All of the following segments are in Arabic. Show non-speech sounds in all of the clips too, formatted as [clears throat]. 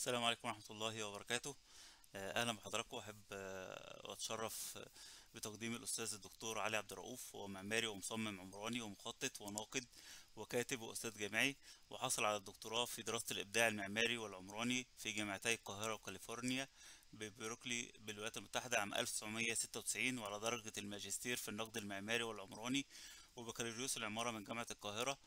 السلام عليكم ورحمة الله وبركاته آه، أهلا بحضراتكم أحب آه، وأتشرف بتقديم الأستاذ الدكتور علي عبد الرؤوف هو معماري ومصمم عمراني ومخطط وناقد وكاتب وأستاذ جامعي وحصل على الدكتوراه في دراسة الإبداع المعماري والعمراني في جامعتي القاهرة وكاليفورنيا ببروكلي بالولايات المتحدة عام 1996 وعلى درجة الماجستير في النقد المعماري والعمراني وبكالوريوس العمارة من جامعة القاهرة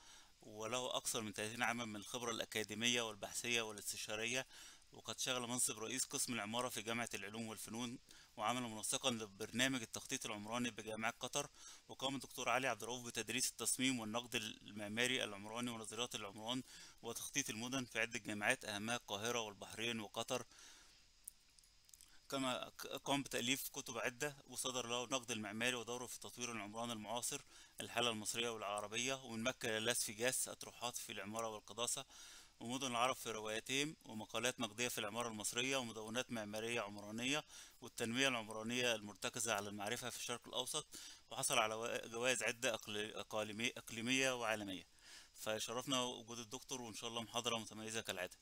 وله أكثر من 30 عاما من الخبرة الأكاديمية والبحثية والاستشارية وقد شغل منصب رئيس قسم العمارة في جامعة العلوم والفنون وعمل منسقا لبرنامج التخطيط العمراني بجامعة قطر وقام الدكتور علي عبد الرؤوف بتدريس التصميم والنقد المعماري العمراني ونظريات العمران وتخطيط المدن في عدة جامعات أهمها القاهرة والبحرين وقطر كما قام بتأليف كتب عدة وصدر له النقد المعماري ودوره في تطوير العمران المعاصر الحالة المصرية والعربية ومن مكة إلى لاس أطروحات في العمارة والقداسة ومدن العرب في رواياتهم ومقالات نقدية في العمارة المصرية ومدونات معمارية عمرانية والتنمية العمرانية المرتكزة على المعرفة في الشرق الأوسط وحصل على جوائز عدة إقليمية وعالمية فشرفنا وجود الدكتور وإن شاء الله محاضرة متميزة كالعادة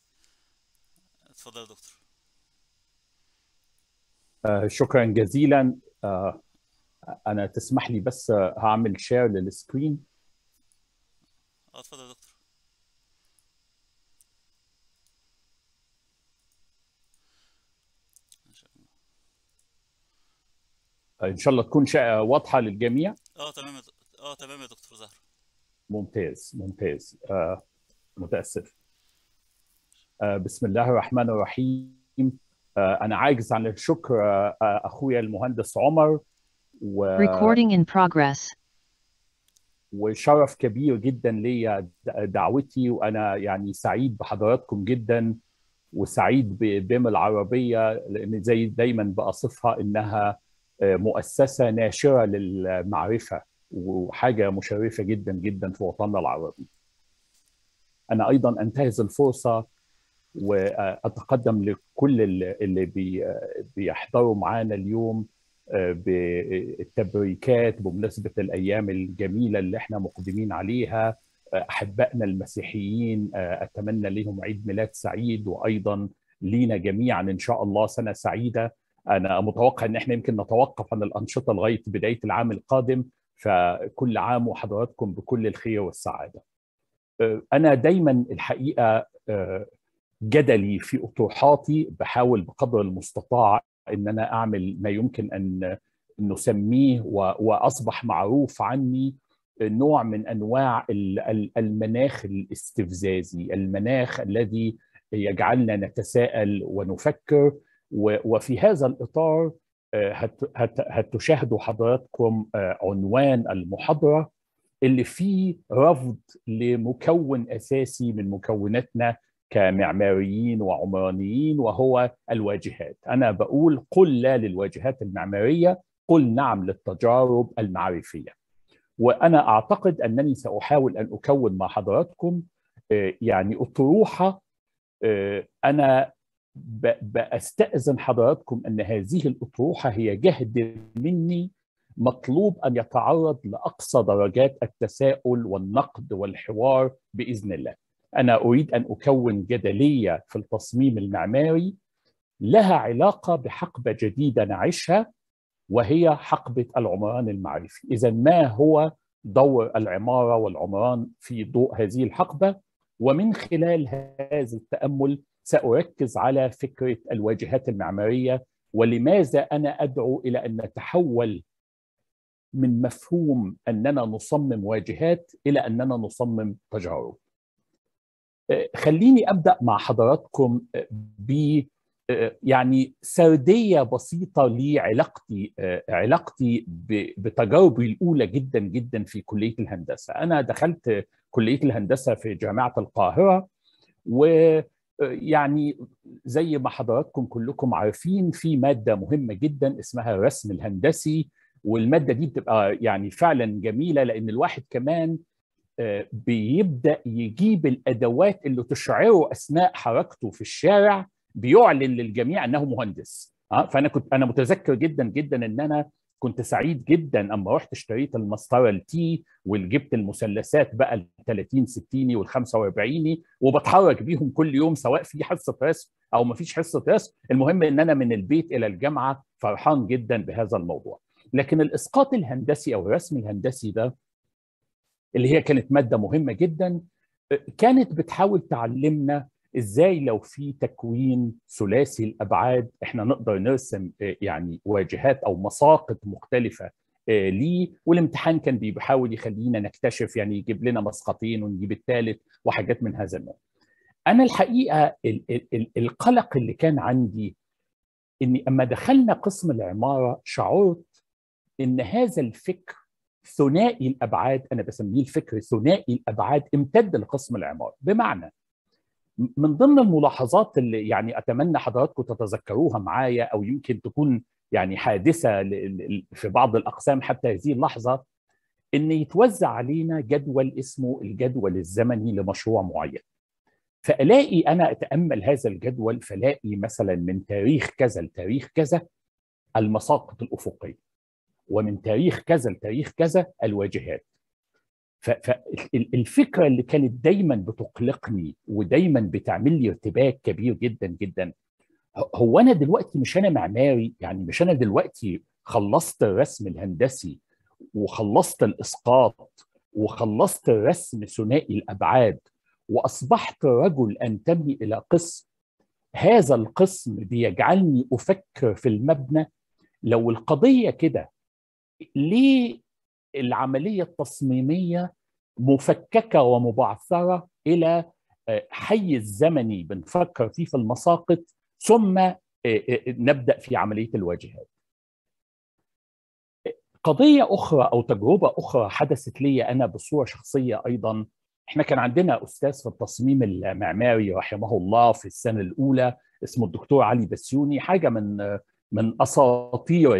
اتفضل يا دكتور آه، شكرا جزيلا آه، انا تسمح لي بس آه، هعمل شير للسكرين اتفضل يا دكتور ان شاء الله تكون واضحه للجميع اه تمام اه تمام يا دكتور زهر ممتاز ممتاز متاسف بسم الله الرحمن الرحيم آه، انا عاجز عن الشكر آه، آه، اخويا المهندس عمر و Recording in progress. وشرف كبير جدا ليا دعوتي وانا يعني سعيد بحضراتكم جدا وسعيد ببيم العربيه لان زي دايما بأصفها انها مؤسسه ناشره للمعرفه وحاجه مشرفه جدا جدا في وطننا العربي. انا ايضا انتهز الفرصه واتقدم لكل اللي بيحضروا معانا اليوم آه، بالتبريكات بمناسبه الايام الجميله اللي احنا مقدمين عليها آه، احبائنا المسيحيين آه، اتمنى لهم عيد ميلاد سعيد وايضا لينا جميعا ان شاء الله سنه سعيده انا متوقع ان احنا يمكن نتوقف عن الانشطه لغايه بدايه العام القادم فكل عام وحضراتكم بكل الخير والسعاده انا دايما الحقيقه جدلي في اطروحاتي بحاول بقدر المستطاع ان انا اعمل ما يمكن ان نسميه واصبح معروف عني نوع من انواع المناخ الاستفزازي، المناخ الذي يجعلنا نتساءل ونفكر وفي هذا الاطار آه، هتشاهدوا حضراتكم آه، عنوان المحاضره اللي فيه رفض لمكون اساسي من مكوناتنا كمعماريين وعمرانيين وهو الواجهات أنا بقول قل لا للواجهات المعمارية قل نعم للتجارب المعرفية وأنا أعتقد أنني سأحاول أن أكون مع حضراتكم آه، يعني أطروحة آه، أنا بأستأذن حضراتكم أن هذه الأطروحة هي جهد مني مطلوب أن يتعرض لأقصى درجات التساؤل والنقد والحوار بإذن الله أنا أريد أن أكون جدلية في التصميم المعماري لها علاقة بحقبة جديدة نعيشها وهي حقبة العمران المعرفي إذا ما هو دور العمارة والعمران في ضوء هذه الحقبة ومن خلال هذا التأمل سأركز على فكرة الواجهات المعمارية ولماذا أنا أدعو إلى أن نتحول من مفهوم أننا نصمم واجهات إلى أننا نصمم تجارب خليني ابدا مع حضراتكم ب يعني سرديه بسيطه لعلاقتي علاقتي بتجاربي الاولى جدا جدا في كليه الهندسه انا دخلت كليه الهندسه في جامعه القاهره ويعني زي ما حضراتكم كلكم عارفين في ماده مهمه جدا اسمها الرسم الهندسي والماده دي بتبقى يعني فعلا جميله لان الواحد كمان بيبدا يجيب الادوات اللي تشعره اثناء حركته في الشارع بيعلن للجميع انه مهندس آه، فانا كنت انا متذكر جدا جدا ان انا كنت سعيد جدا اما رحت اشتريت المسطره التي وجبت المثلثات بقى ال 30 60 وال 45 وبتحرك بيهم كل يوم سواء في حصه رسم او ما فيش حصه رسم، المهم ان انا من البيت الى الجامعه فرحان جدا بهذا الموضوع. لكن الاسقاط الهندسي او الرسم الهندسي ده اللي هي كانت ماده مهمه جدا كانت بتحاول تعلمنا ازاي لو في تكوين ثلاثي الابعاد احنا نقدر نرسم يعني واجهات او مساقط مختلفه آه، ليه والامتحان كان بيحاول يخلينا نكتشف يعني يجيب لنا مسقطين ونجيب الثالث وحاجات من هذا النوع. انا الحقيقه القلق اللي كان عندي اني اما دخلنا قسم العماره شعرت ان هذا الفكر ثنائي الابعاد انا بسميه الفكر ثنائي الابعاد امتد لقسم العمار بمعنى من ضمن الملاحظات اللي يعني اتمنى حضراتكم تتذكروها معايا او يمكن تكون يعني حادثه في بعض الاقسام حتى هذه اللحظه ان يتوزع علينا جدول اسمه الجدول الزمني لمشروع معين فالاقي انا اتامل هذا الجدول فلاقي مثلا من تاريخ كذا لتاريخ كذا المساقط الافقيه ومن تاريخ كذا لتاريخ كذا الواجهات فالفكره اللي كانت دايما بتقلقني ودايما بتعمل لي ارتباك كبير جدا جدا هو انا دلوقتي مش انا معماري يعني مش انا دلوقتي خلصت الرسم الهندسي وخلصت الاسقاط وخلصت الرسم ثنائي الابعاد واصبحت رجل انتمي الى قسم هذا القسم بيجعلني افكر في المبنى لو القضيه كده ليه العملية التصميمية مفككة ومبعثرة إلى آه، حيز زمني بنفكر فيه في المساقط ثم آه، آه، نبدأ في عملية الواجهات قضية أخرى أو تجربة أخرى حدثت لي أنا بصورة شخصية أيضا احنا كان عندنا أستاذ في التصميم المعماري رحمه الله في السنة الأولى اسمه الدكتور علي بسيوني حاجة من من اساطير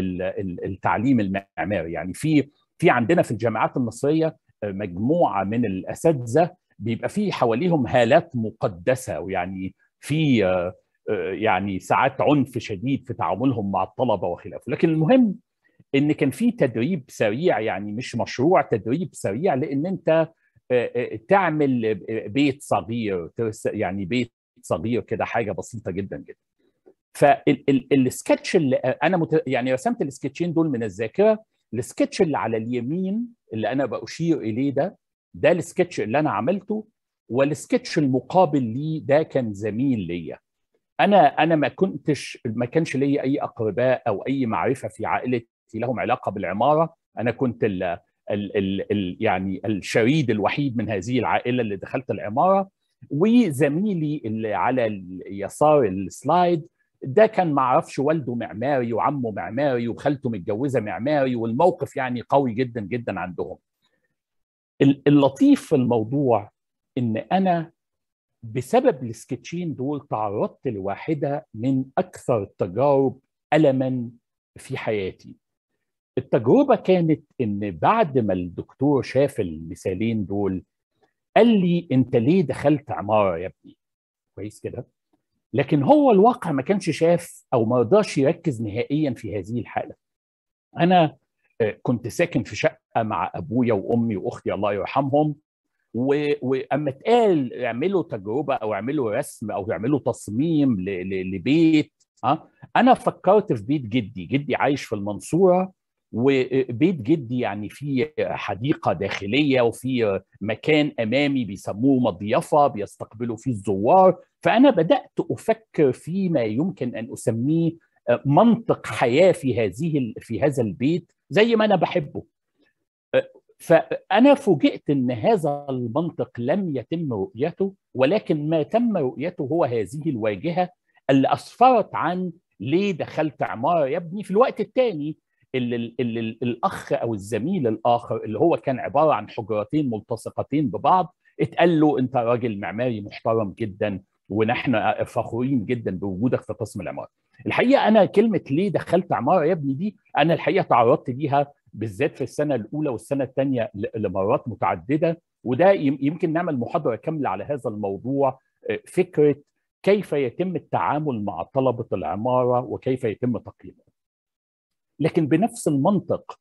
التعليم المعماري يعني في في عندنا في الجامعات المصريه آه، مجموعه من الاساتذه بيبقى في حواليهم هالات مقدسه ويعني في آه، آه، يعني ساعات عنف شديد في تعاملهم مع الطلبه وخلافه لكن المهم ان كان في تدريب سريع يعني مش مشروع تدريب سريع لان انت تعمل بيت صغير يعني بيت صغير كده حاجه بسيطه جدا جدا فالسكتش اللي انا مت... يعني رسمت السكتشين دول من الذاكره السكتش اللي على اليمين اللي انا باشير اليه ده ده السكتش اللي انا عملته والسكتش المقابل ليه ده كان زميل ليا انا انا ما كنتش ما كانش ليا اي اقرباء او اي معرفه في عائلتي لهم علاقه بالعماره انا كنت ال ال ال ال يعني الشريد الوحيد من هذه العائله اللي دخلت العماره وزميلي اللي على يسار السلايد ده كان معرفش والده معماري وعمه معماري وخالته متجوزه معماري والموقف يعني قوي جدا جدا عندهم اللطيف في الموضوع ان انا بسبب السكتشين دول تعرضت لواحده من اكثر التجارب الما في حياتي التجربه كانت ان بعد ما الدكتور شاف المثالين دول قال لي انت ليه دخلت عماره يا ابني كويس كده لكن هو الواقع ما كانش شاف او ما قدرش يركز نهائيا في هذه الحاله انا آه، كنت ساكن في شقه مع ابويا وامي واختي الله يرحمهم واما اتقال اعملوا تجربه او اعملوا رسم او اعملوا تصميم لبيت أه؟ انا فكرت في بيت جدي جدي عايش في المنصوره وبيت جدي يعني في حديقه داخليه وفي مكان امامي بيسموه مضيفه بيستقبلوا فيه الزوار فانا بدات افكر فيما يمكن ان اسميه منطق حياه في هذه في هذا البيت زي ما انا بحبه فانا فوجئت ان هذا المنطق لم يتم رؤيته ولكن ما تم رؤيته هو هذه الواجهه اللي اسفرت عن ليه دخلت عماره يا ابني في الوقت الثاني اللي, اللي الاخ او الزميل الاخر اللي هو كان عباره عن حجرتين ملتصقتين ببعض اتقال له انت راجل معماري محترم جدا ونحن فخورين جدا بوجودك في قسم العماره. الحقيقه انا كلمه ليه دخلت عماره يا ابني دي انا الحقيقه تعرضت ليها بالذات في السنه الاولى والسنه الثانيه لمرات متعدده وده يمكن نعمل محاضره كامله على هذا الموضوع آه، فكره كيف يتم التعامل مع طلبه العماره وكيف يتم تقييمهم. لكن بنفس المنطق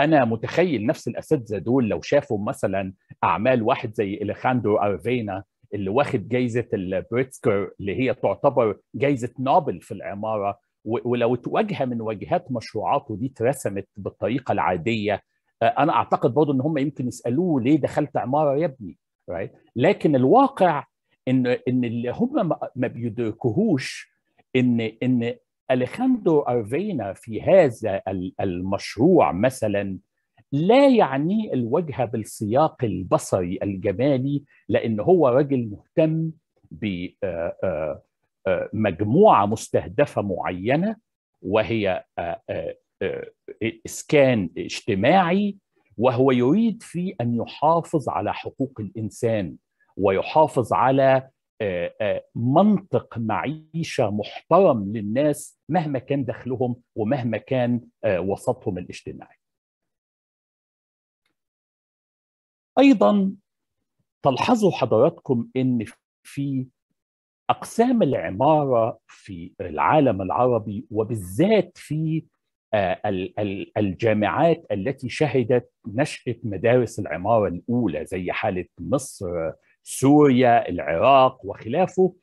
انا متخيل نفس الاساتذه دول لو شافوا مثلا اعمال واحد زي اليخاندرو ارفينا اللي واخد جائزه البريتسكر اللي هي تعتبر جائزه نوبل في العماره ولو واجهه من واجهات مشروعاته دي اترسمت بالطريقه العاديه آه، انا اعتقد برضه ان هم يمكن يسالوه ليه دخلت عماره يا ابني right? لكن الواقع ان ان اللي هم ما بيدركوهوش ان ان أليخاندرو أرفينا في هذا المشروع مثلا لا يعنيه الوجه بالسياق البصري الجمالي لأن هو رجل مهتم بمجموعة آه، آه، آه، مستهدفة معينة وهي إسكان اجتماعي وهو يريد في أن يحافظ على حقوق الإنسان ويحافظ على آه، آه، منطق معيشه محترم للناس مهما كان دخلهم ومهما كان آه، وسطهم الاجتماعي. ايضا تلحظوا حضراتكم ان في اقسام العماره في العالم العربي وبالذات في الجامعات التي شهدت نشأة مدارس العمارة الأولى زي حالة مصر سوريا العراق وخلافه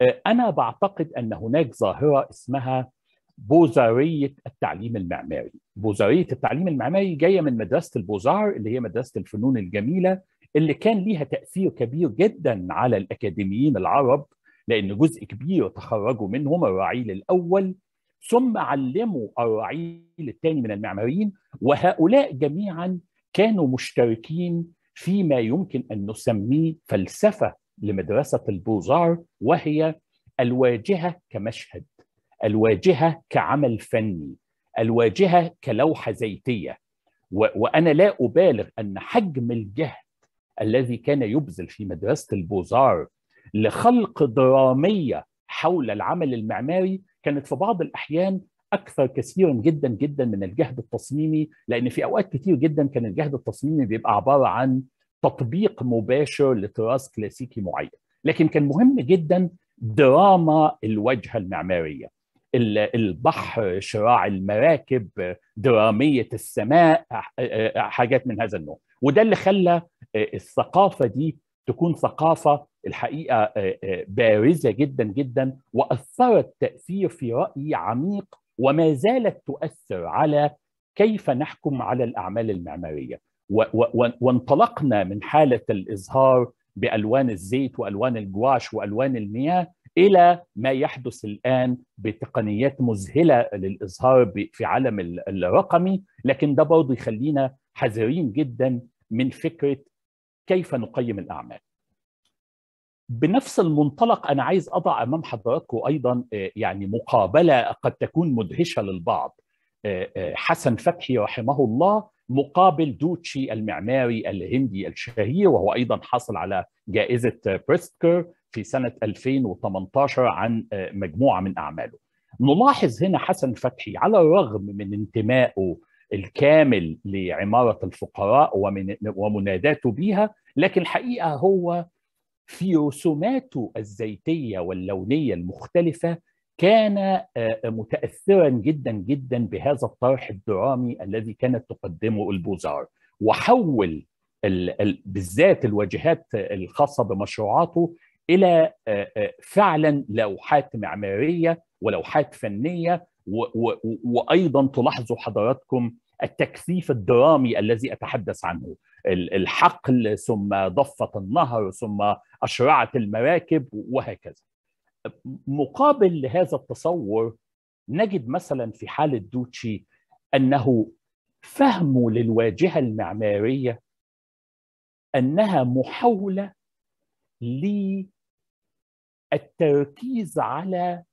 آه، أنا بعتقد أن هناك ظاهرة اسمها بوزارية التعليم المعماري بوزارية التعليم المعماري جاية من مدرسة البوزار اللي هي مدرسة الفنون الجميلة اللي كان ليها تأثير كبير جدا على الأكاديميين العرب لأن جزء كبير تخرجوا منهم الرعيل الأول ثم علموا الرعيل الثاني من المعماريين وهؤلاء جميعا كانوا مشتركين فيما يمكن ان نسميه فلسفه لمدرسه البوزار وهي الواجهه كمشهد، الواجهه كعمل فني، الواجهه كلوحه زيتيه، وانا لا ابالغ ان حجم الجهد الذي كان يبذل في مدرسه البوزار لخلق دراميه حول العمل المعماري كانت في بعض الاحيان اكثر كثيرا جدا جدا من الجهد التصميمي لان في اوقات كتير جدا كان الجهد التصميمي بيبقى عباره عن تطبيق مباشر لتراث كلاسيكي معين لكن كان مهم جدا دراما الواجهه المعماريه البحر شراع المراكب دراميه السماء حاجات من هذا النوع وده اللي خلى الثقافه دي تكون ثقافه الحقيقه بارزه جدا جدا واثرت تاثير في رايي عميق وما زالت تؤثر على كيف نحكم على الاعمال المعماريه وانطلقنا من حاله الازهار بالوان الزيت والوان الجواش والوان المياه الى ما يحدث الان بتقنيات مذهله للازهار في عالم الرقمي لكن ده برضه يخلينا حذرين جدا من فكره كيف نقيم الاعمال بنفس المنطلق انا عايز اضع امام حضراتكم ايضا آه، يعني مقابله قد تكون مدهشه للبعض آه، آه، حسن فتحي رحمه الله مقابل دوتشي المعماري الهندي الشهير وهو ايضا حصل على جائزه بريستكر في سنه 2018 عن مجموعه من اعماله. نلاحظ هنا حسن فتحي على الرغم من انتمائه الكامل لعماره الفقراء ومن ومناداته بها لكن الحقيقه هو في رسوماته الزيتية واللونية المختلفة كان آه، آه، متأثرا جدا جدا بهذا الطرح الدرامي الذي كانت تقدمه البوزار وحول بالذات الواجهات الخاصة بمشروعاته إلى آه، فعلا لوحات معمارية ولوحات فنية وأيضا تلاحظوا حضراتكم التكثيف الدرامي الذي أتحدث عنه الحقل ثم ضفت النهر ثم أشرعت المراكب وهكذا مقابل لهذا التصور نجد مثلا في حالة دوتشي أنه فهمه للواجهة المعمارية أنها محاولة للتركيز على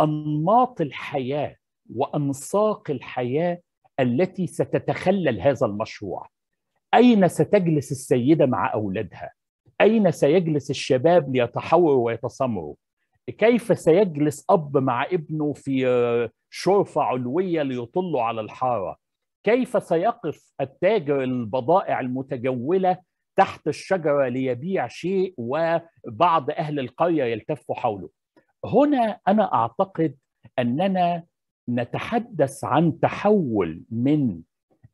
أنماط الحياة وأنساق الحياة التي ستتخلل هذا المشروع أين ستجلس السيدة مع أولادها؟ أين سيجلس الشباب ليتحوروا ويتصامروا؟ كيف سيجلس أب مع ابنه في شرفة علوية ليطلوا على الحارة؟ كيف سيقف التاجر البضائع المتجولة تحت الشجرة ليبيع شيء وبعض أهل القرية يلتفوا حوله؟ هنا أنا أعتقد أننا نتحدث عن تحول من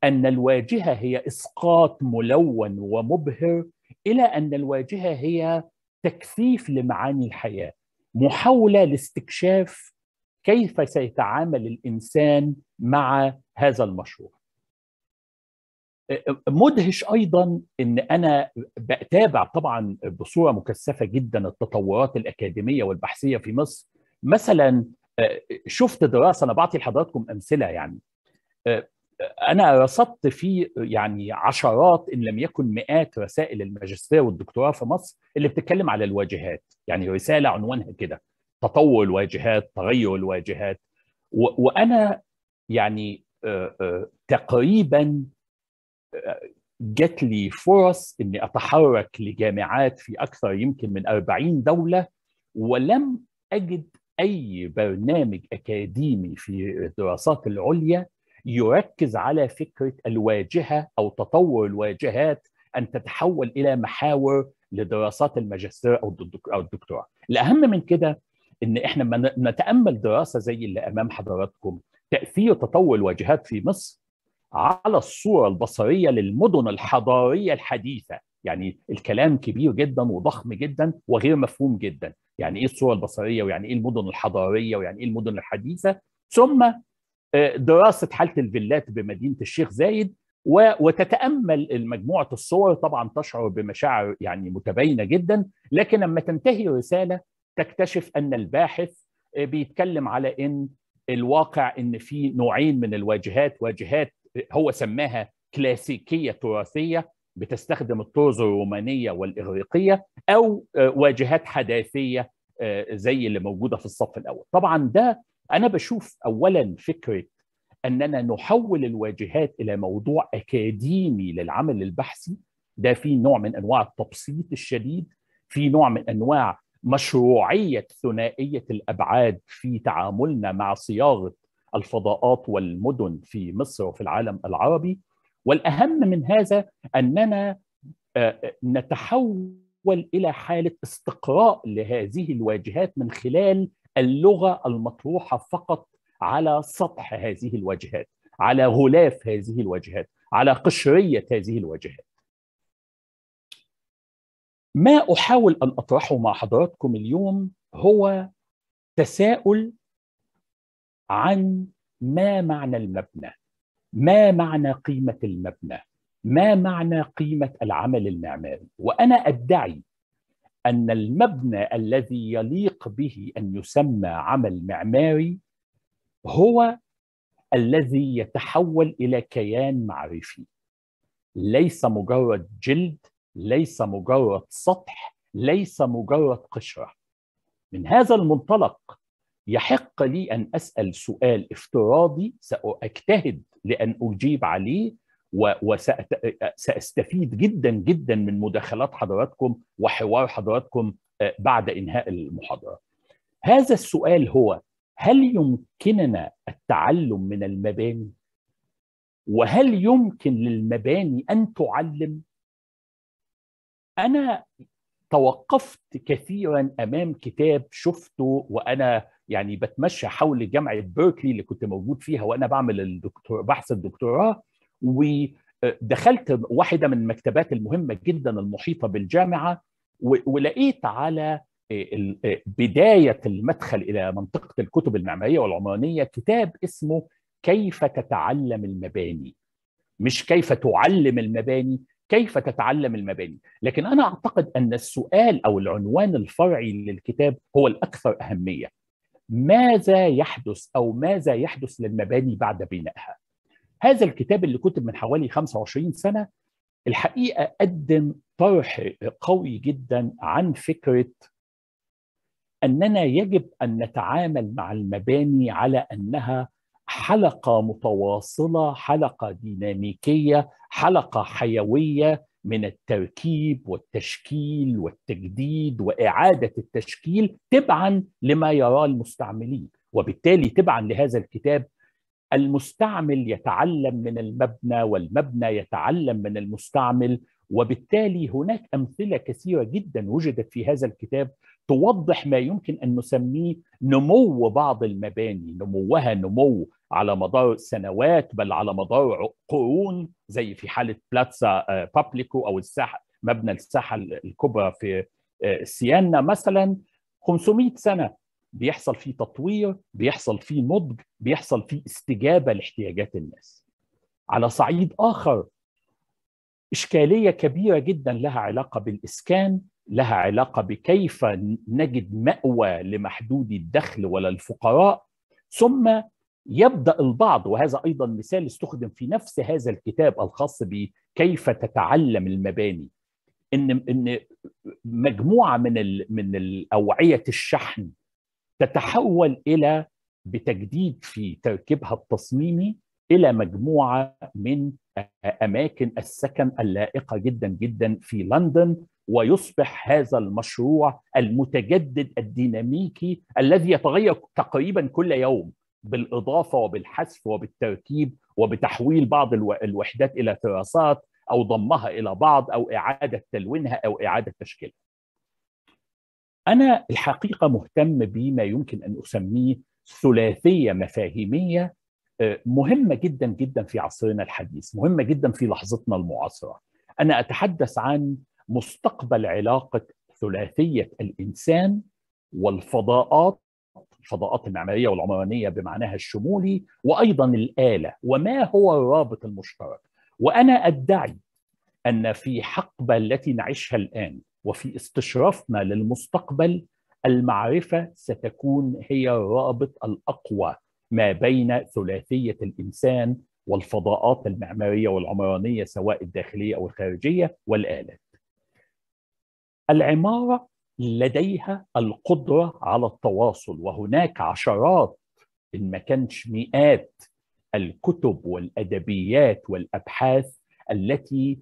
أن الواجهة هي إسقاط ملون ومبهر إلى أن الواجهة هي تكثيف لمعاني الحياة محاولة لاستكشاف كيف سيتعامل الإنسان مع هذا المشروع مدهش ايضا ان انا بتابع طبعا بصوره مكثفه جدا التطورات الاكاديميه والبحثيه في مصر مثلا آه، شفت دراسه انا بعطي لحضراتكم امثله يعني آه، انا رصدت في يعني عشرات ان لم يكن مئات رسائل الماجستير والدكتوراه في مصر اللي بتتكلم على الواجهات يعني رساله عنوانها كده تطور الواجهات تغير الواجهات وانا يعني آه، آه، تقريبا آه، جت لي فرص اني اتحرك لجامعات في اكثر يمكن من 40 دوله ولم اجد اي برنامج اكاديمي في الدراسات العليا يركز على فكره الواجهه او تطور الواجهات ان تتحول الى محاور لدراسات الماجستير او الدكتوراه. الاهم من كده ان احنا نتامل دراسه زي اللي امام حضراتكم تاثير تطور الواجهات في مصر على الصوره البصريه للمدن الحضاريه الحديثه، يعني الكلام كبير جدا وضخم جدا وغير مفهوم جدا، يعني ايه الصوره البصريه ويعني ايه المدن الحضاريه ويعني ايه المدن الحديثه؟ ثم آه، دراسه حاله الفيلات بمدينه الشيخ زايد وتتامل المجموعة الصور طبعا تشعر بمشاعر يعني متباينه جدا لكن لما تنتهي رساله تكتشف ان الباحث آه، بيتكلم على ان الواقع ان في نوعين من الواجهات واجهات آه، هو سماها كلاسيكيه تراثيه بتستخدم الطرز الرومانيه والاغريقيه او واجهات حداثيه زي اللي موجوده في الصف الاول طبعا ده انا بشوف اولا فكره اننا نحول الواجهات الى موضوع اكاديمي للعمل البحثي ده في نوع من انواع التبسيط الشديد في نوع من انواع مشروعيه ثنائيه الابعاد في تعاملنا مع صياغه الفضاءات والمدن في مصر وفي العالم العربي والاهم من هذا اننا آه، آه، نتحول الى حاله استقراء لهذه الواجهات من خلال اللغه المطروحه فقط على سطح هذه الواجهات على غلاف هذه الواجهات على قشريه هذه الواجهات ما احاول ان اطرحه مع حضراتكم اليوم هو تساؤل عن ما معنى المبنى ما معنى قيمه المبنى ما معنى قيمه العمل المعماري وانا ادعي أن المبنى الذي يليق به أن يسمى عمل معماري هو الذي يتحول إلى كيان معرفي ليس مجرد جلد ليس مجرد سطح ليس مجرد قشرة من هذا المنطلق يحق لي أن أسأل سؤال افتراضي سأجتهد لأن أجيب عليه وسأستفيد جدا جدا من مداخلات حضراتكم وحوار حضراتكم آه، بعد إنهاء المحاضرة هذا السؤال هو هل يمكننا التعلم من المباني؟ وهل يمكن للمباني أن تعلم؟ أنا توقفت كثيرا امام كتاب شفته وانا يعني بتمشى حول جامعه بيركلي اللي كنت موجود فيها وانا بعمل الدكتور بحث الدكتوراه ودخلت واحده من المكتبات المهمه جدا المحيطه بالجامعه ولقيت على بدايه المدخل الى منطقه الكتب المعماريه والعمرانيه كتاب اسمه كيف تتعلم المباني مش كيف تعلم المباني كيف تتعلم المباني لكن انا اعتقد ان السؤال او العنوان الفرعي للكتاب هو الاكثر اهميه ماذا يحدث او ماذا يحدث للمباني بعد بنائها هذا الكتاب اللي كتب من حوالي 25 سنة الحقيقة قدم طرح قوي جدا عن فكرة أننا يجب أن نتعامل مع المباني على أنها حلقة متواصلة حلقة ديناميكية حلقة حيوية من التركيب والتشكيل والتجديد وإعادة التشكيل تبعا لما يراه المستعملين وبالتالي تبعا لهذا الكتاب المستعمل يتعلم من المبنى والمبنى يتعلم من المستعمل وبالتالي هناك امثله كثيره جدا وجدت في هذا الكتاب توضح ما يمكن ان نسميه نمو بعض المباني نموها نمو على مدار سنوات بل على مدار قرون زي في حاله بلاتسا آه، بابليكو او الساحه مبنى الساحه الكبرى في آه، سيانا مثلا 500 سنه بيحصل فيه تطوير بيحصل فيه نضج بيحصل فيه استجابه لاحتياجات الناس على صعيد اخر اشكاليه كبيره جدا لها علاقه بالاسكان لها علاقه بكيف نجد ماوى لمحدودي الدخل ولا الفقراء ثم يبدا البعض وهذا ايضا مثال استخدم في نفس هذا الكتاب الخاص بكيف تتعلم المباني ان ان مجموعه من ال من الاوعيه الشحن تتحول الى بتجديد في تركيبها التصميمي الى مجموعه من اماكن السكن اللائقه جدا جدا في لندن ويصبح هذا المشروع المتجدد الديناميكي الذي يتغير تقريبا كل يوم بالاضافه وبالحذف وبالتركيب وبتحويل بعض الوحدات الى تراسات او ضمها الى بعض او اعاده تلوينها او اعاده تشكيلها. أنا الحقيقة مهتم بما يمكن أن أسميه ثلاثية مفاهيمية آه، مهمة جدا جدا في عصرنا الحديث مهمة جدا في لحظتنا المعاصرة أنا أتحدث عن مستقبل علاقة ثلاثية الإنسان والفضاءات الفضاءات المعمارية والعمرانية بمعناها الشمولي وأيضا الآلة وما هو الرابط المشترك وأنا أدعي أن في حقبة التي نعيشها الآن وفي استشرافنا للمستقبل المعرفه ستكون هي الرابط الاقوى ما بين ثلاثيه الانسان والفضاءات المعماريه والعمرانيه سواء الداخليه او الخارجيه والالات. العماره لديها القدره على التواصل وهناك عشرات ان ما كانش مئات الكتب والادبيات والابحاث التي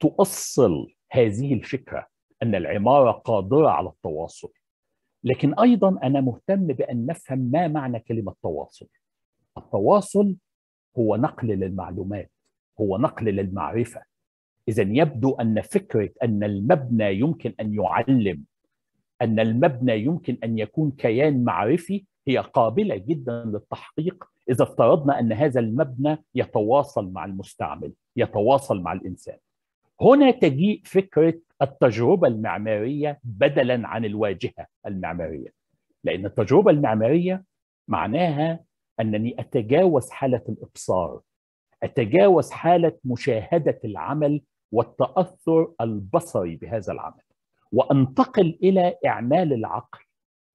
تؤصل هذه الفكره ان العماره قادره على التواصل لكن ايضا انا مهتم بان نفهم ما معنى كلمه تواصل التواصل هو نقل للمعلومات هو نقل للمعرفه اذا يبدو ان فكره ان المبنى يمكن ان يعلم ان المبنى يمكن ان يكون كيان معرفي هي قابله جدا للتحقيق اذا افترضنا ان هذا المبنى يتواصل مع المستعمل يتواصل مع الانسان هنا تجيء فكرة التجربة المعمارية بدلا عن الواجهة المعمارية لأن التجربة المعمارية معناها أنني أتجاوز حالة الإبصار أتجاوز حالة مشاهدة العمل والتأثر البصري بهذا العمل وأنتقل إلى إعمال العقل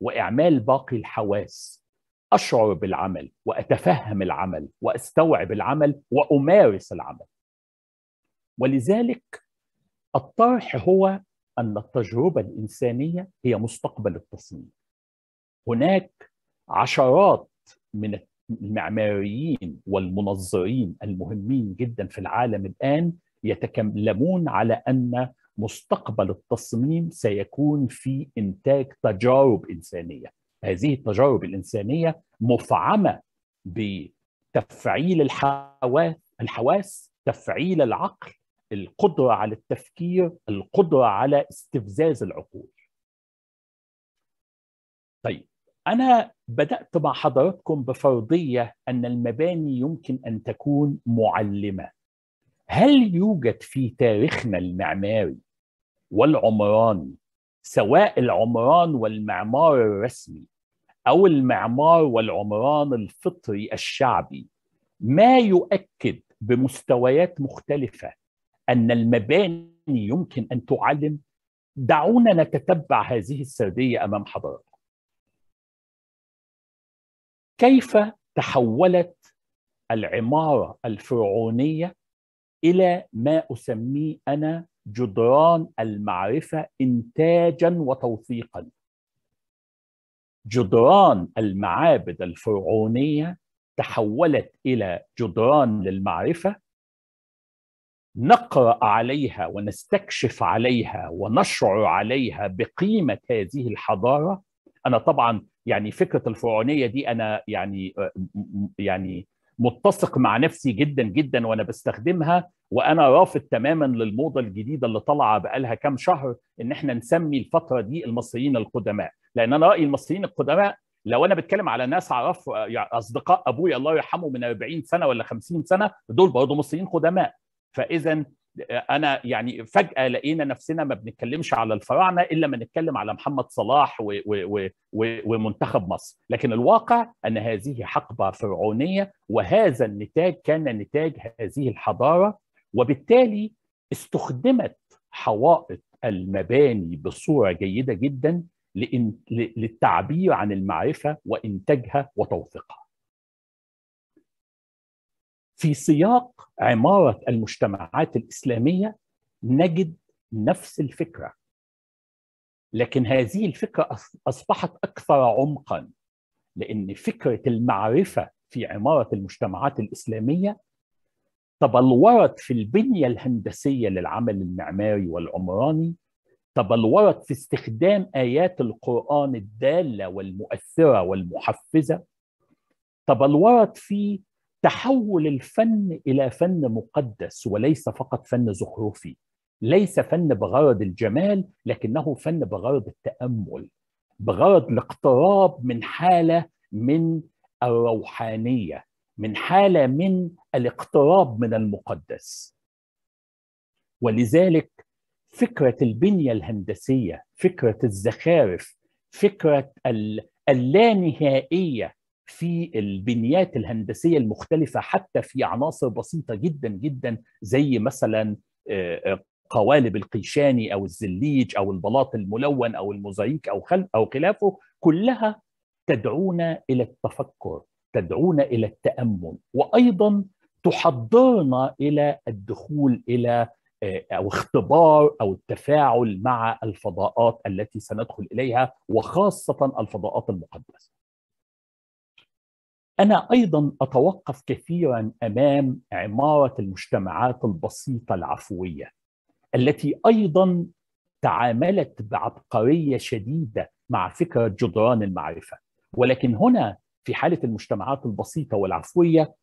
وإعمال باقي الحواس أشعر بالعمل وأتفهم العمل وأستوعب العمل وأمارس العمل ولذلك الطرح هو أن التجربة الإنسانية هي مستقبل التصميم هناك عشرات من المعماريين والمنظرين المهمين جدا في العالم الآن يتكلمون على أن مستقبل التصميم سيكون في إنتاج تجارب إنسانية هذه التجارب الإنسانية مفعمة بتفعيل الحواس الحواس تفعيل العقل القدرة على التفكير القدرة على استفزاز العقول طيب أنا بدأت مع حضراتكم بفرضية أن المباني يمكن أن تكون معلمة هل يوجد في تاريخنا المعماري والعمراني سواء العمران والمعمار الرسمي أو المعمار والعمران الفطري الشعبي ما يؤكد بمستويات مختلفة ان المباني يمكن ان تعلم دعونا نتتبع هذه السرديه امام حضراتكم كيف تحولت العماره الفرعونيه الى ما اسميه انا جدران المعرفه انتاجا وتوثيقا جدران المعابد الفرعونيه تحولت الى جدران للمعرفه نقرا عليها ونستكشف عليها ونشعر عليها بقيمه هذه الحضاره انا طبعا يعني فكره الفرعونيه دي انا يعني آه، يعني متسق مع نفسي جدا جدا وانا بستخدمها وانا رافض تماما للموضه الجديده اللي طالعه بقالها كام شهر ان احنا نسمي الفتره دي المصريين القدماء لان انا رايي المصريين القدماء لو انا بتكلم على ناس اعرف آه، يعني اصدقاء ابويا الله يرحمه من 40 سنه ولا 50 سنه دول برضه مصريين قدماء فاذا انا يعني فجاه لقينا نفسنا ما بنتكلمش على الفراعنه الا ما نتكلم على محمد صلاح و و و ومنتخب مصر لكن الواقع ان هذه حقبه فرعونيه وهذا النتاج كان نتاج هذه الحضاره وبالتالي استخدمت حوائط المباني بصوره جيده جدا للتعبير عن المعرفه وانتاجها وتوثيقها في سياق عماره المجتمعات الاسلاميه نجد نفس الفكره لكن هذه الفكره اصبحت اكثر عمقا لان فكره المعرفه في عماره المجتمعات الاسلاميه تبلورت في البنيه الهندسيه للعمل المعماري والعمراني تبلورت في استخدام ايات القران الداله والمؤثره والمحفزه تبلورت في تحول الفن الى فن مقدس وليس فقط فن زخرفي ليس فن بغرض الجمال لكنه فن بغرض التامل بغرض الاقتراب من حاله من الروحانيه من حاله من الاقتراب من المقدس ولذلك فكره البنيه الهندسيه فكره الزخارف فكره اللانهائيه في البنيات الهندسيه المختلفه حتى في عناصر بسيطه جدا جدا زي مثلا آه، آه، قوالب القيشاني او الزليج او البلاط الملون او الموزايك او خل او خلافه كلها تدعونا الى التفكر تدعونا الى التامل وايضا تحضرنا الى الدخول الى آه، او اختبار او التفاعل مع الفضاءات التي سندخل اليها وخاصه الفضاءات المقدسه انا ايضا اتوقف كثيرا امام عماره المجتمعات البسيطه العفويه التي ايضا تعاملت بعبقريه شديده مع فكره جدران المعرفه ولكن هنا في حاله المجتمعات البسيطه والعفويه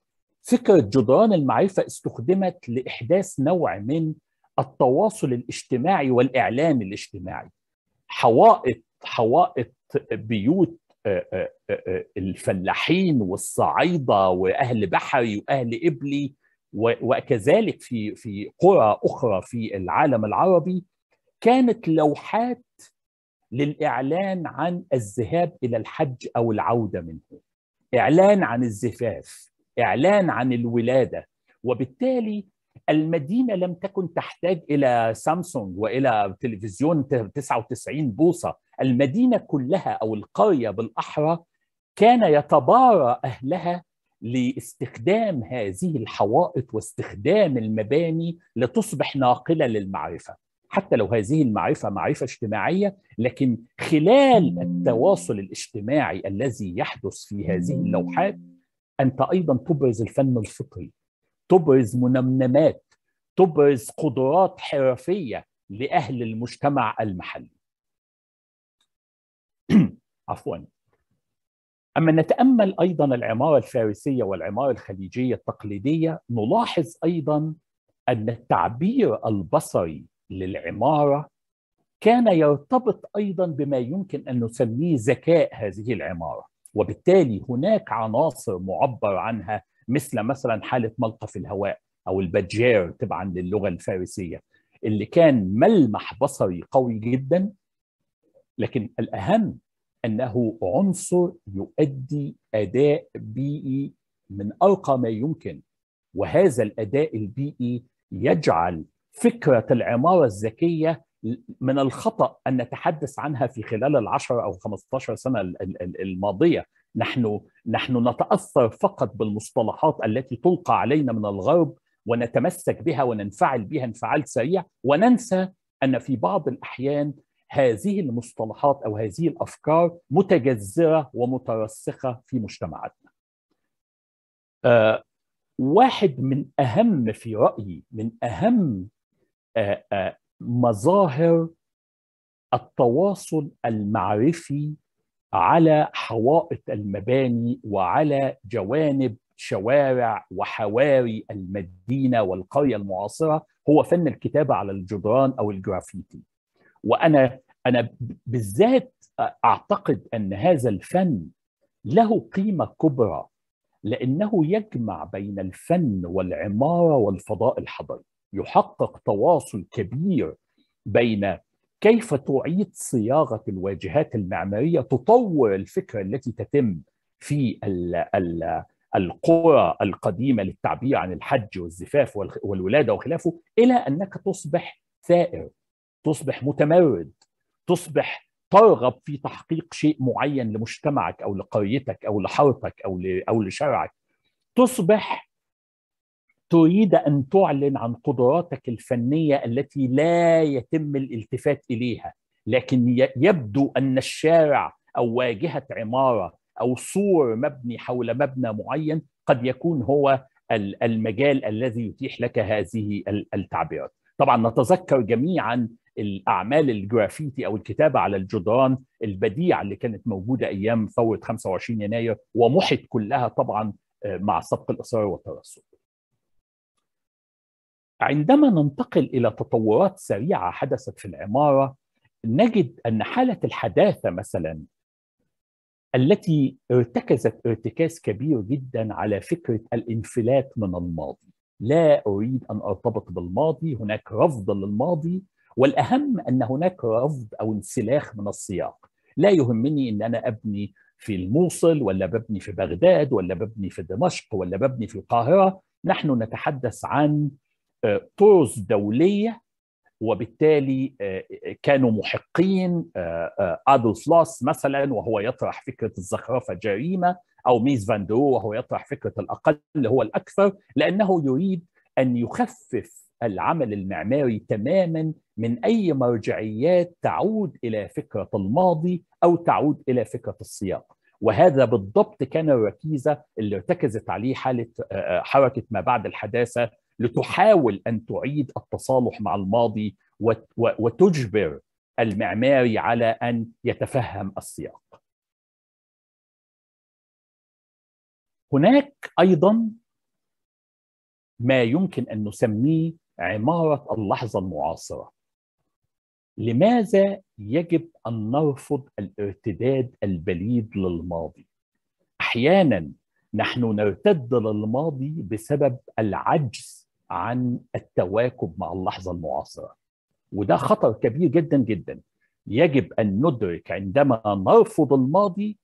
فكره جدران المعرفه استخدمت لاحداث نوع من التواصل الاجتماعي والاعلان الاجتماعي حوائط حوائط بيوت آه، آه، آه، الفلاحين والصعيدة واهل بحري واهل ابلي وكذلك في في قرى اخرى في العالم العربي كانت لوحات للاعلان عن الذهاب الى الحج او العوده منه اعلان عن الزفاف اعلان عن الولاده وبالتالي المدينه لم تكن تحتاج الى سامسونج والى تلفزيون 99 بوصه المدينة كلها أو القرية بالأحرى كان يتبارى أهلها لاستخدام هذه الحوائط واستخدام المباني لتصبح ناقلة للمعرفة حتى لو هذه المعرفة معرفة اجتماعية لكن خلال التواصل الاجتماعي الذي يحدث في هذه اللوحات أنت أيضا تبرز الفن الفطري تبرز منمنمات تبرز قدرات حرفية لأهل المجتمع المحلي [clears throat] عفوا أما نتأمل أيضا العمارة الفارسية والعمارة الخليجية التقليدية نلاحظ أيضا أن التعبير البصري للعمارة كان يرتبط أيضا بما يمكن أن نسميه ذكاء هذه العمارة وبالتالي هناك عناصر معبر عنها مثل مثلا حالة ملقف الهواء أو البجير تبعا للغة الفارسية اللي كان ملمح بصري قوي جدا لكن الأهم أنه عنصر يؤدي أداء بيئي e من أرقى ما يمكن وهذا الأداء البيئي e يجعل فكرة العمارة الذكية من الخطأ أن نتحدث عنها في خلال العشر أو 15 سنة الماضية نحن نحن نتاثر فقط بالمصطلحات التي تلقى علينا من الغرب ونتمسك بها وننفعل بها انفعال سريع وننسى ان في بعض الاحيان هذه المصطلحات او هذه الافكار متجذره ومترسخه في مجتمعاتنا. آه واحد من اهم في رايي من اهم آه آه مظاهر التواصل المعرفي على حوائط المباني وعلى جوانب شوارع وحواري المدينه والقريه المعاصره هو فن الكتابه على الجدران او الجرافيتي. وانا انا بالذات اعتقد ان هذا الفن له قيمه كبرى لانه يجمع بين الفن والعماره والفضاء الحضري يحقق تواصل كبير بين كيف تعيد صياغه الواجهات المعماريه تطور الفكره التي تتم في الـ الـ القرى القديمه للتعبير عن الحج والزفاف والولاده وخلافه الى انك تصبح ثائر تصبح متمرد تصبح ترغب في تحقيق شيء معين لمجتمعك او لقريتك او لحارتك او او لشرعك تصبح تريد ان تعلن عن قدراتك الفنيه التي لا يتم الالتفات اليها لكن يبدو ان الشارع او واجهه عماره او سور مبني حول مبنى معين قد يكون هو المجال الذي يتيح لك هذه التعبيرات طبعا نتذكر جميعا الاعمال الجرافيتي او الكتابه على الجدران البديعه اللي كانت موجوده ايام ثوره 25 يناير ومحت كلها طبعا آه، مع سبق الاصرار والترصد. عندما ننتقل الى تطورات سريعه حدثت في العماره نجد ان حاله الحداثه مثلا التي ارتكزت ارتكاز كبير جدا على فكره الانفلات من الماضي لا اريد ان ارتبط بالماضي هناك رفض للماضي والاهم ان هناك رفض او انسلاخ من السياق لا يهمني ان انا ابني في الموصل ولا ببني في بغداد ولا ببني في دمشق ولا ببني في القاهره نحن نتحدث عن آه، طرز دوليه وبالتالي آه، كانوا محقين آه، ادولف لاس مثلا وهو يطرح فكره الزخرفه جريمه او ميز فاندرو وهو يطرح فكره الاقل هو الاكثر لانه يريد ان يخفف العمل المعماري تماما من اي مرجعيات تعود الى فكره الماضي او تعود الى فكره السياق وهذا بالضبط كان الركيزه اللي ارتكزت عليه حاله حركه ما بعد الحداثه لتحاول ان تعيد التصالح مع الماضي وتجبر المعماري على ان يتفهم السياق. هناك ايضا ما يمكن ان نسميه عماره اللحظه المعاصره لماذا يجب ان نرفض الارتداد البليد للماضي احيانا نحن نرتد للماضي بسبب العجز عن التواكب مع اللحظه المعاصره وده خطر كبير جدا جدا يجب ان ندرك عندما نرفض الماضي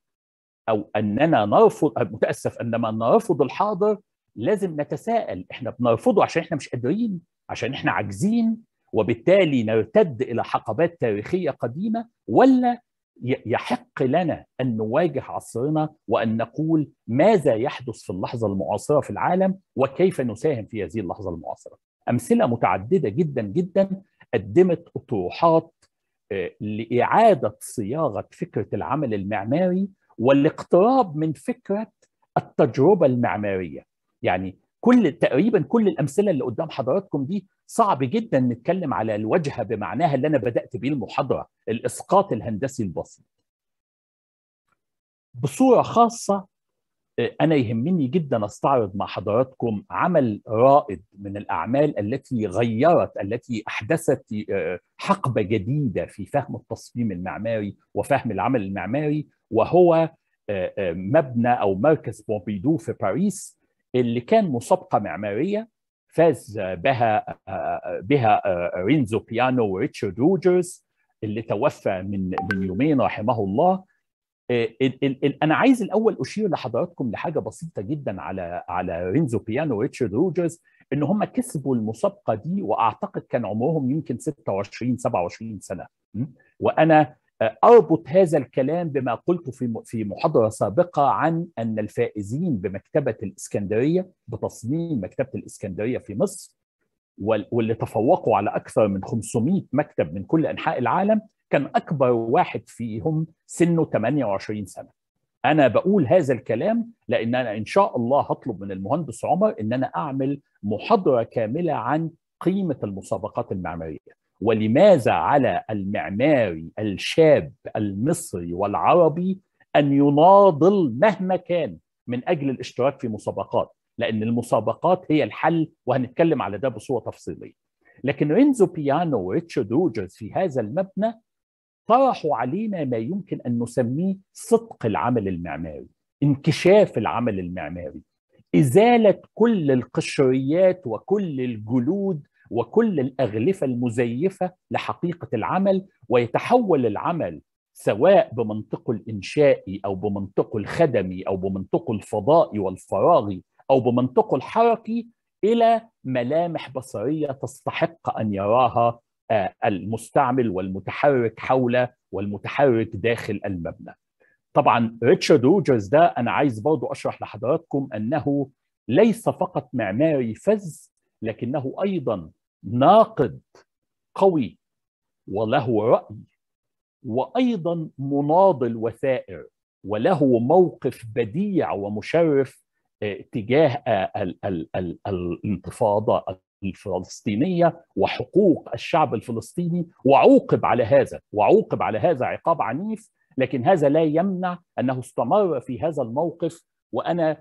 او اننا نرفض متاسف عندما نرفض الحاضر لازم نتساءل احنا بنرفضه عشان احنا مش قادرين عشان احنا عاجزين وبالتالي نرتد الى حقبات تاريخيه قديمه ولا يحق لنا ان نواجه عصرنا وان نقول ماذا يحدث في اللحظه المعاصره في العالم وكيف نساهم في هذه اللحظه المعاصره. امثله متعدده جدا جدا قدمت اطروحات آه، لاعاده صياغه فكره العمل المعماري والاقتراب من فكره التجربه المعماريه. يعني كل تقريبا كل الامثله اللي قدام حضراتكم دي صعب جدا نتكلم على الواجهه بمعناها اللي انا بدات بيه المحاضره الاسقاط الهندسي البسيط. بصوره خاصه آه، انا يهمني جدا استعرض مع حضراتكم عمل رائد من الاعمال التي غيرت التي احدثت آه، حقبه جديده في فهم التصميم المعماري وفهم العمل المعماري وهو آه، مبنى او مركز بومبيدو في باريس اللي كان مسابقه معماريه فاز بها بها رينزو بيانو وريتشارد روجرز اللي توفى من من يومين رحمه الله انا عايز الاول اشير لحضراتكم لحاجه بسيطه جدا على على رينزو بيانو وريتشارد روجرز ان هم كسبوا المسابقه دي واعتقد كان عمرهم يمكن 26 27 سنه وانا اربط هذا الكلام بما قلته في في محاضره سابقه عن ان الفائزين بمكتبه الاسكندريه بتصميم مكتبه الاسكندريه في مصر واللي تفوقوا على اكثر من 500 مكتب من كل انحاء العالم كان اكبر واحد فيهم سنه 28 سنه. انا بقول هذا الكلام لان انا ان شاء الله هطلب من المهندس عمر ان انا اعمل محاضره كامله عن قيمه المسابقات المعماريه. ولماذا على المعماري الشاب المصري والعربي ان يناضل مهما كان من اجل الاشتراك في مسابقات لان المسابقات هي الحل وهنتكلم على ده بصوره تفصيليه لكن رينزو بيانو وريتشارد روجرز في هذا المبنى طرحوا علينا ما يمكن ان نسميه صدق العمل المعماري انكشاف العمل المعماري ازاله كل القشريات وكل الجلود وكل الاغلفه المزيفه لحقيقه العمل ويتحول العمل سواء بمنطقه الانشائي او بمنطقه الخدمي او بمنطقه الفضائي والفراغي او بمنطقه الحركي الى ملامح بصريه تستحق ان يراها آه، المستعمل والمتحرك حول والمتحرك داخل المبنى. طبعا ريتشارد روجرز ده انا عايز برضه اشرح لحضراتكم انه ليس فقط معماري فذ لكنه ايضا ناقد قوي وله راي وايضا مناضل وثائر وله موقف بديع ومشرف آه، تجاه آه، الانتفاضه الفلسطينيه وحقوق الشعب الفلسطيني وعوقب على هذا وعوقب على هذا عقاب عنيف لكن هذا لا يمنع انه استمر في هذا الموقف وانا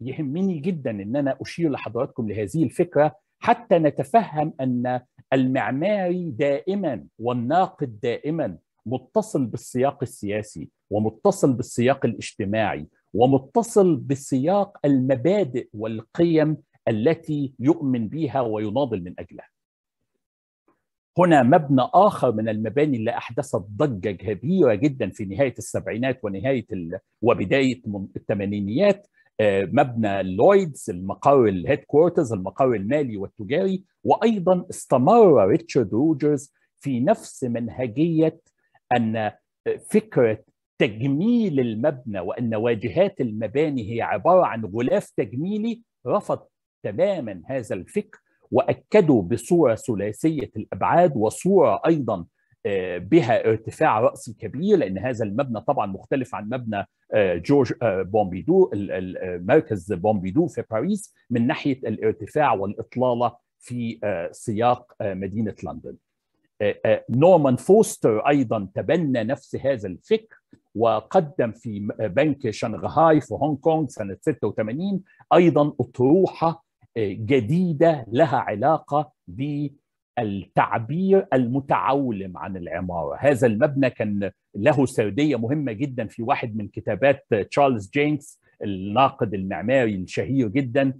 يهمني جدا ان انا اشير لحضراتكم لهذه الفكره حتى نتفهم ان المعماري دائما والناقد دائما متصل بالسياق السياسي ومتصل بالسياق الاجتماعي ومتصل بسياق المبادئ والقيم التي يؤمن بها ويناضل من اجلها. هنا مبنى اخر من المباني اللي احدثت ضجه كبيره جدا في نهايه السبعينات ونهايه ال... وبدايه الثمانينيات مبنى لويدز المقر الهيد كوارترز المقر المالي والتجاري وايضا استمر ريتشارد روجرز في نفس منهجيه ان فكره تجميل المبنى وان واجهات المباني هي عباره عن غلاف تجميلي رفض تماما هذا الفكر واكدوا بصوره ثلاثيه الابعاد وصوره ايضا آه، بها ارتفاع رأس كبير لأن هذا المبنى طبعا مختلف عن مبنى آه، جورج آه، بومبيدو مركز بومبيدو في باريس من ناحية الارتفاع والإطلالة في سياق مدينة لندن نورمان فوستر أيضا تبنى نفس هذا الفكر وقدم في بنك شنغهاي في هونغ كونغ سنة 86 أيضا أطروحة جديدة لها علاقة ب التعبير المتعولم عن العمارة هذا المبنى كان له سردية مهمة جدا في واحد من كتابات تشارلز جينكس الناقد المعماري الشهير جدا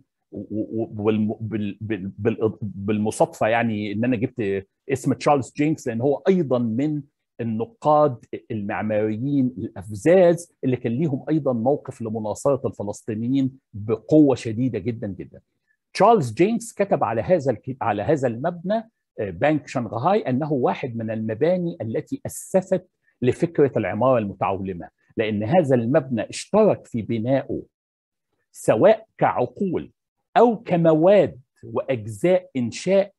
بالمصادفة يعني ان انا جبت اسم تشارلز جينكس لان هو ايضا من النقاد المعماريين الافذاذ اللي كان ليهم ايضا موقف لمناصره الفلسطينيين بقوه شديده جدا جدا. تشارلز جينكس كتب على هذا على هذا المبنى بنك شنغهاي انه واحد من المباني التي اسست لفكره العماره المتعولمه لان هذا المبنى اشترك في بنائه سواء كعقول او كمواد واجزاء انشاء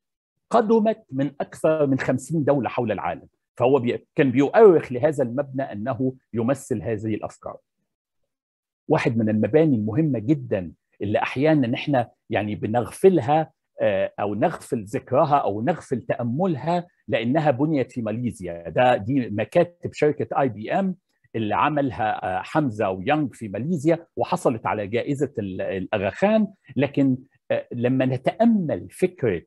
قدمت من اكثر من 50 دوله حول العالم فهو بي... كان بيؤرخ لهذا المبنى انه يمثل هذه الافكار واحد من المباني المهمه جدا اللي احيانا احنا يعني بنغفلها آه، او نغفل ذكرها او نغفل تاملها لانها بنيت في ماليزيا ده دي مكاتب شركه اي بي ام اللي عملها آه، حمزه ويانج في ماليزيا وحصلت على جائزه الاغاخان لكن آه، لما نتامل فكره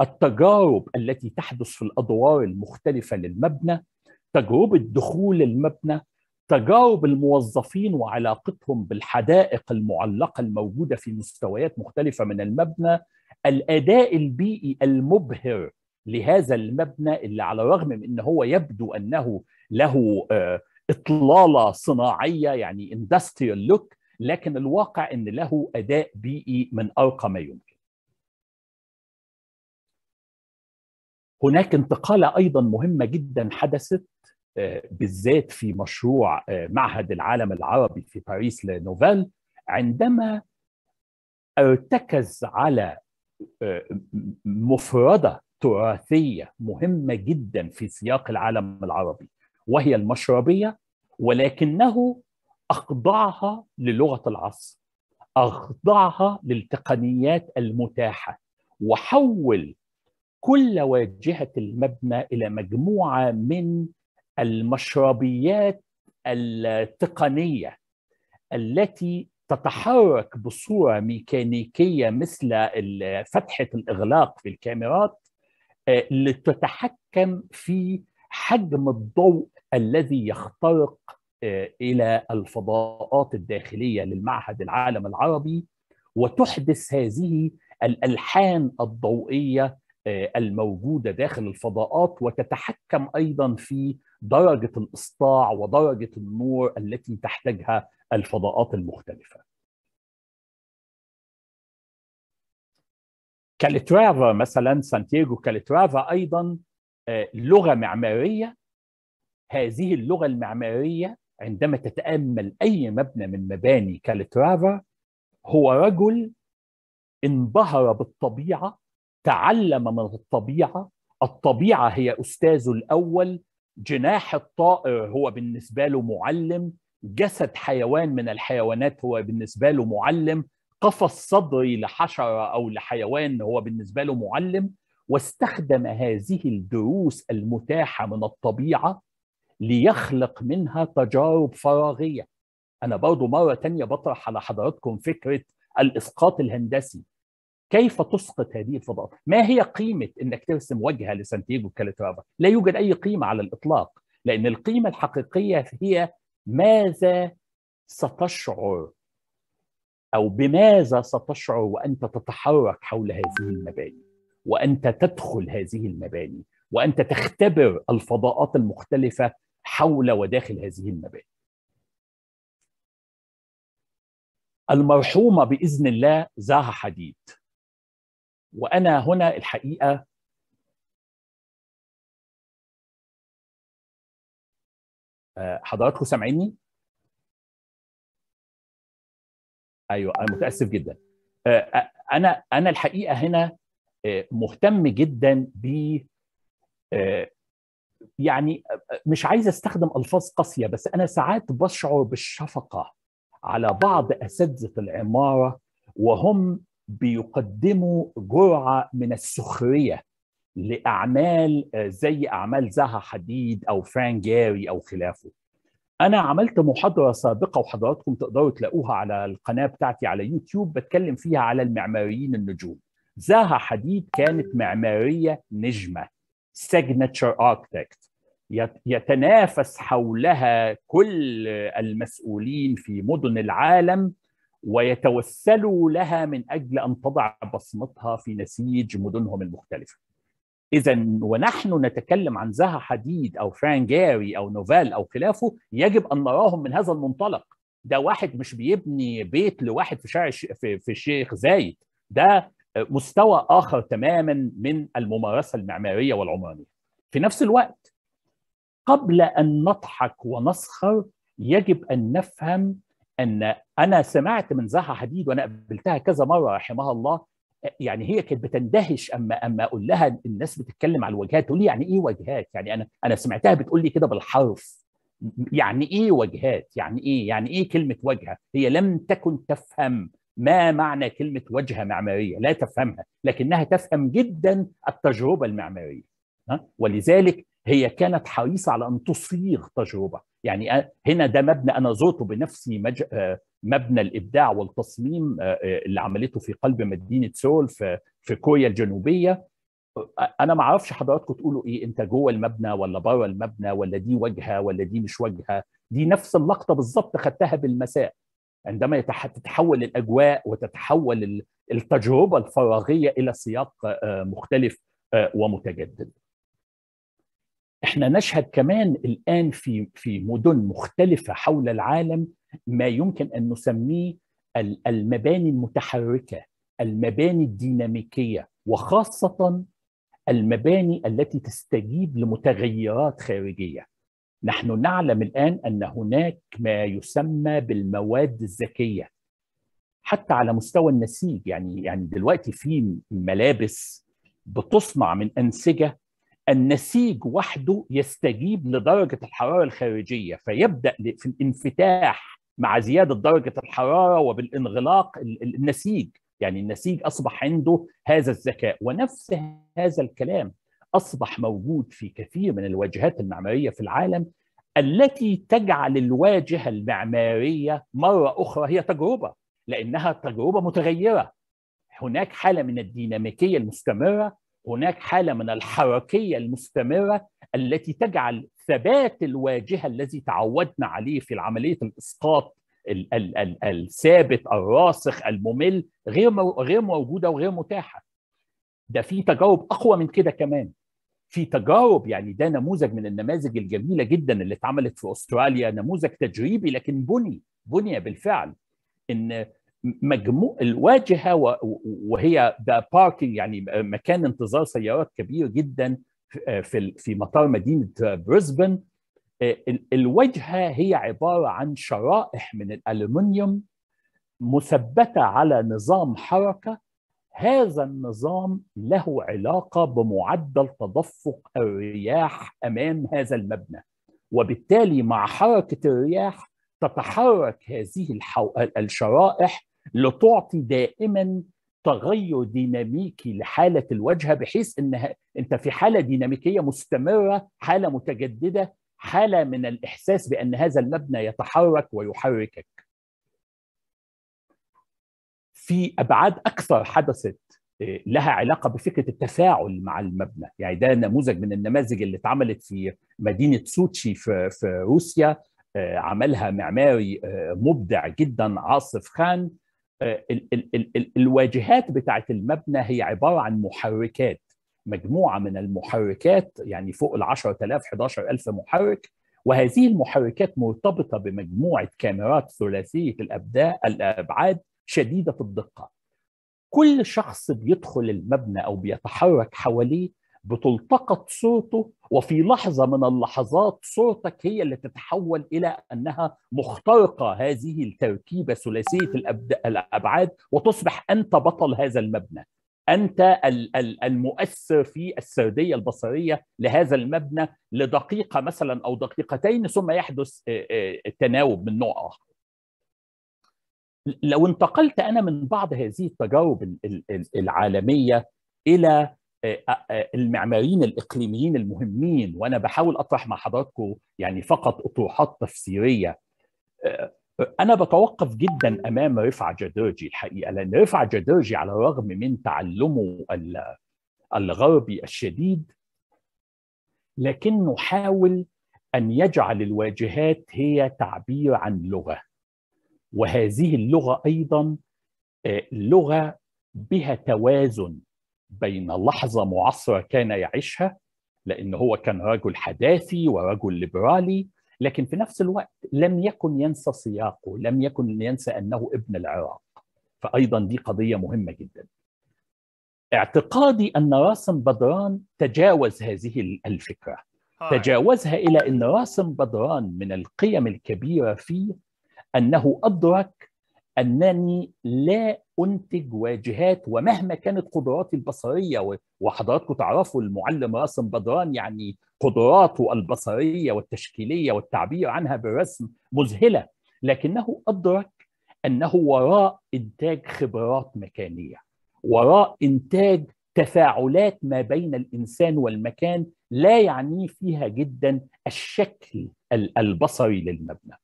التجارب التي تحدث في الادوار المختلفه للمبنى تجربه دخول المبنى تجارب الموظفين وعلاقتهم بالحدائق المعلقه الموجوده في مستويات مختلفه من المبنى الاداء البيئي المبهر لهذا المبنى اللي على الرغم من ان هو يبدو انه له آه، اطلاله صناعيه يعني اندستريال لوك لكن الواقع ان له اداء بيئي من ارقى ما يمكن. هناك انتقاله ايضا مهمه جدا حدثت آه، بالذات في مشروع آه، معهد العالم العربي في باريس لنوفال عندما ارتكز على مفردة تراثية مهمة جدا في سياق العالم العربي وهي المشربية ولكنه أخضعها للغة العصر أخضعها للتقنيات المتاحة وحول كل واجهة المبنى إلى مجموعة من المشربيات التقنية التي تتحرك بصورة ميكانيكية مثل فتحة الإغلاق في الكاميرات آه، لتتحكم في حجم الضوء الذي يخترق آه، إلى الفضاءات الداخلية للمعهد العالم العربي وتحدث هذه الألحان الضوئية آه، الموجودة داخل الفضاءات وتتحكم أيضا في درجة الإصطاع ودرجة النور التي تحتاجها الفضاءات المختلفة كاليترافا مثلا سانتياغو كاليترافا أيضا آه، لغة معمارية هذه اللغة المعمارية عندما تتأمل أي مبنى من مباني كاليترافا هو رجل انبهر بالطبيعة تعلم من الطبيعة الطبيعة هي أستاذه الأول جناح الطائر هو بالنسبة له معلم جسد حيوان من الحيوانات هو بالنسبه له معلم قفص صدري لحشره او لحيوان هو بالنسبه له معلم واستخدم هذه الدروس المتاحه من الطبيعه ليخلق منها تجارب فراغيه انا برضو مره تانية بطرح على حضراتكم فكره الاسقاط الهندسي كيف تسقط هذه الفضاءات؟ ما هي قيمه انك ترسم وجهه لسانتياغو كاليترافا؟ لا يوجد اي قيمه على الاطلاق لان القيمه الحقيقيه هي ماذا ستشعر او بماذا ستشعر وانت تتحرك حول هذه المباني وانت تدخل هذه المباني وانت تختبر الفضاءات المختلفه حول وداخل هذه المباني المرحومه باذن الله زاها حديد وانا هنا الحقيقه آه، حضراتكم سامعيني؟ ايوه انا متاسف جدا آه، انا انا الحقيقه هنا آه، مهتم جدا ب يعني مش عايز استخدم الفاظ قاسيه بس انا ساعات بشعر بالشفقه على بعض اساتذه العماره وهم بيقدموا جرعه من السخريه لاعمال آه، زي اعمال زها حديد او فران جاري او خلافه انا عملت محاضره سابقه وحضراتكم تقدروا تلاقوها على القناه بتاعتي على يوتيوب بتكلم فيها على المعماريين النجوم زها حديد كانت معماريه نجمه سيجنتشر اركتكت يتنافس حولها كل المسؤولين في مدن العالم ويتوسلوا لها من اجل ان تضع بصمتها في نسيج مدنهم المختلفه اذا ونحن نتكلم عن زها حديد او فران جاري او نوفال او خلافه يجب ان نراهم من هذا المنطلق ده واحد مش بيبني بيت لواحد في شارع في, في الشيخ زايد ده مستوى اخر تماما من الممارسه المعماريه والعمرانيه في نفس الوقت قبل ان نضحك ونسخر يجب ان نفهم ان انا سمعت من زها حديد وانا قابلتها كذا مره رحمها الله يعني هي كانت بتندهش اما اما اقول لها الناس بتتكلم على الوجهات تقول لي يعني ايه واجهات؟ يعني انا انا سمعتها بتقول لي كده بالحرف يعني ايه واجهات؟ يعني ايه؟ يعني ايه كلمه واجهه؟ هي لم تكن تفهم ما معنى كلمه وجهه معماريه، لا تفهمها، لكنها تفهم جدا التجربه المعماريه. ها؟ ولذلك هي كانت حريصه على ان تصيغ تجربه، يعني هنا ده مبنى انا زرته بنفسي مج... آه، مبنى الابداع والتصميم آه، آه، اللي عملته في قلب مدينه سول في في كوريا الجنوبيه انا ما اعرفش حضراتكم تقولوا ايه انت جوه المبنى ولا بره المبنى ولا دي واجهه ولا دي مش واجهه دي نفس اللقطه بالظبط خدتها بالمساء عندما تتحول الاجواء وتتحول التجربه الفراغيه الى سياق آه، مختلف ومتجدد احنا نشهد كمان الان في في مدن مختلفه حول العالم ما يمكن ان نسميه المباني المتحركه المباني الديناميكيه وخاصه المباني التي تستجيب لمتغيرات خارجيه نحن نعلم الان ان هناك ما يسمى بالمواد الذكيه حتى على مستوى النسيج يعني يعني دلوقتي في ملابس بتصنع من انسجه النسيج وحده يستجيب لدرجه الحراره الخارجيه فيبدا في الانفتاح مع زياده درجه الحراره وبالانغلاق النسيج يعني النسيج اصبح عنده هذا الذكاء ونفس هذا الكلام اصبح موجود في كثير من الواجهات المعماريه في العالم التي تجعل الواجهه المعماريه مره اخرى هي تجربه لانها تجربه متغيره هناك حاله من الديناميكيه المستمره هناك حالة من الحركية المستمرة التي تجعل ثبات الواجهة الذي تعودنا عليه في عملية الإسقاط ال ال ال الثابت الراسخ الممل غير غير موجودة وغير متاحة ده في تجارب أقوى من كده كمان في تجارب يعني ده نموذج من النماذج الجميلة جدا اللي اتعملت في أستراليا نموذج تجريبي لكن بني بني بالفعل إن مجموع الواجهه وهي ده باركينج يعني مكان انتظار سيارات كبير جدا في في مطار مدينه بريسبن آه، الواجهه هي عباره عن شرائح من الالومنيوم مثبته على نظام حركه هذا النظام له علاقه بمعدل تدفق الرياح امام هذا المبنى وبالتالي مع حركه الرياح تتحرك هذه الشرائح لتعطي دائما تغير ديناميكي لحالة الواجهة بحيث أنها أنت في حالة ديناميكية مستمرة حالة متجددة حالة من الإحساس بأن هذا المبنى يتحرك ويحركك في أبعاد أكثر حدثت آه، لها علاقة بفكرة التفاعل مع المبنى يعني ده نموذج من النماذج اللي اتعملت في مدينة سوتشي في روسيا آه، عملها معماري آه، مبدع جدا عاصف خان آه، ال ال ال الواجهات بتاعت المبنى هي عباره عن محركات مجموعه من المحركات يعني فوق ال 10000 11000 محرك وهذه المحركات مرتبطه بمجموعه كاميرات ثلاثيه الأبداء الابعاد شديده الدقه كل شخص بيدخل المبنى او بيتحرك حواليه بتلتقط صوته وفي لحظة من اللحظات صوتك هي اللي تتحول إلى أنها مخترقة هذه التركيبة ثلاثية الأبعاد وتصبح أنت بطل هذا المبنى أنت المؤثر في السردية البصرية لهذا المبنى لدقيقة مثلا أو دقيقتين ثم يحدث التناوب من نوع آخر لو انتقلت أنا من بعض هذه التجارب العالمية إلى آه، آه، آه، المعماريين الاقليميين المهمين وانا بحاول اطرح مع حضراتكم يعني فقط اطروحات تفسيريه انا بتوقف جدا امام رفع جدرجي الحقيقه لان رفع جدرجي على الرغم من تعلمه الغربي الشديد لكنه حاول ان يجعل الواجهات هي تعبير عن لغه وهذه اللغه ايضا لغه بها توازن بين لحظه معاصره كان يعيشها لأنه هو كان رجل حداثي ورجل ليبرالي لكن في نفس الوقت لم يكن ينسى سياقه لم يكن ينسى أنه ابن العراق فأيضا دي قضية مهمة جدا اعتقادي أن راسم بدران تجاوز هذه الفكرة تجاوزها إلى أن راسم بدران من القيم الكبيرة فيه أنه أدرك انني لا انتج واجهات ومهما كانت قدراتي البصريه وحضراتكم تعرفوا المعلم راسم بدران يعني قدراته البصريه والتشكيليه والتعبير عنها بالرسم مذهله لكنه ادرك انه وراء انتاج خبرات مكانيه وراء انتاج تفاعلات ما بين الانسان والمكان لا يعنيه فيها جدا الشكل البصري للمبنى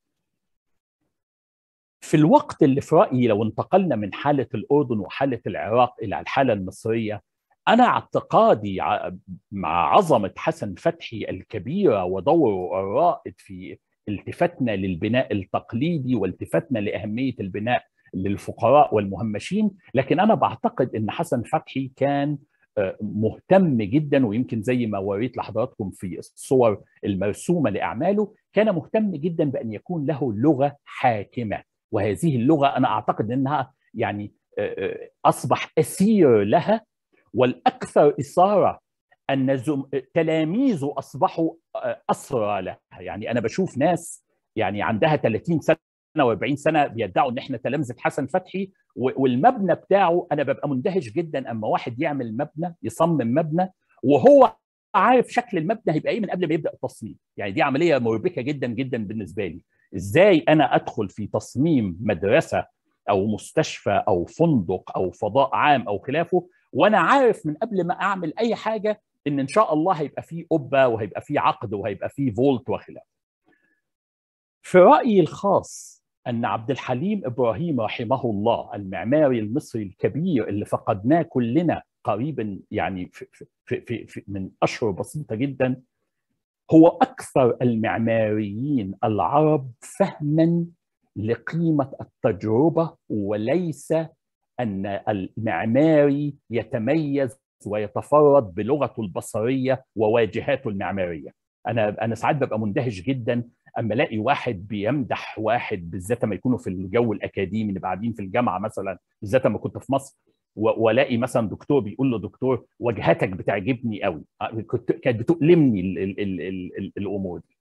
في الوقت اللي في رايي لو انتقلنا من حاله الاردن وحاله العراق الى الحاله المصريه انا اعتقادي مع عظمه حسن فتحي الكبيره ودوره الرائد في التفاتنا للبناء التقليدي والتفاتنا لاهميه البناء للفقراء والمهمشين لكن انا بعتقد ان حسن فتحي كان آه، مهتم جدا ويمكن زي ما وريت لحضراتكم في الصور المرسومه لاعماله كان مهتم جدا بان يكون له لغه حاكمه وهذه اللغه انا اعتقد انها يعني آه، آه، اصبح اسير لها والاكثر اثاره ان تلاميذه اصبحوا آه، اسرى لها يعني انا بشوف ناس يعني عندها 30 سنه و40 سنه بيدعوا ان احنا تلامذه حسن فتحي والمبنى بتاعه انا ببقى مندهش جدا اما واحد يعمل مبنى يصمم مبنى وهو عارف شكل المبنى هيبقى ايه من قبل ما يبدا التصميم يعني دي عمليه مربكه جدا جدا بالنسبه لي ازاي انا ادخل في تصميم مدرسه او مستشفى او فندق او فضاء عام او خلافه وانا عارف من قبل ما اعمل اي حاجه ان ان شاء الله هيبقى فيه قبه وهيبقى فيه عقد وهيبقى فيه فولت وخلافه. في رايي الخاص ان عبد الحليم ابراهيم رحمه الله المعماري المصري الكبير اللي فقدناه كلنا قريبا يعني في, في, في, في من اشهر بسيطه جدا هو اكثر المعماريين العرب فهما لقيمه التجربه وليس ان المعماري يتميز ويتفرد بلغته البصريه وواجهاته المعماريه انا انا ساعات ببقى مندهش جدا اما الاقي واحد بيمدح واحد بالذات ما يكونوا في الجو الاكاديمي نبقى قاعدين في الجامعه مثلا بالذات ما كنت في مصر والاقي مثلا دكتور بيقول له دكتور وجهتك بتعجبني قوي آه، كنت كانت بتؤلمني الـ الـ الـ الـ الـ الامور دي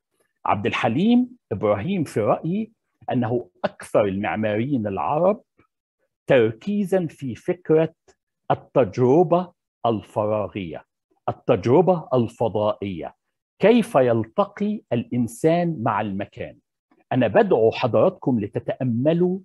عبد الحليم ابراهيم في رايي انه اكثر المعماريين العرب تركيزا في فكره التجربه الفراغيه التجربه الفضائيه كيف يلتقي الانسان مع المكان انا بدعو حضراتكم لتتاملوا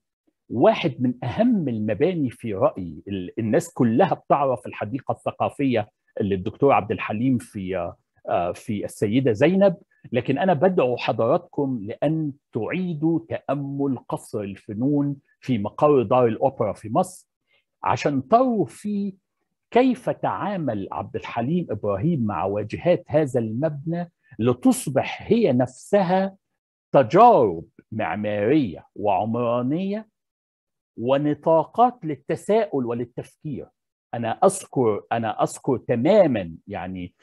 واحد من اهم المباني في رايي الناس كلها بتعرف الحديقه الثقافيه اللي الدكتور عبد الحليم في آه، في السيده زينب لكن انا بدعو حضراتكم لان تعيدوا تامل قصر الفنون في مقر دار الاوبرا في مصر عشان تروا فيه كيف تعامل عبد الحليم ابراهيم مع واجهات هذا المبنى لتصبح هي نفسها تجارب معماريه وعمرانيه ونطاقات للتساؤل وللتفكير انا اذكر انا اذكر تماما يعني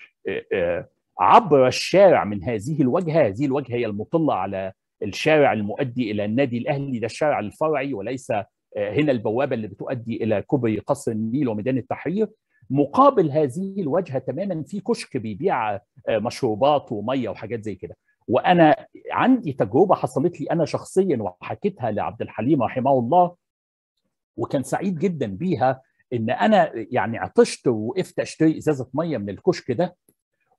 عبر الشارع من هذه الوجهه هذه الوجهه هي المطله على الشارع المؤدي الى النادي الاهلي ده الشارع الفرعي وليس هنا البوابه اللي بتؤدي الى كوبري قصر النيل وميدان التحرير مقابل هذه الواجهه تماما في كشك بيبيع مشروبات وميه وحاجات زي كده وانا عندي تجربه حصلت لي انا شخصيا وحكيتها لعبد الحليم رحمه الله وكان سعيد جدا بيها ان انا يعني عطشت وقفت اشتري ازازه ميه من الكشك ده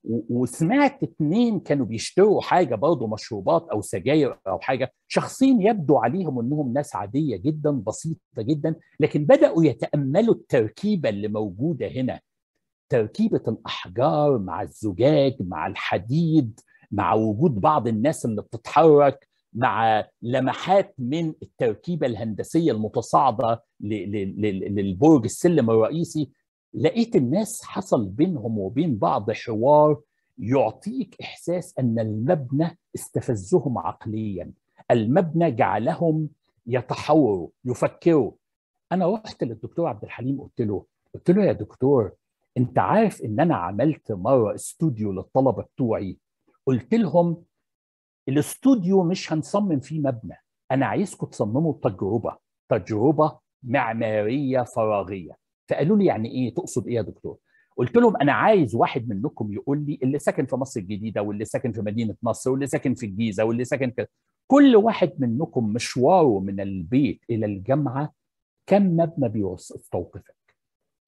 وسمعت اتنين كانوا بيشتروا حاجه برضه مشروبات او سجاير او حاجه شخصين يبدو عليهم انهم ناس عاديه جدا بسيطه جدا لكن بداوا يتاملوا التركيبه اللي موجوده هنا تركيبه الاحجار مع الزجاج مع الحديد مع وجود بعض الناس اللي بتتحرك مع لمحات من التركيبه الهندسيه المتصاعده للبرج السلم الرئيسي لقيت الناس حصل بينهم وبين بعض حوار يعطيك احساس ان المبنى استفزهم عقليا المبنى جعلهم يتحوروا يفكروا انا رحت للدكتور عبد الحليم قلت له قلت له يا دكتور انت عارف ان انا عملت مره استوديو للطلبه بتوعي قلت لهم الاستوديو مش هنصمم فيه مبنى انا عايزكم تصمموا تجربه تجربه معماريه فراغيه فقالوا لي يعني ايه تقصد ايه يا دكتور قلت لهم انا عايز واحد منكم يقول لي اللي ساكن في مصر الجديده واللي ساكن في مدينه نصر واللي ساكن في الجيزه واللي ساكن في كل واحد منكم مشواره من البيت الى الجامعه كم مبنى بيستوقفك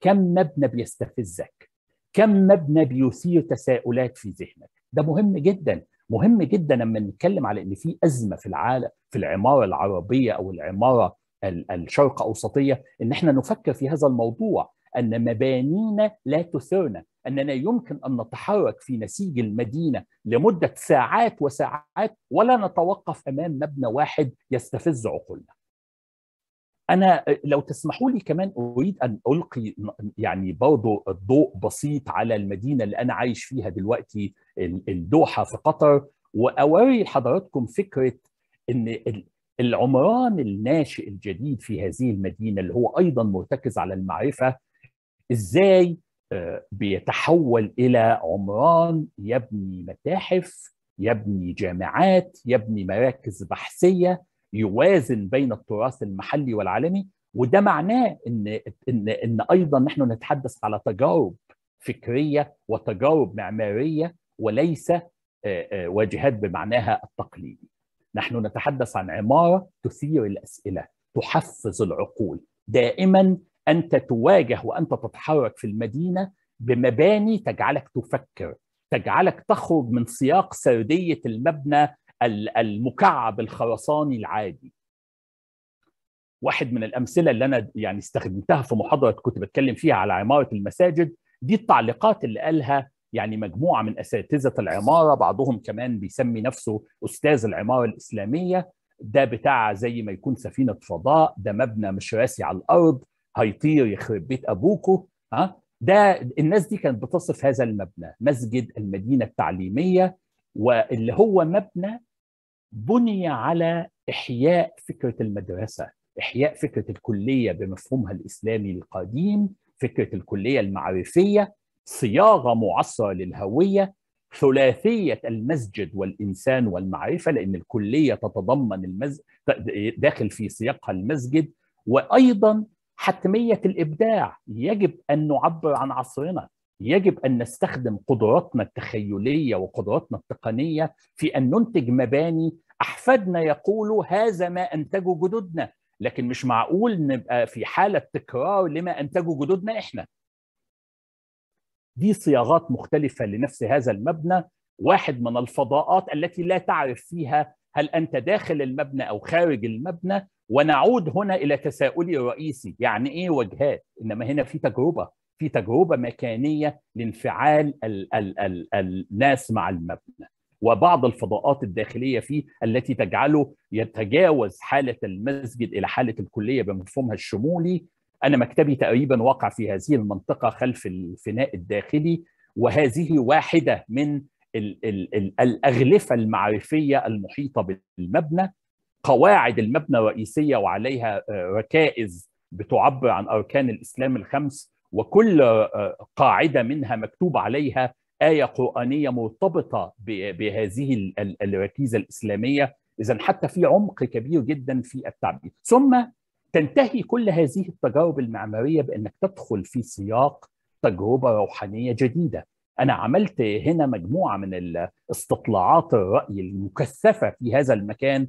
كم مبنى بيستفزك كم مبنى بيثير تساؤلات في ذهنك ده مهم جدا مهم جدا لما نتكلم على ان في ازمه في العالم في العماره العربيه او العماره الشرق اوسطيه ان احنا نفكر في هذا الموضوع ان مبانينا لا تثرنا اننا يمكن ان نتحرك في نسيج المدينه لمده ساعات وساعات ولا نتوقف امام مبنى واحد يستفز عقولنا انا لو تسمحوا لي كمان اريد ان القي يعني برضه الضوء بسيط على المدينه اللي انا عايش فيها دلوقتي الدوحه في قطر واوري حضراتكم فكره ان العمران الناشئ الجديد في هذه المدينه اللي هو ايضا مرتكز على المعرفه ازاي آه، بيتحول الى عمران يبني متاحف يبني جامعات يبني مراكز بحثيه يوازن بين التراث المحلي والعالمي وده معناه ان ان ان ايضا نحن نتحدث على تجارب فكريه وتجارب معماريه وليس آه، آه، واجهات بمعناها التقليدي. نحن نتحدث عن عماره تثير الاسئله، تحفز العقول، دائما انت تواجه وانت تتحرك في المدينه بمباني تجعلك تفكر، تجعلك تخرج من سياق سرديه المبنى المكعب الخرساني العادي واحد من الامثله اللي انا يعني استخدمتها في محاضره كنت بتكلم فيها على عماره المساجد دي التعليقات اللي قالها يعني مجموعه من اساتذه العماره بعضهم كمان بيسمي نفسه استاذ العماره الاسلاميه ده بتاع زي ما يكون سفينه فضاء ده مبنى مش راسي على الارض هيطير يخرب بيت ابوكو ها ده الناس دي كانت بتصف هذا المبنى مسجد المدينه التعليميه واللي هو مبنى بني على إحياء فكرة المدرسة إحياء فكرة الكلية بمفهومها الإسلامي القديم فكرة الكلية المعرفية صياغة معاصرة للهوية ثلاثية المسجد والإنسان والمعرفة لأن الكلية تتضمن المز... داخل في سياقها المسجد وأيضا حتمية الإبداع يجب أن نعبر عن عصرنا يجب أن نستخدم قدراتنا التخيلية وقدراتنا التقنية في أن ننتج مباني أحفادنا يقولوا هذا ما أنتجه جدودنا لكن مش معقول نبقى في حالة تكرار لما أنتجه جدودنا إحنا دي صياغات مختلفة لنفس هذا المبنى واحد من الفضاءات التي لا تعرف فيها هل أنت داخل المبنى أو خارج المبنى ونعود هنا إلى تساؤلي الرئيسي يعني إيه وجهات إنما هنا في تجربة في تجربة مكانية لانفعال الـ الـ الناس مع المبنى وبعض الفضاءات الداخليه فيه التي تجعله يتجاوز حاله المسجد الى حاله الكليه بمفهومها الشمولي انا مكتبي تقريبا واقع في هذه المنطقه خلف الفناء الداخلي وهذه واحده من الـ الـ الـ الاغلفه المعرفيه المحيطه بالمبنى قواعد المبنى الرئيسيه وعليها آه، ركائز بتعبر عن اركان الاسلام الخمس وكل آه، قاعده منها مكتوب عليها آية قرآنية مرتبطة بهذه الركيزة الإسلامية إذا حتى في عمق كبير جدا في التعبير ثم تنتهي كل هذه التجارب المعمارية بأنك تدخل في سياق تجربة روحانية جديدة أنا عملت هنا مجموعة من الاستطلاعات الرأي المكثفة في هذا المكان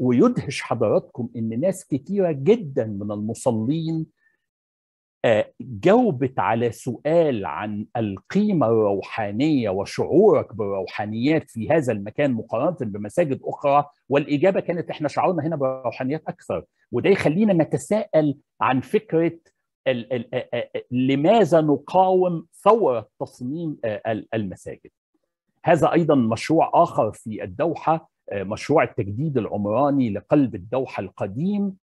ويدهش حضراتكم ان ناس كثيرة جدا من المصلين آه، جاوبت على سؤال عن القيمة الروحانية وشعورك بالروحانيات في هذا المكان مقارنة بمساجد أخرى والإجابة كانت إحنا شعورنا هنا بروحانيات أكثر وده يخلينا نتساءل عن فكرة الـ الـ الـ آه، آه، لماذا نقاوم ثورة تصميم المساجد هذا أيضا مشروع آخر في الدوحة مشروع التجديد العمراني لقلب الدوحة القديم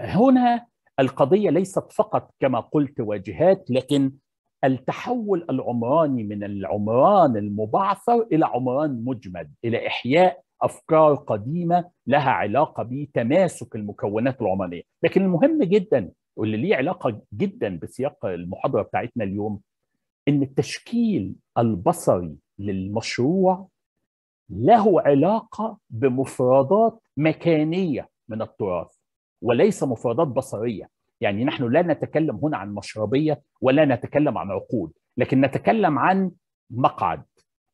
هنا القضية ليست فقط كما قلت واجهات لكن التحول العمراني من العمران المبعثر إلى عمران مجمد إلى إحياء أفكار قديمة لها علاقة بتماسك المكونات العمرانية لكن المهم جدا واللي ليه علاقة جدا بسياق المحاضرة بتاعتنا اليوم إن التشكيل البصري للمشروع له علاقة بمفردات مكانية من التراث وليس مفردات بصريه يعني نحن لا نتكلم هنا عن مشربيه ولا نتكلم عن عقود لكن نتكلم عن مقعد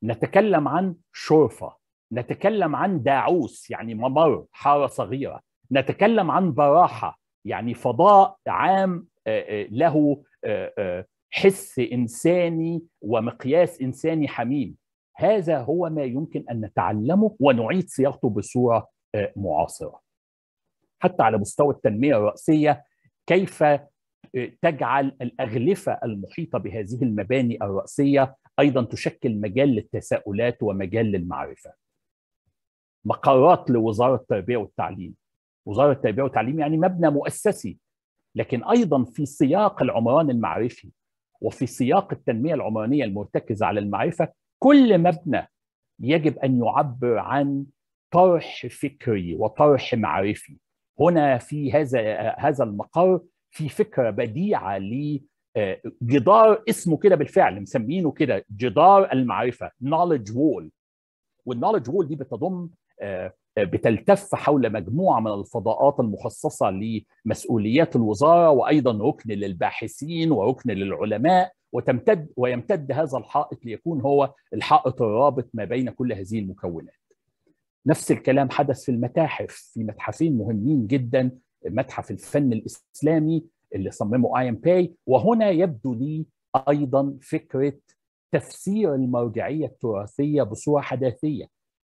نتكلم عن شرفه نتكلم عن داعوس يعني ممر حاره صغيره نتكلم عن براحه يعني فضاء عام آه، آه، له آه، حس انساني ومقياس انساني حميم هذا هو ما يمكن ان نتعلمه ونعيد صياغته بصوره معاصره حتى على مستوى التنميه الراسيه كيف آه، تجعل الاغلفه المحيطه بهذه المباني الراسيه ايضا تشكل مجال للتساؤلات ومجال للمعرفه. مقرات لوزاره التربيه والتعليم. وزاره التربيه والتعليم يعني مبنى مؤسسي لكن ايضا في سياق العمران المعرفي وفي سياق التنميه العمرانيه المرتكزه على المعرفه كل مبنى يجب ان يعبر عن طرح فكري وطرح معرفي هنا في هذا هذا المقر في فكره بديعه لجدار آه، اسمه كده بالفعل مسمينه كده جدار المعرفه نولج وول والنولج وول دي بتضم آه، آه، بتلتف حول مجموعه من الفضاءات المخصصه لمسؤوليات الوزاره وايضا ركن للباحثين وركن للعلماء وتمتد ويمتد هذا الحائط ليكون هو الحائط الرابط ما بين كل هذه المكونات. نفس الكلام حدث في المتاحف في متحفين مهمين جدا متحف الفن الاسلامي اللي صممه اي ام بي وهنا يبدو لي ايضا فكره تفسير المرجعيه التراثيه بصوره حداثيه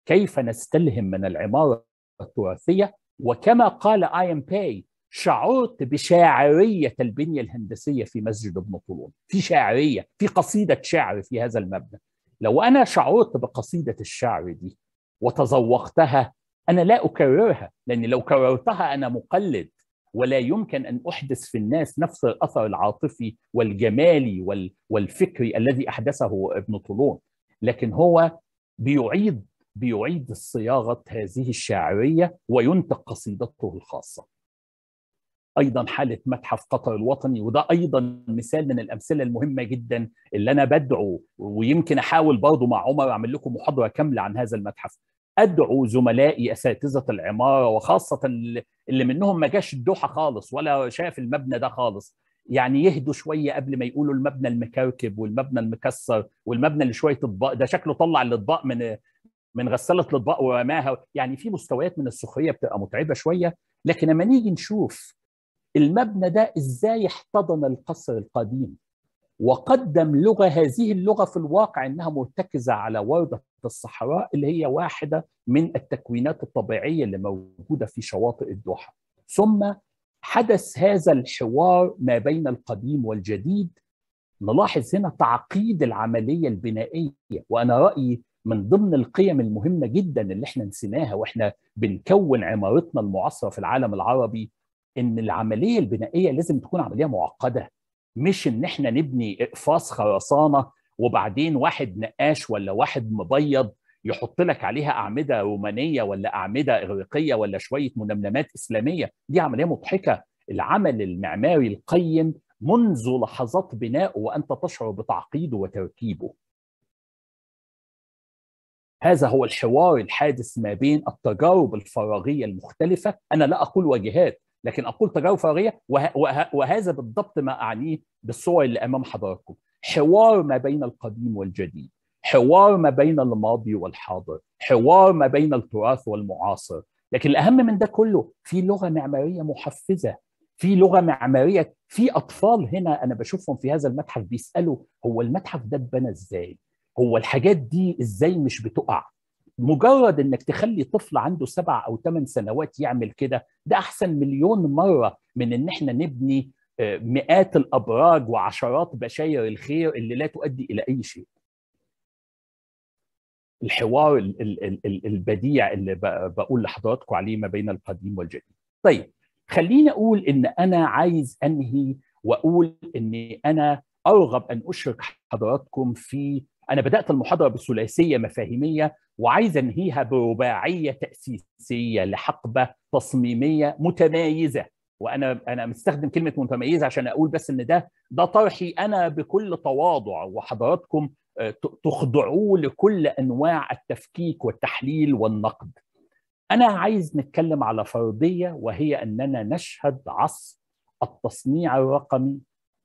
كيف نستلهم من العماره التراثيه وكما قال اي ام بي شعرت بشاعريه البنيه الهندسيه في مسجد ابن طولون في شاعريه في قصيده شعر في هذا المبنى لو انا شعرت بقصيده الشعر دي وتذوقتها انا لا اكررها لان لو كررتها انا مقلد ولا يمكن ان احدث في الناس نفس الاثر العاطفي والجمالي والفكري الذي احدثه ابن طولون لكن هو بيعيد بيعيد صياغه هذه الشاعريه وينتج قصيدته الخاصه ايضا حاله متحف قطر الوطني وده ايضا مثال من الامثله المهمه جدا اللي انا بدعو ويمكن احاول برضه مع عمر اعمل لكم محاضره كامله عن هذا المتحف ادعو زملائي اساتذه العماره وخاصه اللي منهم ما جاش الدوحه خالص ولا شاف المبنى ده خالص يعني يهدوا شويه قبل ما يقولوا المبنى المكركب والمبنى المكسر والمبنى اللي شويه اطباق ده شكله طلع الاطباق من من غساله الاطباق ورماها يعني في مستويات من السخريه بتبقى متعبه شويه لكن لما نيجي نشوف المبنى ده ازاي احتضن القصر القديم وقدم لغه هذه اللغه في الواقع انها مرتكزه على ورده الصحراء اللي هي واحده من التكوينات الطبيعيه اللي موجوده في شواطئ الدوحه ثم حدث هذا الحوار ما بين القديم والجديد نلاحظ هنا تعقيد العمليه البنائيه وانا رايي من ضمن القيم المهمه جدا اللي احنا نسيناها واحنا بنكون عمارتنا المعاصره في العالم العربي ان العمليه البنائيه لازم تكون عمليه معقده مش ان احنا نبني اقفاص خرسانه وبعدين واحد نقاش ولا واحد مبيض يحط لك عليها اعمده رومانيه ولا اعمده اغريقيه ولا شويه منمنمات اسلاميه دي عمليه مضحكه العمل المعماري القيم منذ لحظات بنائه وانت تشعر بتعقيده وتركيبه هذا هو الحوار الحادث ما بين التجارب الفراغيه المختلفه انا لا اقول واجهات لكن اقول تجارب فراغيه وه... وه... وهذا بالضبط ما اعنيه بالصور اللي امام حضراتكم حوار ما بين القديم والجديد حوار ما بين الماضي والحاضر حوار ما بين التراث والمعاصر لكن الاهم من ده كله في لغه معماريه محفزه في لغه معماريه في اطفال هنا انا بشوفهم في هذا المتحف بيسالوا هو المتحف ده اتبنى ازاي هو الحاجات دي ازاي مش بتقع مجرد انك تخلي طفل عنده سبع او ثمان سنوات يعمل كده ده احسن مليون مره من ان احنا نبني آه، مئات الابراج وعشرات بشاير الخير اللي لا تؤدي الى اي شيء. الحوار البديع اللي بقول لحضراتكم عليه ما بين القديم والجديد. طيب خليني اقول ان انا عايز انهي واقول اني انا ارغب ان اشرك حضراتكم في انا بدات المحاضره بثلاثيه مفاهيميه وعايز انهيها برباعيه تاسيسيه لحقبه تصميميه متميزه وانا انا مستخدم كلمه متميزه عشان اقول بس ان ده ده طرحي انا بكل تواضع وحضراتكم آه، تخضعوه لكل انواع التفكيك والتحليل والنقد. انا عايز نتكلم على فرضيه وهي اننا نشهد عصر التصنيع الرقمي،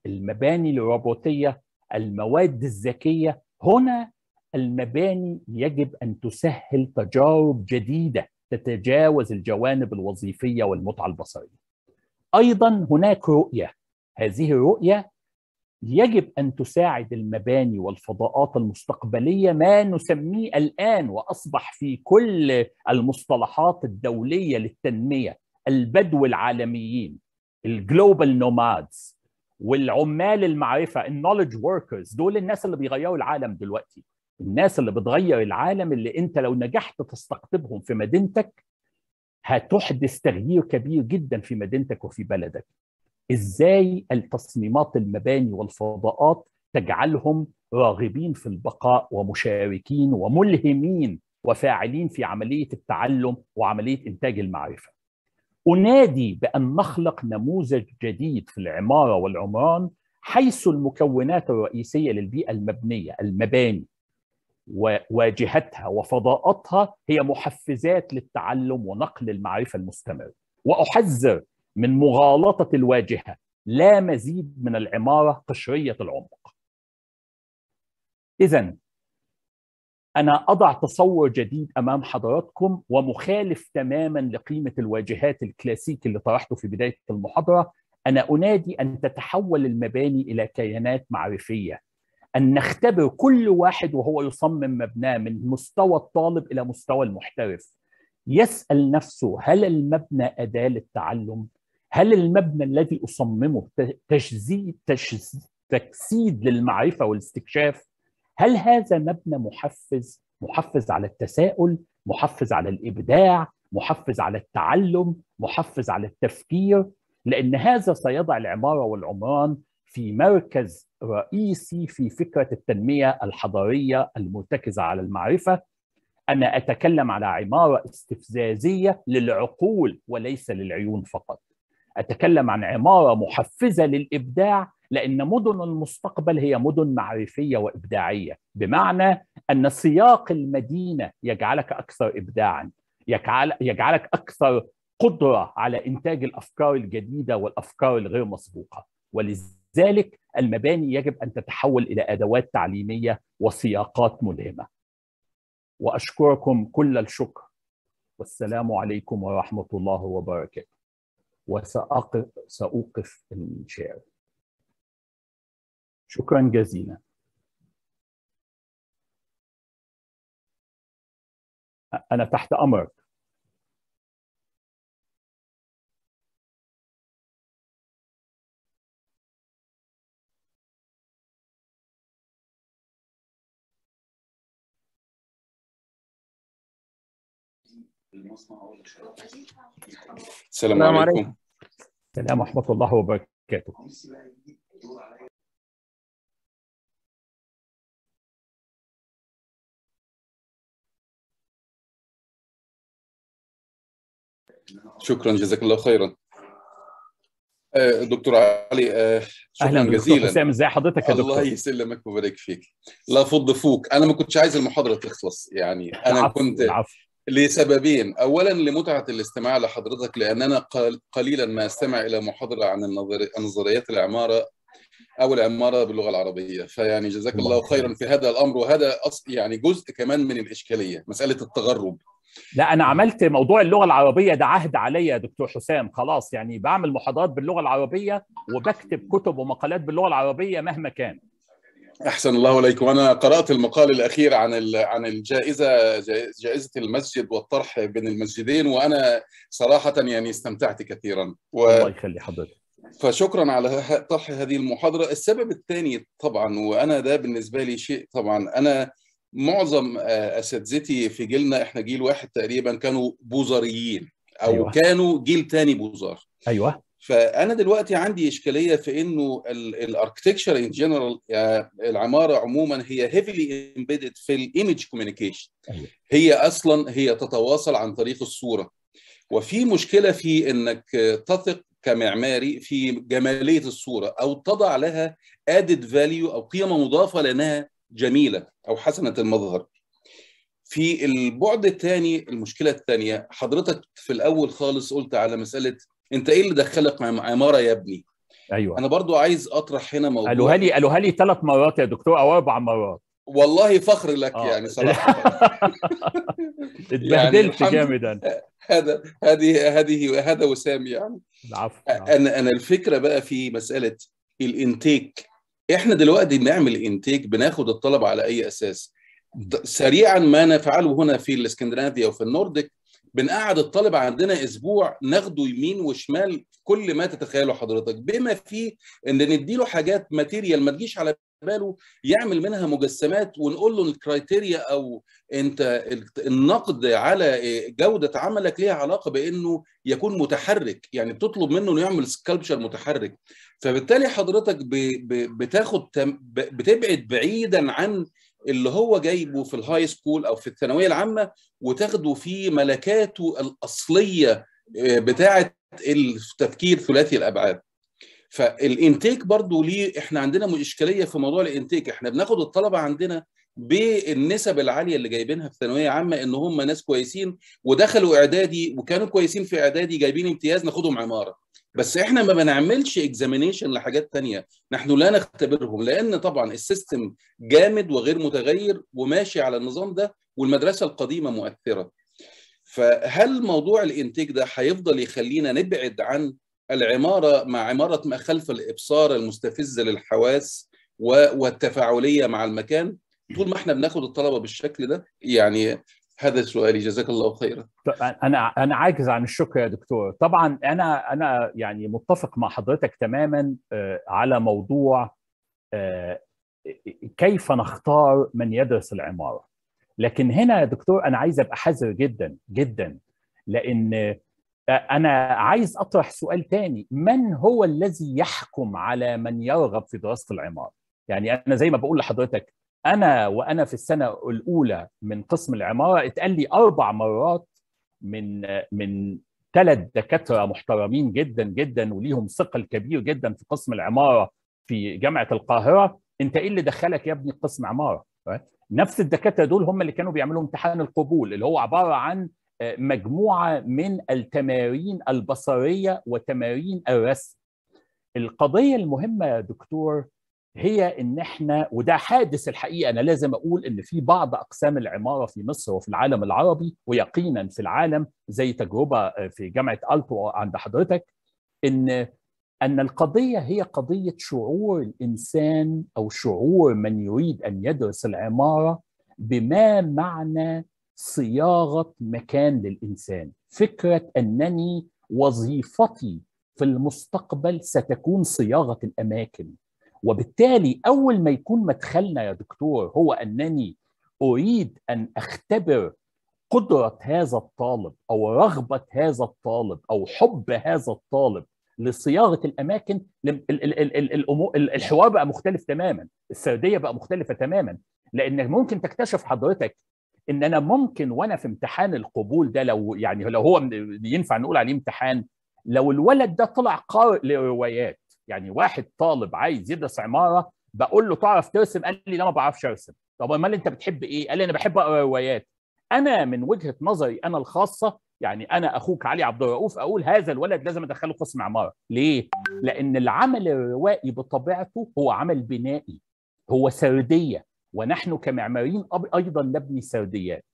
المباني الروبوتيه، المواد الذكيه هنا المباني يجب أن تسهل تجارب جديدة تتجاوز الجوانب الوظيفية والمتعة البصرية أيضا هناك رؤية هذه الرؤية يجب أن تساعد المباني والفضاءات المستقبلية ما نسميه الآن وأصبح في كل المصطلحات الدولية للتنمية البدو العالميين الجلوبال نومادز والعمال المعرفه النولج وركرز دول الناس اللي بيغيروا العالم دلوقتي الناس اللي بتغير العالم اللي انت لو نجحت تستقطبهم في مدينتك هتحدث تغيير كبير جدا في مدينتك وفي بلدك ازاي التصميمات المباني والفضاءات تجعلهم راغبين في البقاء ومشاركين وملهمين وفاعلين في عمليه التعلم وعمليه انتاج المعرفه انادي بان نخلق نموذج جديد في العماره والعمران حيث المكونات الرئيسيه للبيئه المبنيه المباني وواجهتها وفضاءاتها هي محفزات للتعلم ونقل المعرفه المستمر واحذر من مغالطه الواجهه لا مزيد من العماره قشريه العمق اذا أنا أضع تصور جديد أمام حضراتكم ومخالف تماما لقيمة الواجهات الكلاسيك اللي طرحته في بداية المحاضرة أنا أنادي أن تتحول المباني إلى كيانات معرفية أن نختبر كل واحد وهو يصمم مبناه من مستوى الطالب إلى مستوى المحترف يسأل نفسه هل المبنى أداة للتعلم؟ هل المبنى الذي أصممه تجزيد تجزيد تجسيد للمعرفة والاستكشاف؟ هل هذا مبنى محفز محفز على التساؤل محفز على الابداع محفز على التعلم محفز على التفكير لان هذا سيضع العماره والعمران في مركز رئيسي في فكره التنميه الحضاريه المرتكزه على المعرفه انا اتكلم على عماره استفزازيه للعقول وليس للعيون فقط أتكلم عن عمارة محفزة للإبداع لأن مدن المستقبل هي مدن معرفية وإبداعية بمعنى أن سياق المدينة يجعلك أكثر إبداعا يجعل يجعلك أكثر قدرة على إنتاج الأفكار الجديدة والأفكار الغير مسبوقة ولذلك المباني يجب أن تتحول إلى أدوات تعليمية وسياقات ملهمة وأشكركم كل الشكر والسلام عليكم ورحمة الله وبركاته وسأوقف الشعر شكرا جزيلا أنا تحت أمرك السلام عليكم السلام ورحمة الله وبركاته شكرا جزاك الله خيرا آه، دكتور علي آه، شكرا اهلا جزيلا دكتور ازي حضرتك يا دكتور الله يسلمك ويبارك فيك لا فض فوك انا ما كنتش عايز المحاضره تخلص يعني انا العفو. كنت العفو. لسببين اولا لمتعه الاستماع لحضرتك لان انا قليلا ما استمع الى محاضره عن نظريات العماره او العماره باللغه العربيه فيعني جزاك الله خيرا في هذا الامر وهذا يعني جزء كمان من الاشكاليه مساله التغرب لا انا عملت موضوع اللغه العربيه ده عهد عليا يا دكتور حسام خلاص يعني بعمل محاضرات باللغه العربيه وبكتب كتب ومقالات باللغه العربيه مهما كان احسن الله اليكم انا قرات المقال الاخير عن عن الجائزه جائزه المسجد والطرح بين المسجدين وانا صراحه يعني استمتعت كثيرا و... الله يخلي حضرتك فشكرا على طرح هذه المحاضره السبب الثاني طبعا وانا ده بالنسبه لي شيء طبعا انا معظم آه، اساتذتي في جيلنا احنا جيل واحد تقريبا كانوا بوزريين او أيوة. كانوا جيل ثاني بوزار ايوه فانا دلوقتي عندي اشكاليه في انه الاركتكشر ان جنرال العماره عموما هي هيفلي امبيدد في الايمج أيوة. كوميونيكيشن هي اصلا هي تتواصل عن طريق الصوره وفي مشكله في انك تثق كمعماري في جماليه الصوره او تضع لها ادد فاليو او قيمه مضافه لانها جميله او حسنه المظهر في البعد الثاني المشكله الثانيه حضرتك في الاول خالص قلت على مساله انت ايه اللي دخلك عماره يا ابني ايوه انا برضو عايز اطرح هنا موضوع قالوها لي قالوها لي ثلاث مرات يا دكتور او اربع مرات والله فخر لك آه. يعني [laughs] صراحه [laughs] اتبهدلت يعني جامدا هذا هذه هذه هذا وسام يعني العفو انا انا الفكره بقى في مساله الانتيك احنا دلوقتي بنعمل انتيك بناخد الطلب على اي اساس سريعا ما نفعله هنا في الاسكندنافيا وفي النورديك بنقعد الطالب عندنا اسبوع ناخده يمين وشمال كل ما تتخيله حضرتك بما فيه ان نديله حاجات ماتيريال ما تجيش على باله يعمل منها مجسمات ونقول له الكرايتيريا او انت النقد على جوده عملك ليها علاقه بانه يكون متحرك يعني بتطلب منه انه يعمل سكالبشر متحرك فبالتالي حضرتك بتاخد بتبعد بعيدا عن اللي هو جايبه في الهاي سكول او في الثانويه العامه وتاخده في ملكاته الاصليه آه، بتاعه التفكير ثلاثي الابعاد فالانتيك برضو ليه احنا عندنا اشكاليه في موضوع الانتيك احنا بناخد الطلبه عندنا بالنسب العاليه اللي جايبينها في ثانويه عامه ان هم ناس كويسين ودخلوا اعدادي وكانوا كويسين في اعدادي جايبين امتياز ناخدهم عماره بس احنا ما بنعملش اكزامينيشن لحاجات تانية نحن لا نختبرهم لان طبعا السيستم جامد وغير متغير وماشي على النظام ده والمدرسه القديمه مؤثره فهل موضوع الانتاج ده هيفضل يخلينا نبعد عن العماره مع عماره ما خلف الابصار المستفزه للحواس والتفاعليه مع المكان طول ما احنا بناخد الطلبه بالشكل ده يعني هذا سؤالي جزاك الله خيرا انا انا عاجز عن الشكر يا دكتور طبعا انا انا يعني متفق مع حضرتك تماما آه، على موضوع آه، كيف نختار من يدرس العماره لكن هنا يا دكتور انا عايز ابقى حذر جدا جدا لان آه، انا عايز اطرح سؤال تاني من هو الذي يحكم على من يرغب في دراسه العماره يعني انا زي ما بقول لحضرتك انا وانا في السنه الاولى من قسم العماره اتقال لي اربع مرات من من ثلاث دكاتره محترمين جدا جدا وليهم ثقل كبير جدا في قسم العماره في جامعه القاهره انت ايه اللي دخلك يا ابني قسم عماره نفس الدكاتره دول هم اللي كانوا بيعملوا امتحان القبول اللي هو عباره عن آه، مجموعه من التمارين البصريه وتمارين الرسم القضيه المهمه يا دكتور هي ان احنا وده حادث الحقيقه انا لازم اقول ان في بعض اقسام العماره في مصر وفي العالم العربي ويقينا في العالم زي تجربه آه، في جامعه التو عند حضرتك ان ان القضيه هي قضيه شعور الانسان او شعور من يريد ان يدرس العماره بما معنى صياغه مكان للانسان فكره انني وظيفتي في المستقبل ستكون صياغه الاماكن وبالتالي اول ما يكون مدخلنا يا دكتور هو انني اريد ان اختبر قدره هذا الطالب او رغبه هذا الطالب او حب هذا الطالب لصياغه الاماكن الحوار بقى مختلف تماما السرديه بقى مختلفه تماما لان ممكن تكتشف حضرتك ان انا ممكن وانا في امتحان القبول ده لو يعني لو هو ينفع نقول عليه امتحان لو الولد ده طلع قارئ لروايات يعني واحد طالب عايز يدرس عماره بقول له تعرف ترسم قال لي لا ما بعرفش ارسم طب امال انت بتحب ايه قال لي انا بحب اقرا روايات انا من وجهه نظري انا الخاصه يعني انا اخوك علي عبد الرؤوف اقول هذا الولد لازم ادخله قسم عماره ليه لان العمل الروائي بطبيعته هو عمل بنائي هو سرديه ونحن كمعماريين ايضا نبني سرديات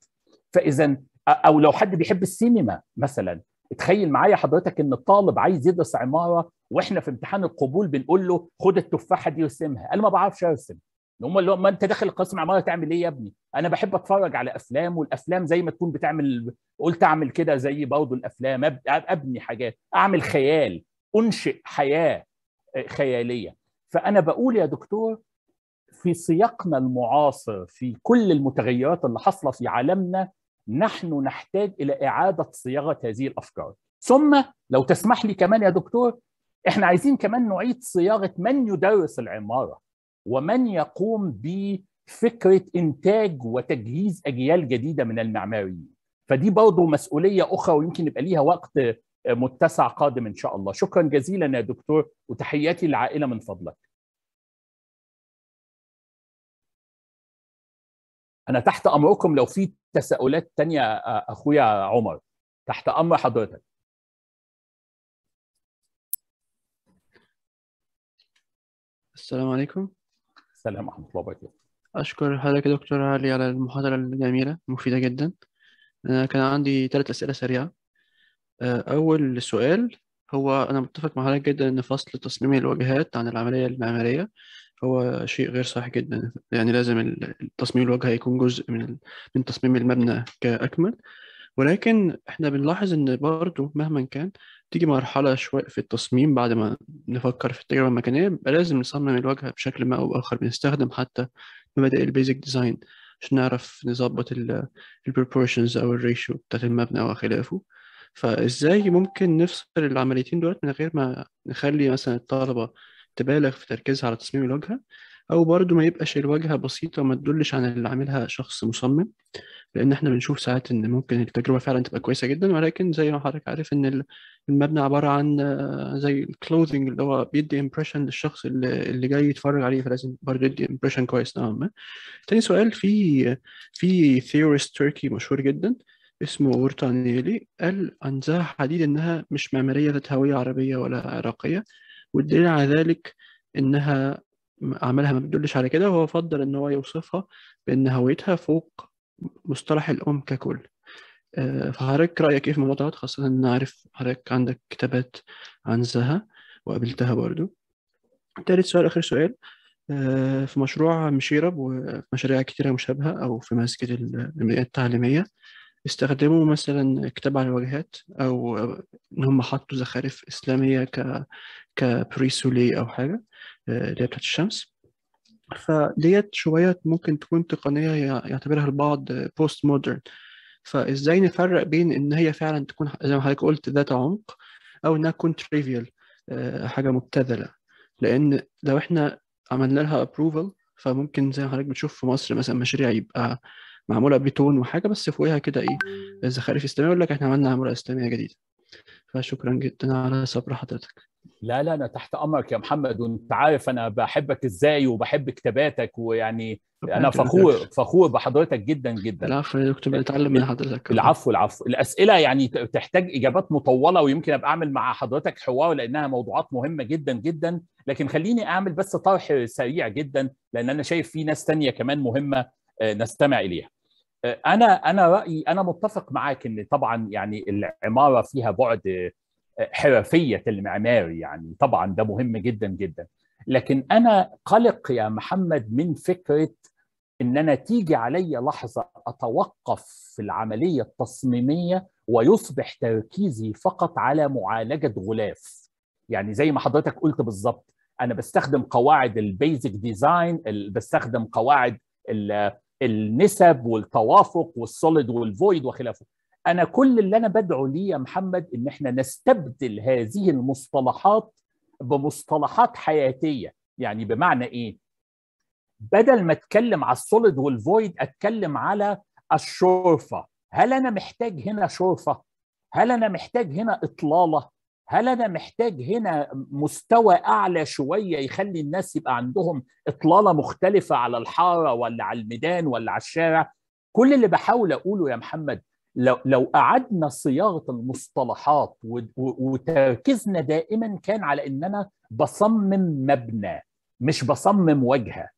فاذا او لو حد بيحب السينما مثلا تخيل معايا حضرتك ان الطالب عايز يدرس عماره واحنا في امتحان القبول بنقول له خد التفاحه دي وارسمها انا ما بعرفش ارسم هم اللي ما انت داخل قسم عماره تعمل ايه يا ابني انا بحب اتفرج على افلام والافلام زي ما تكون بتعمل قلت اعمل كده زي برضه الافلام ابني حاجات اعمل خيال انشئ حياه آه، خياليه فانا بقول يا دكتور في سياقنا المعاصر في كل المتغيرات اللي حاصله في عالمنا نحن نحتاج الى اعاده صياغه هذه الافكار ثم لو تسمح لي كمان يا دكتور احنا عايزين كمان نعيد صياغه من يدرس العماره ومن يقوم بفكره انتاج وتجهيز اجيال جديده من المعماريين فدي برضه مسؤوليه اخرى ويمكن يبقى ليها وقت آه، متسع قادم ان شاء الله شكرا جزيلا يا دكتور وتحياتي للعائله من فضلك انا تحت امركم لو في تساؤلات تانية اخويا عمر تحت امر حضرتك السلام عليكم السلام ورحمه الله وبركاته اشكر حضرتك يا دكتور علي على المحاضره الجميله مفيده جدا انا كان عندي ثلاث اسئله سريعه اول سؤال هو انا متفق مع حضرتك جدا ان فصل تصميم الواجهات عن العمليه المعماريه هو شيء غير صحيح جدا يعني لازم تصميم الواجهه يكون جزء من من تصميم المبنى كأكمل ولكن احنا بنلاحظ ان برضه مهما كان تيجي مرحلة شوية في التصميم بعد ما نفكر في التجربة المكانية يبقى لازم نصمم الواجهة بشكل ما أو بآخر بنستخدم حتى مبادئ البيزك ديزاين عشان نعرف نظبط البروبورشنز أو الريشيو بتاعت المبنى وخلافه فإزاي ممكن نفصل العمليتين دولت من غير ما نخلي مثلا الطلبة تبالغ في تركيزها على تصميم الواجهة أو برضو ما يبقاش الواجهة بسيطة وما تدلش عن اللي عاملها شخص مصمم لأن إحنا بنشوف ساعات إن ممكن التجربة فعلا تبقى كويسة جدا ولكن زي ما حضرتك عارف إن المبنى عبارة عن آه، زي الكلوذنج اللي هو بيدي امبريشن للشخص اللي, اللي جاي يتفرج عليه فلازم برضه يدي امبريشن كويس نوعا ما. تاني سؤال في في ثيوريست تركي مشهور جدا اسمه اورتانيلي قال عن ذا حديد انها مش معماريه ذات هويه عربيه ولا عراقيه والدليل على ذلك انها عملها ما بتدلش على كده هو فضل ان هو يوصفها بان هويتها فوق مصطلح الام ككل آه، فحضرتك رايك ايه في الموضوع ده خاصه ان عارف حضرتك عندك كتابات عن زها وقابلتها برضو تالت سؤال اخر سؤال آه، في مشروع مشيرب ومشاريع كتيرة مشابهة أو في ماسكة البنية التعليمية استخدموا مثلا كتاب على الواجهات او ان هم حطوا زخارف اسلاميه ك كبريسولي او حاجه آه، اللي هي بتاعت الشمس فديت شويه ممكن تكون تقنيه يعتبرها البعض بوست مودرن فازاي نفرق بين ان هي فعلا تكون زي ما حضرتك قلت ذات عمق او انها تكون تريفيال آه، حاجه مبتذله لان لو احنا عملنا لها ابروفل فممكن زي ما حضرتك بتشوف في مصر مثلا مشاريع يبقى معموله بتون وحاجه بس فوقيها كده ايه الزخارف الاسلاميه يقول لك احنا عملنا عماره اسلاميه جديده فشكرا جدا على صبر حضرتك لا لا انا تحت امرك يا محمد وانت عارف انا بحبك ازاي وبحب كتاباتك ويعني انا فخور فخور بحضرتك جدا جدا العفو يا دكتور بنتعلم من حضرتك العفو العفو الاسئله يعني تحتاج اجابات مطوله ويمكن ابقى اعمل مع حضرتك حوار لانها موضوعات مهمه جدا جدا لكن خليني اعمل بس طرح سريع جدا لان انا شايف في ناس تانية كمان مهمه آه، نستمع اليها انا انا رايي انا متفق معاك ان طبعا يعني العماره فيها بعد حرفيه المعماري يعني طبعا ده مهم جدا جدا لكن انا قلق يا محمد من فكره ان انا تيجي علي لحظه اتوقف في العمليه التصميميه ويصبح تركيزي فقط على معالجه غلاف يعني زي ما حضرتك قلت بالظبط انا بستخدم قواعد البيزك ديزاين بستخدم قواعد النسب والتوافق والسوليد والفويد وخلافه انا كل اللي انا بدعو ليه يا محمد ان احنا نستبدل هذه المصطلحات بمصطلحات حياتيه يعني بمعنى ايه بدل ما اتكلم على السوليد والفويد اتكلم على الشرفه هل انا محتاج هنا شرفه هل انا محتاج هنا اطلاله هل انا محتاج هنا مستوى اعلى شويه يخلي الناس يبقى عندهم اطلاله مختلفه على الحاره ولا على الميدان ولا على الشارع كل اللي بحاول اقوله يا محمد لو لو اعدنا صياغه المصطلحات وتركيزنا دائما كان على ان انا بصمم مبنى مش بصمم واجهه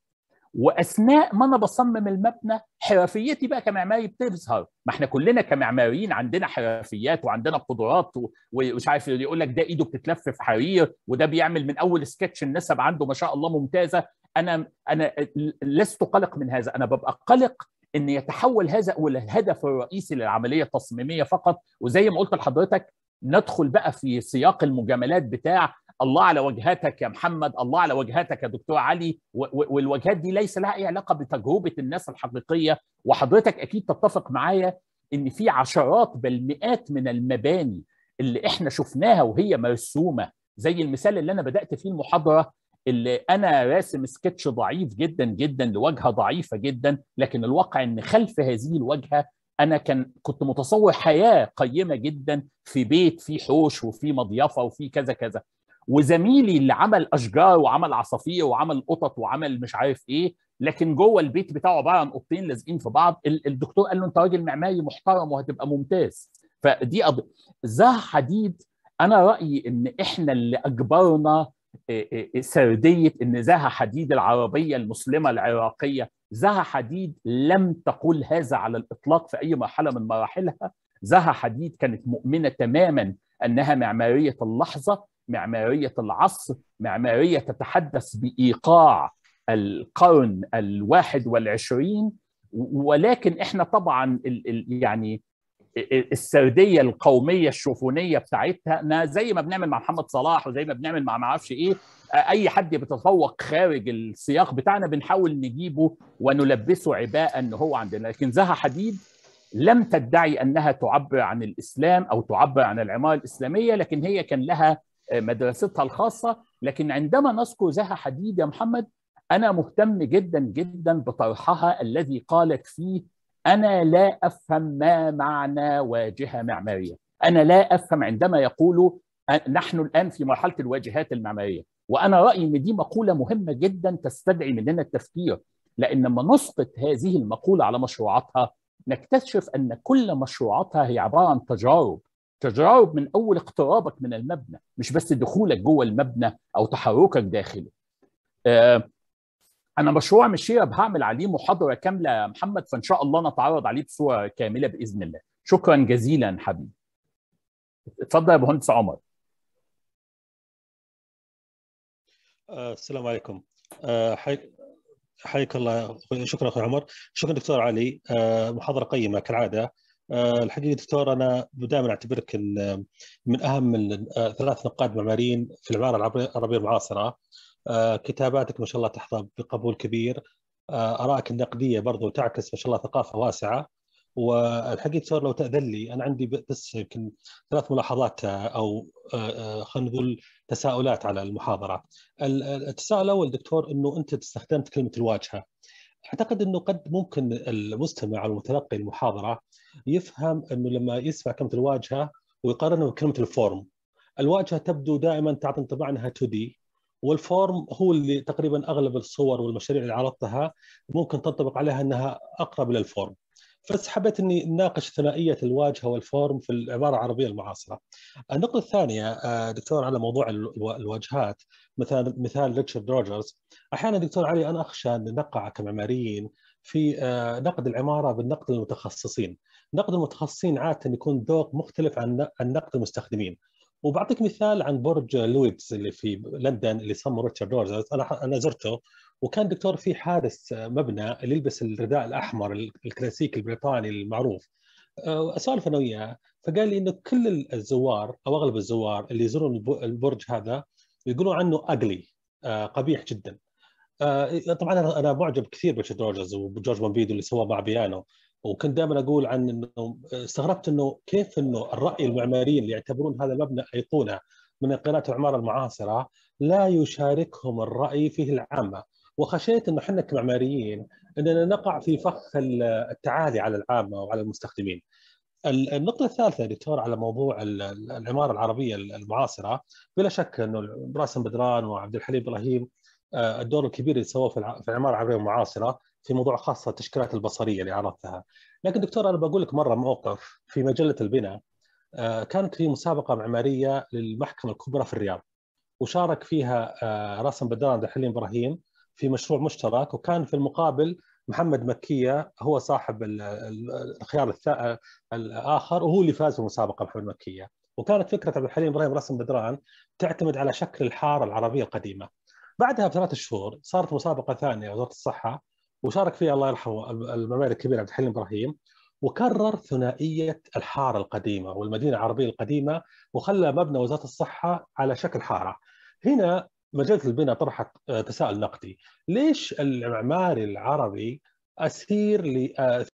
واثناء ما انا بصمم المبنى حرفيتي بقى كمعماري بتظهر ما احنا كلنا كمعماريين عندنا حرفيات وعندنا قدرات ومش عارف يقول لك ده ايده بتتلف في حرير وده بيعمل من اول سكتش النسب عنده ما شاء الله ممتازه انا انا لست قلق من هذا انا ببقى قلق ان يتحول هذا الى الهدف الرئيسي للعمليه التصميميه فقط وزي ما قلت لحضرتك ندخل بقى في سياق المجاملات بتاع الله على وجهتك يا محمد الله على وجهتك يا دكتور علي والوجهات دي ليس لها اي علاقه بتجربه الناس الحقيقيه وحضرتك اكيد تتفق معايا ان في عشرات بل مئات من المباني اللي احنا شفناها وهي مرسومه زي المثال اللي انا بدات فيه المحاضره اللي انا راسم سكتش ضعيف جدا جدا لواجهه ضعيفه جدا لكن الواقع ان خلف هذه الواجهه انا كان كنت متصور حياه قيمه جدا في بيت فيه حوش وفيه مضيافه وفيه كذا كذا وزميلي اللي عمل اشجار وعمل عصافير وعمل قطط وعمل مش عارف ايه لكن جوه البيت بتاعه عباره عن اوضتين لازقين في بعض الدكتور قال له انت راجل معماري محترم وهتبقى ممتاز فدي قضيه زها حديد انا رايي ان احنا اللي اجبرنا سرديه ان زها حديد العربيه المسلمه العراقيه زها حديد لم تقول هذا على الاطلاق في اي مرحله من مراحلها زها حديد كانت مؤمنه تماما انها معماريه اللحظه معماريه العصر معماريه تتحدث بايقاع القرن الواحد والعشرين ولكن احنا طبعا يعني السرديه القوميه الشوفونيه بتاعتها زي ما بنعمل مع محمد صلاح وزي ما بنعمل مع ما اعرفش ايه اي حد بيتفوق خارج السياق بتاعنا بنحاول نجيبه ونلبسه عباءه ان هو عندنا لكن زها حديد لم تدعي انها تعبر عن الاسلام او تعبر عن العماره الاسلاميه لكن هي كان لها مدرستها الخاصة لكن عندما نذكر زها حديد يا محمد أنا مهتم جدا جدا بطرحها الذي قالت فيه أنا لا أفهم ما معنى واجهة معمارية أنا لا أفهم عندما يقولوا نحن الآن في مرحلة الواجهات المعمارية وأنا رأيي أن دي مقولة مهمة جدا تستدعي مننا التفكير لأن لما نسقط هذه المقولة على مشروعاتها نكتشف أن كل مشروعاتها هي عبارة عن تجارب تجارب من اول اقترابك من المبنى مش بس دخولك جوه المبنى او تحركك داخله آه، انا مشروع مشيره هعمل عليه محاضره كامله يا محمد فان شاء الله نتعرض عليه بصوره كامله باذن الله شكرا جزيلا حبيبي اتفضل يا بهندس عمر آه، السلام عليكم آه، حي... حياك الله شكرا اخوي عمر شكرا دكتور علي محاضره قيمه كالعاده آه، الحقيقه دكتور انا دائما اعتبرك من اهم آه، ثلاث نقاد معماريين في العماره العربيه المعاصره آه، كتاباتك ما شاء الله تحظى بقبول كبير ارائك النقديه برضو تعكس ما شاء الله ثقافه واسعه والحقيقه دكتور لو تاذن لي انا عندي بس يمكن ثلاث ملاحظات او خلينا نقول تساؤلات على المحاضره. التساؤل الاول دكتور انه انت استخدمت كلمه الواجهه اعتقد انه قد ممكن المستمع او المتلقي المحاضره يفهم انه لما يسمع كلمه الواجهه ويقارنها بكلمه الفورم الواجهه تبدو دائما تعطي انطباع انها 2 دي والفورم هو اللي تقريبا اغلب الصور والمشاريع اللي عرضتها ممكن تنطبق عليها انها اقرب الى الفورم بس حبيت اني ناقش ثنائيه الواجهه والفورم في العباره العربيه المعاصره. النقطه الثانيه آه، دكتور على موضوع الواجهات مثلا مثال ريتشارد روجرز احيانا دكتور علي انا اخشى ان نقع كمعماريين في آه، نقد العماره بالنقد المتخصصين. نقد المتخصصين عاده يكون ذوق مختلف عن نقد المستخدمين. وبعطيك مثال عن برج لويدز اللي في لندن اللي صمم ريتشارد روجرز انا انا زرته وكان دكتور في حارس آه، مبنى اللي يلبس الرداء الاحمر الكلاسيكي البريطاني المعروف آه، اسولف انا وياه فقال لي انه كل الزوار او اغلب الزوار اللي يزورون البرج هذا يقولون عنه اقلي آه، قبيح جدا طبعا انا معجب كثير بريتشارد روجرز وجورج بومبيدو اللي سواه مع بيانو وكنت دائما اقول عن انه استغربت انه كيف انه الراي المعماريين اللي يعتبرون هذا المبنى ايقونه من ايقونات العماره المعاصره لا يشاركهم الراي فيه العامه وخشيت انه احنا كمعماريين اننا نقع في فخ التعالي على العامه وعلى المستخدمين. النقطة الثالثة دكتور على موضوع العمارة العربية المعاصرة بلا شك انه راسم بدران وعبد الحليم ابراهيم آه، الدور الكبير اللي سووه في العمارة العربية المعاصرة في موضوع خاصة التشكيلات البصرية اللي عرضتها. لكن دكتور انا بقول لك مرة موقف في مجلة البناء آه، كانت في مسابقة معمارية للمحكمة الكبرى في الرياض. وشارك فيها آه، راسم بدران عبد الحليم ابراهيم في مشروع مشترك وكان في المقابل محمد مكيه هو صاحب الخيار الاخر وهو اللي فاز في المسابقة محمد مكيه وكانت فكره عبد الحليم ابراهيم رسم بدران تعتمد على شكل الحاره العربيه القديمه. بعدها بثلاث شهور صارت مسابقه ثانيه وزاره الصحه وشارك فيها الله يرحمه المعماري الكبير عبد الحليم ابراهيم وكرر ثنائيه الحاره القديمه والمدينه العربيه القديمه وخلى مبنى وزاره الصحه على شكل حاره. هنا مجله البناء طرحت آه، تساؤل نقدي ليش المعماري العربي اسير لآلية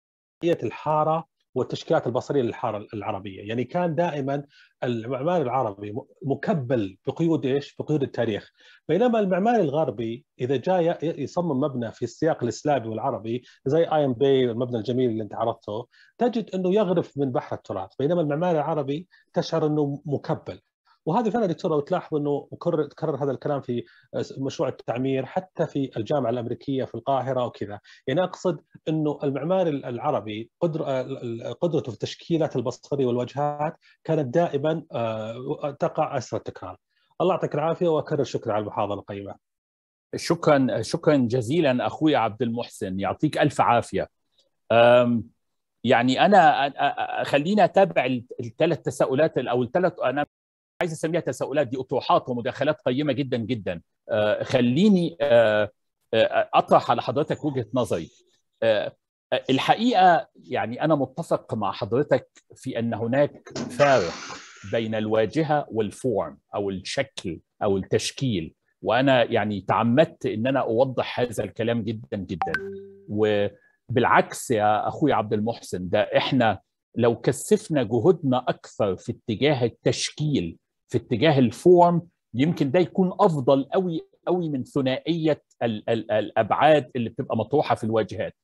الحاره والتشكيلات البصريه للحاره العربيه، يعني كان دائما المعماري العربي مكبل بقيود ايش؟ بقيود التاريخ، بينما المعماري الغربي اذا جاء يصمم مبنى في السياق الاسلامي والعربي زي ام آية بي المبنى الجميل اللي انت عرضته، تجد انه يغرف من بحر التراث، بينما المعماري العربي تشعر انه مكبل، وهذا فعلا دكتور لو تلاحظ انه تكرر هذا الكلام في آه، مشروع التعمير حتى في الجامعه الامريكيه في القاهره وكذا، يعني اقصد انه المعمار العربي قدر آه، قدرته في التشكيلات البصريه والوجهات كانت دائما آه، تقع اسر التكرار. الله يعطيك العافيه واكرر شكرا على المحاضره القيمه. شكرا شكرا جزيلا اخوي عبد المحسن يعطيك الف عافيه. يعني انا خلينا اتابع الثلاث تساؤلات او الثلاث انا عايز اسميها تساؤلات دي اطروحات ومداخلات قيمه جدا جدا آه، خليني آه، آه، اطرح على حضرتك وجهه نظري الحقيقه يعني انا متفق مع حضرتك في ان هناك فارق بين الواجهه والفورم او الشكل او التشكيل وانا يعني تعمدت ان انا اوضح هذا الكلام جدا جدا وبالعكس يا اخوي عبد المحسن ده احنا لو كثفنا جهودنا اكثر في اتجاه التشكيل في اتجاه الفورم يمكن ده يكون افضل قوي قوي من ثنائيه الـ الـ الابعاد اللي بتبقى مطروحه في الواجهات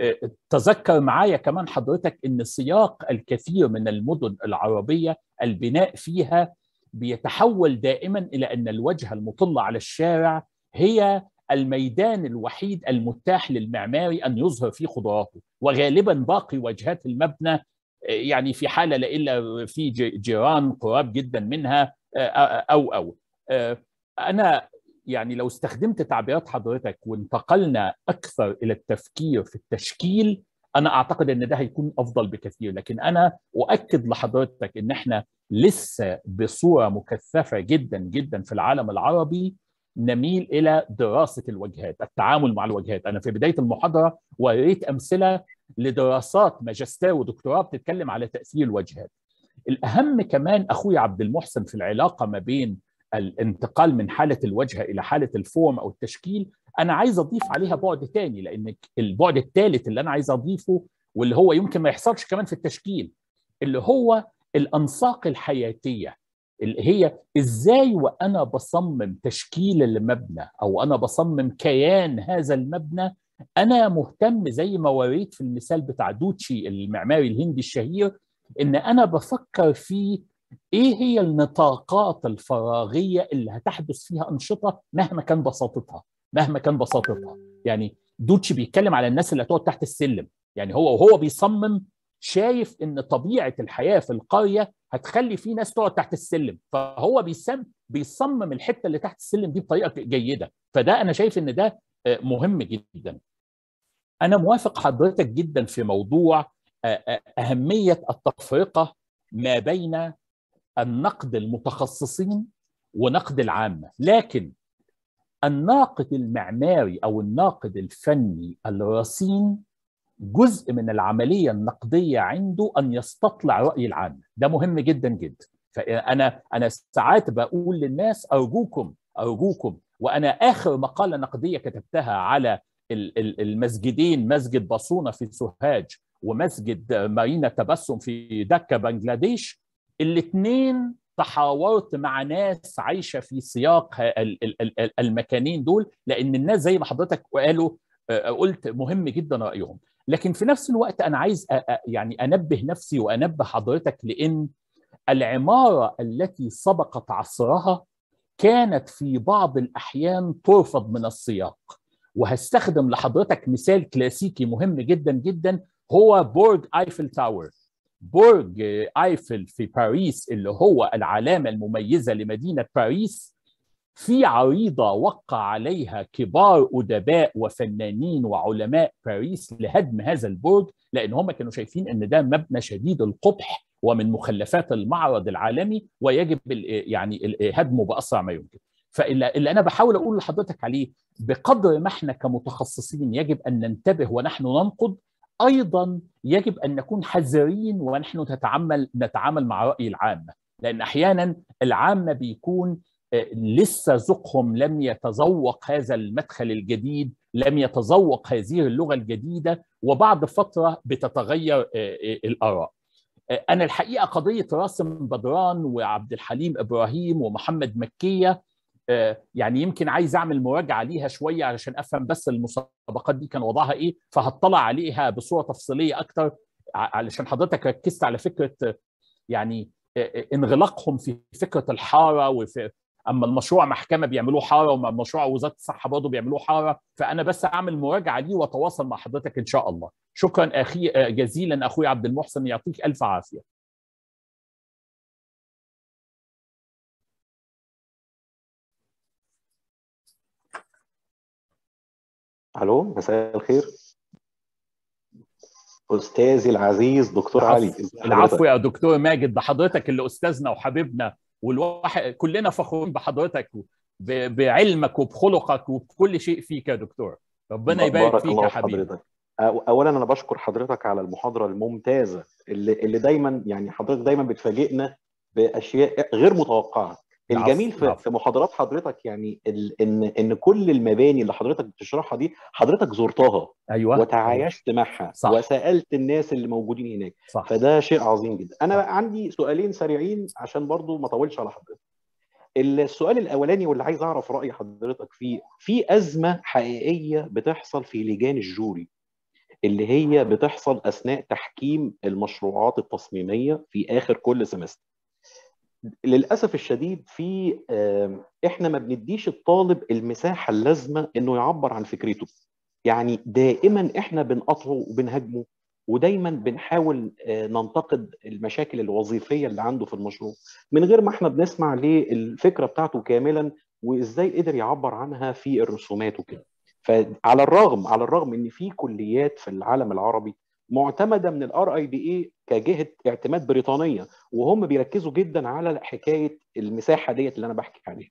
آه، تذكر معايا كمان حضرتك ان سياق الكثير من المدن العربيه البناء فيها بيتحول دائما الى ان الواجهه المطله على الشارع هي الميدان الوحيد المتاح للمعماري ان يظهر فيه خضراته وغالبا باقي واجهات المبنى يعني في حاله لإلا في جيران قراب جدا منها آه، آه، آه، او او انا يعني لو استخدمت تعبيرات حضرتك وانتقلنا اكثر الى التفكير في التشكيل انا اعتقد ان ده هيكون افضل بكثير لكن انا اؤكد لحضرتك ان احنا لسه بصوره مكثفه جدا جدا في العالم العربي نميل الى دراسه الوجهات التعامل مع الوجهات انا في بدايه المحاضره وريت امثله لدراسات ماجستير ودكتوراه بتتكلم على تاثير الوجهات الاهم كمان اخوي عبد المحسن في العلاقه ما بين الانتقال من حاله الوجهه الى حاله الفورم او التشكيل انا عايز اضيف عليها بعد ثاني لان البعد الثالث اللي انا عايز اضيفه واللي هو يمكن ما يحصلش كمان في التشكيل اللي هو الانساق الحياتيه اللي هي ازاي وانا بصمم تشكيل المبنى او انا بصمم كيان هذا المبنى انا مهتم زي ما وريت في المثال بتاع دوتشي المعماري الهندي الشهير ان انا بفكر في ايه هي النطاقات الفراغيه اللي هتحدث فيها انشطه مهما كان بساطتها مهما كان بساطتها يعني دوتشي بيتكلم على الناس اللي هتقعد تحت السلم يعني هو وهو بيصمم شايف ان طبيعه الحياه في القريه هتخلي في ناس تقعد تحت السلم فهو بيصمم الحته اللي تحت السلم دي بطريقه جيده فده انا شايف ان ده آه، مهم جدا انا موافق حضرتك جدا في موضوع آه، آه، اهميه التفرقه ما بين النقد المتخصصين ونقد العامه لكن الناقد المعماري او الناقد الفني الرصين جزء من العمليه النقديه عنده ان يستطلع راي العام ده مهم جدا جدا فانا انا ساعات بقول للناس ارجوكم ارجوكم وانا اخر مقاله نقديه كتبتها على المسجدين مسجد باسونا في سوهاج ومسجد مارينا تبسم في دكه بنجلاديش الاثنين تحاورت مع ناس عايشه في سياق المكانين دول لان الناس زي ما حضرتك قالوا آه، آه، قلت مهم جدا رايهم لكن في نفس الوقت انا عايز يعني انبه نفسي وانبه حضرتك لان العماره التي سبقت عصرها كانت في بعض الأحيان ترفض من السياق وهستخدم لحضرتك مثال كلاسيكي مهم جدا جدا هو برج ايفل تاور برج ايفل في باريس اللي هو العلامه المميزه لمدينه باريس في عريضه وقع عليها كبار ادباء وفنانين وعلماء باريس لهدم هذا البرج لان هم كانوا شايفين ان ده مبنى شديد القبح ومن مخلفات المعرض العالمي ويجب يعني هدمه باسرع ما يمكن. فاللي انا بحاول اقول لحضرتك عليه بقدر ما احنا كمتخصصين يجب ان ننتبه ونحن ننقد ايضا يجب ان نكون حذرين ونحن تتعامل نتعامل مع راي العامه لان احيانا العامه بيكون آه، لسه ذوقهم لم يتذوق هذا المدخل الجديد لم يتذوق هذه اللغه الجديده وبعد فتره بتتغير آه، آه، الاراء انا الحقيقه قضيه راسم بدران وعبد الحليم ابراهيم ومحمد مكيه آه، يعني يمكن عايز اعمل مراجعه ليها شويه علشان افهم بس المسابقات دي كان وضعها ايه فهطلع عليها بصوره تفصيليه اكتر علشان حضرتك ركزت على فكره يعني آه، آه، انغلاقهم في فكره الحاره وفي اما المشروع محكمه بيعملوه حاره ومشروع وزاره الصحه برضه بيعملوه حاره فانا بس اعمل مراجعه ليه واتواصل مع حضرتك ان شاء الله شكرا اخي آه، جزيلا اخوي عبد المحسن يعطيك الف عافيه الو مساء الخير استاذي العزيز دكتور علي العفو يا دكتور ماجد ده حضرتك اللي استاذنا وحبيبنا والواحد كلنا فخورين بحضرتك بعلمك وبخلقك وبكل شيء فيك يا دكتور ربنا يبارك فيك يا حبيبي اولا انا بشكر حضرتك على المحاضره الممتازه اللي اللي دايما يعني حضرتك دايما بتفاجئنا باشياء غير متوقعه الجميل في, محاضرات حضرتك يعني ان ان كل المباني اللي حضرتك بتشرحها دي حضرتك زرتها ايوه وتعايشت أيوة. معها صح. وسالت الناس اللي موجودين هناك صح. فده شيء عظيم جدا انا صح. عندي سؤالين سريعين عشان برضو ما اطولش على حضرتك السؤال الاولاني واللي عايز اعرف راي حضرتك فيه في ازمه حقيقيه بتحصل في لجان الجوري اللي هي بتحصل اثناء تحكيم المشروعات التصميميه في اخر كل سمستر للاسف الشديد في احنا ما بنديش الطالب المساحه اللازمه انه يعبر عن فكرته يعني دائما احنا بنقطعه وبنهاجمه ودايما بنحاول آه، ننتقد المشاكل الوظيفيه اللي عنده في المشروع من غير ما احنا بنسمع للفكره بتاعته كاملا وازاي قدر يعبر عنها في الرسومات وكده فعلى الرغم على الرغم ان في كليات في العالم العربي معتمده من الار اي بي اي كجهه اعتماد بريطانيه وهم بيركزوا جدا على حكايه المساحه ديت اللي انا بحكي عليها.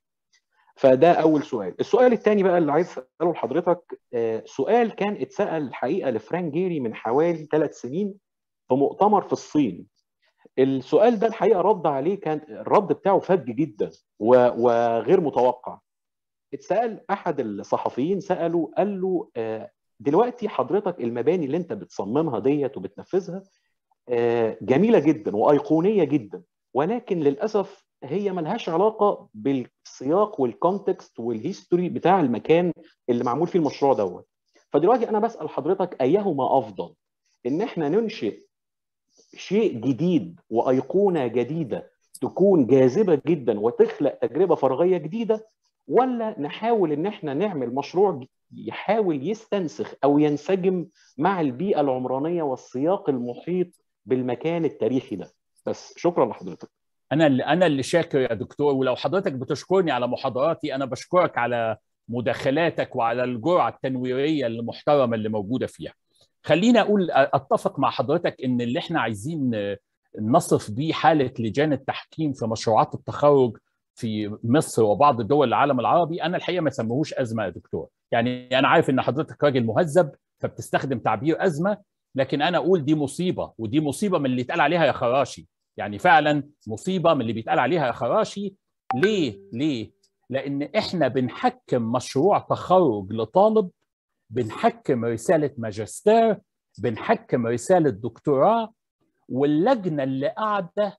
فده اول سؤال السؤال الثاني بقى اللي عايز اساله لحضرتك آه، سؤال كان اتسال الحقيقه لفرانك جيري من حوالي ثلاث سنين في مؤتمر في الصين السؤال ده الحقيقه رد عليه كان الرد بتاعه فج جدا وغير متوقع اتسال احد الصحفيين ساله قال له آه، دلوقتي حضرتك المباني اللي انت بتصممها ديت وبتنفذها آه، جميله جدا وايقونيه جدا ولكن للاسف هي ملهاش علاقه بالسياق والكونتكست والهيستوري بتاع المكان اللي معمول فيه المشروع دوت فدلوقتي انا بسال حضرتك ايهما افضل ان احنا ننشئ شيء جديد وايقونه جديده تكون جاذبه جدا وتخلق تجربه فراغيه جديده ولا نحاول ان احنا نعمل مشروع يحاول يستنسخ او ينسجم مع البيئه العمرانيه والسياق المحيط بالمكان التاريخي ده بس شكرا لحضرتك انا اللي انا اللي شاكر يا دكتور ولو حضرتك بتشكرني على محاضراتي انا بشكرك على مداخلاتك وعلى الجرعه التنويريه المحترمه اللي موجوده فيها خليني اقول اتفق مع حضرتك ان اللي احنا عايزين نصف بيه حاله لجان التحكيم في مشروعات التخرج في مصر وبعض دول العالم العربي انا الحقيقه ما سموهوش ازمه يا دكتور يعني انا عارف ان حضرتك راجل مهذب فبتستخدم تعبير ازمه لكن انا اقول دي مصيبه ودي مصيبه من اللي اتقال عليها يا خراشي يعني فعلا مصيبه من اللي بيتقال عليها يا خراشي ليه ليه لان احنا بنحكم مشروع تخرج لطالب بنحكم رساله ماجستير بنحكم رساله دكتوراه واللجنه اللي قاعده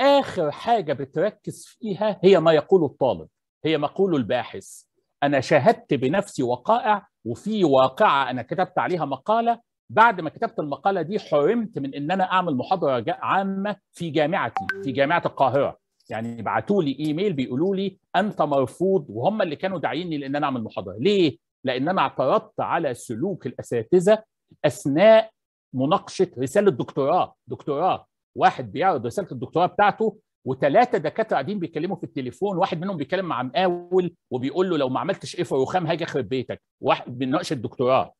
اخر حاجه بتركز فيها هي ما يقوله الطالب هي ما يقوله الباحث انا شاهدت بنفسي وقائع وفي واقعه انا كتبت عليها مقاله بعد ما كتبت المقاله دي حرمت من ان انا اعمل محاضره عامه في جامعتي في جامعه القاهره يعني بعتوا لي ايميل بيقولوا لي انت مرفوض وهم اللي كانوا داعيني لان انا اعمل محاضره ليه لان انا اعترضت على سلوك الاساتذه اثناء مناقشه رساله دكتوراه دكتوراه واحد بيعرض رساله الدكتوراه بتاعته وثلاثه دكاتره قاعدين بيتكلموا في التليفون واحد منهم بيتكلم مع مقاول وبيقول له لو ما عملتش ايه رخام هاجي اخرب بيتك واحد بيناقش الدكتوراه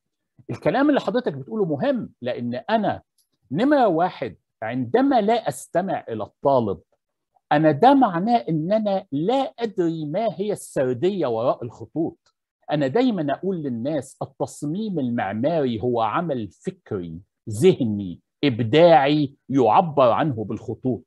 الكلام اللي حضرتك بتقوله مهم لان انا نمره واحد عندما لا استمع الى الطالب انا ده معناه ان انا لا ادري ما هي السرديه وراء الخطوط انا دايما اقول للناس التصميم المعماري هو عمل فكري ذهني ابداعي يعبر عنه بالخطوط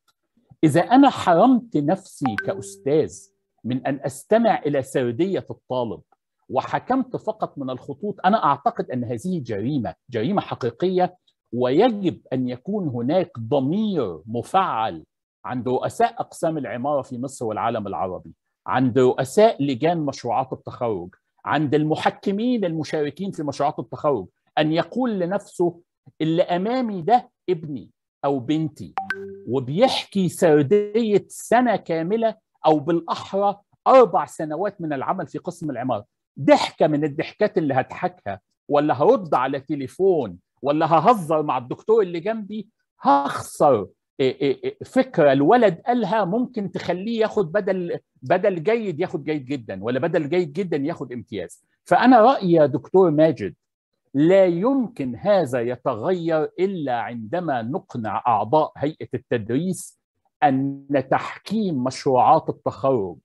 إذا أنا حرمت نفسي كأستاذ من أن أستمع إلى سردية الطالب وحكمت فقط من الخطوط أنا أعتقد أن هذه جريمة جريمة حقيقية ويجب أن يكون هناك ضمير مفعل عند رؤساء أقسام العمارة في مصر والعالم العربي عند رؤساء لجان مشروعات التخرج عند المحكمين المشاركين في مشروعات التخرج أن يقول لنفسه اللي أمامي ده ابني أو بنتي وبيحكي سردية سنة كاملة أو بالأحرى أربع سنوات من العمل في قسم العمارة ضحكة من الضحكات اللي هضحكها ولا هرد على تليفون ولا ههزر مع الدكتور اللي جنبي هخسر فكره الولد قالها ممكن تخليه ياخد بدل بدل جيد ياخد جيد جدا ولا بدل جيد جدا ياخد امتياز فانا رايي يا دكتور ماجد لا يمكن هذا يتغير الا عندما نقنع اعضاء هيئه التدريس ان تحكيم مشروعات التخرج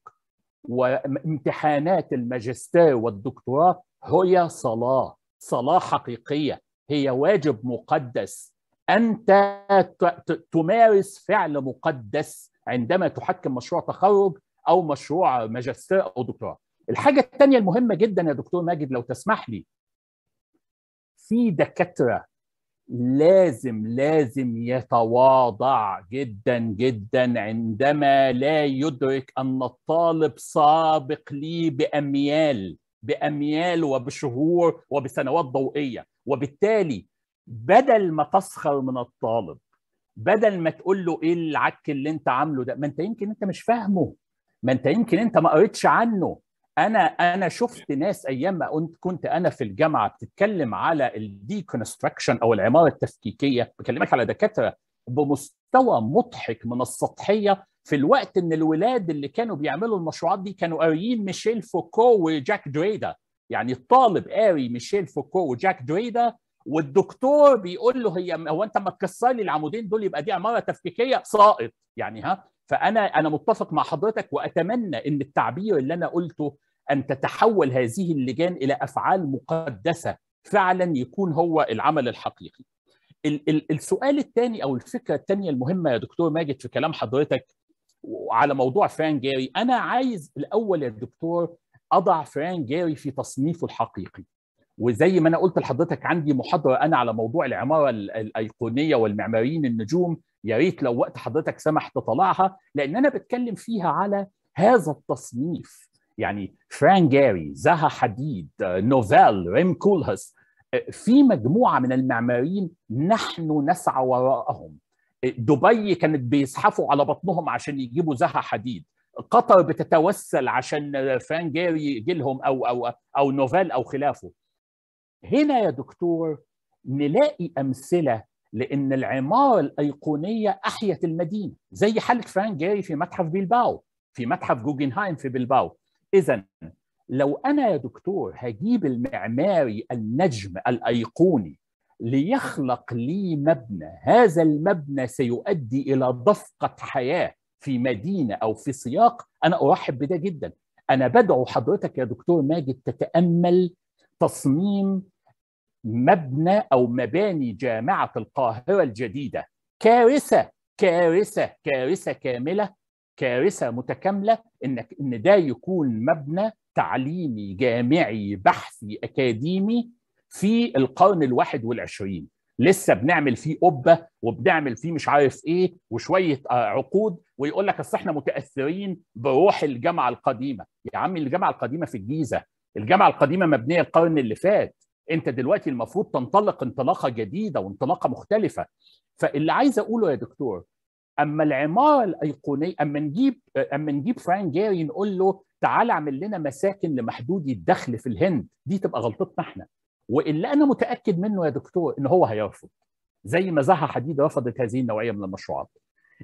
وامتحانات الماجستير والدكتوراه هي صلاه صلاه حقيقيه هي واجب مقدس انت تمارس فعل مقدس عندما تحكم مشروع تخرج او مشروع ماجستير او دكتوراه الحاجه الثانيه المهمه جدا يا دكتور ماجد لو تسمح لي في دكاتره لازم لازم يتواضع جدا جدا عندما لا يدرك ان الطالب سابق لي باميال باميال وبشهور وبسنوات ضوئيه وبالتالي بدل ما تسخر من الطالب بدل ما تقول له ايه العك اللي انت عامله ده ما انت يمكن انت مش فاهمه ما انت يمكن انت ما قريتش عنه انا انا شفت يعني ناس ايام ما كنت انا في الجامعه بتتكلم على الديكونستراكشن او العماره التفكيكيه بكلمك على دكاتره بمستوى مضحك من السطحيه في الوقت ان الولاد اللي كانوا بيعملوا المشروعات دي كانوا قاريين ميشيل فوكو وجاك دريدا يعني الطالب قاري ميشيل فوكو وجاك دريدا والدكتور بيقول له هي هو انت ما تكسر لي العمودين دول يبقى دي عماره تفكيكيه ساقط يعني ها فانا انا متفق مع حضرتك واتمنى ان التعبير اللي انا قلته ان تتحول هذه اللجان الى افعال مقدسه فعلا يكون هو العمل الحقيقي. ال- ال- السؤال الثاني او الفكره الثانيه المهمه يا دكتور ماجد في كلام حضرتك على موضوع فران جاري انا عايز الاول يا دكتور اضع فران جاري في تصنيفه الحقيقي وزي ما انا قلت لحضرتك عندي محاضره انا على موضوع العماره الايقونيه والمعماريين النجوم يا ريت لو وقت حضرتك سمح تطلعها لان انا بتكلم فيها على هذا التصنيف يعني فران جاري زها حديد نوفيل ريم كولهس في مجموعه من المعماريين نحن نسعى وراءهم دبي كانت بيزحفوا على بطنهم عشان يجيبوا زها حديد قطر بتتوسل عشان فران جاري يجي لهم او او او نوفال او خلافه هنا يا دكتور نلاقي امثله لأن العمارة الأيقونية أحيت المدينة زي حالة فرانك جاري في متحف بيلباو في متحف جوجنهايم في بيلباو إذا لو أنا يا دكتور هجيب المعماري النجم الأيقوني ليخلق لي مبنى هذا المبنى سيؤدي إلى دفقة حياة في مدينة أو في سياق أنا أرحب بده جدا أنا بدعو حضرتك يا دكتور ماجد تتأمل تصميم مبنى او مباني جامعه القاهره الجديده كارثه كارثه كارثه كامله كارثه متكامله انك ان ده يكون مبنى تعليمي جامعي بحثي اكاديمي في القرن الواحد والعشرين لسه بنعمل فيه قبه وبنعمل فيه مش عارف ايه وشويه آه، عقود ويقول لك اصل احنا متاثرين بروح الجامعه القديمه يا عم الجامعه القديمه في الجيزه الجامعه القديمه مبنيه القرن اللي فات انت دلوقتي المفروض تنطلق انطلاقه جديده وانطلاقه مختلفه فاللي عايز اقوله يا دكتور اما العماره الايقونيه اما نجيب اما نجيب فران جاري نقول له تعال اعمل لنا مساكن لمحدودي الدخل في الهند دي تبقى غلطتنا احنا واللي انا متاكد منه يا دكتور ان هو هيرفض زي ما زها حديد رفضت هذه النوعيه من المشروعات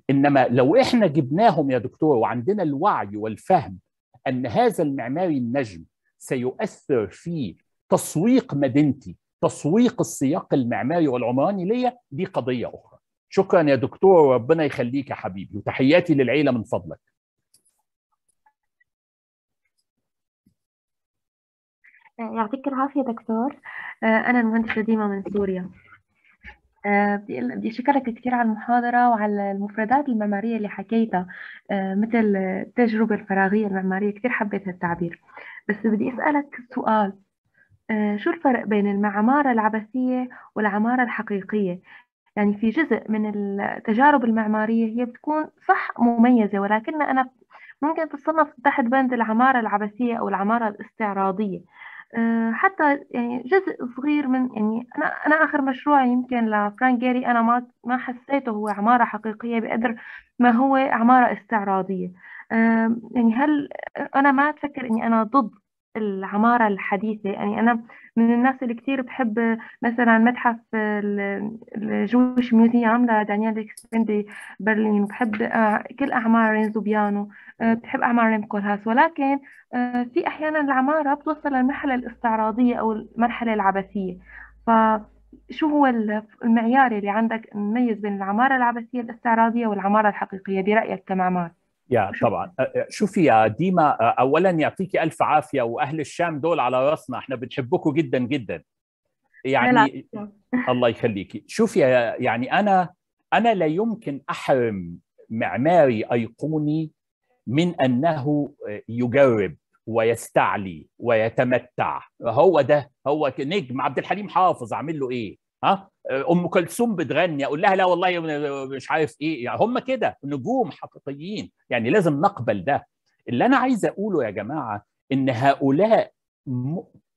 انما لو احنا جبناهم يا دكتور وعندنا الوعي والفهم ان هذا المعماري النجم سيؤثر في تسويق مدينتي تسويق السياق المعماري والعمراني ليا دي قضيه اخرى شكرا يا دكتور وربنا يخليك يا حبيبي وتحياتي للعيله من فضلك يعطيك العافيه دكتور آه، انا المهندسه ديما من سوريا آه، بدي أشكرك كثير على المحاضرة وعلى المفردات المعمارية اللي حكيتها آه، مثل التجربة الفراغية المعمارية كثير حبيت هالتعبير بس بدي أسألك سؤال آه، شو الفرق بين المعمارة العبثية والعمارة الحقيقية يعني في جزء من التجارب المعمارية هي بتكون صح مميزة ولكنها أنا ممكن تصنف تحت بند العمارة العبثية أو العمارة الاستعراضية آه، حتى يعني جزء صغير من يعني أنا أنا آخر مشروع يمكن لفرانك جيري أنا ما ما حسيته هو عمارة حقيقية بقدر ما هو عمارة استعراضية آه، يعني هل أنا ما أتفكر إني أنا ضد العمارة الحديثة يعني أنا من الناس اللي كتير بحب مثلا متحف الجوش ميوزيوم لدانيال إكسبندي برلين بحب آه، كل أعمار رينزو بيانو آه، بحب أعمار ريمكو كولهاس ولكن آه، في أحيانا العمارة بتوصل للمرحلة الاستعراضية أو المرحلة العبثية فشو هو المعيار اللي عندك نميز بين العمارة العبثية الاستعراضية والعمارة الحقيقية برأيك كمعمار؟ يا طبعا شوفي يا ديما اولا يعطيكي الف عافيه واهل الشام دول على راسنا احنا بنحبكم جدا جدا يعني الله يخليكي شوفي يعني انا انا لا يمكن احرم معماري ايقوني من انه يجرب ويستعلي ويتمتع هو ده هو نجم عبد الحليم حافظ اعمل له ايه ها آه، ام كلثوم بتغني اقول لها لا والله مش عارف ايه يعني هم كده نجوم حقيقيين يعني لازم نقبل ده اللي انا عايز اقوله يا جماعه ان هؤلاء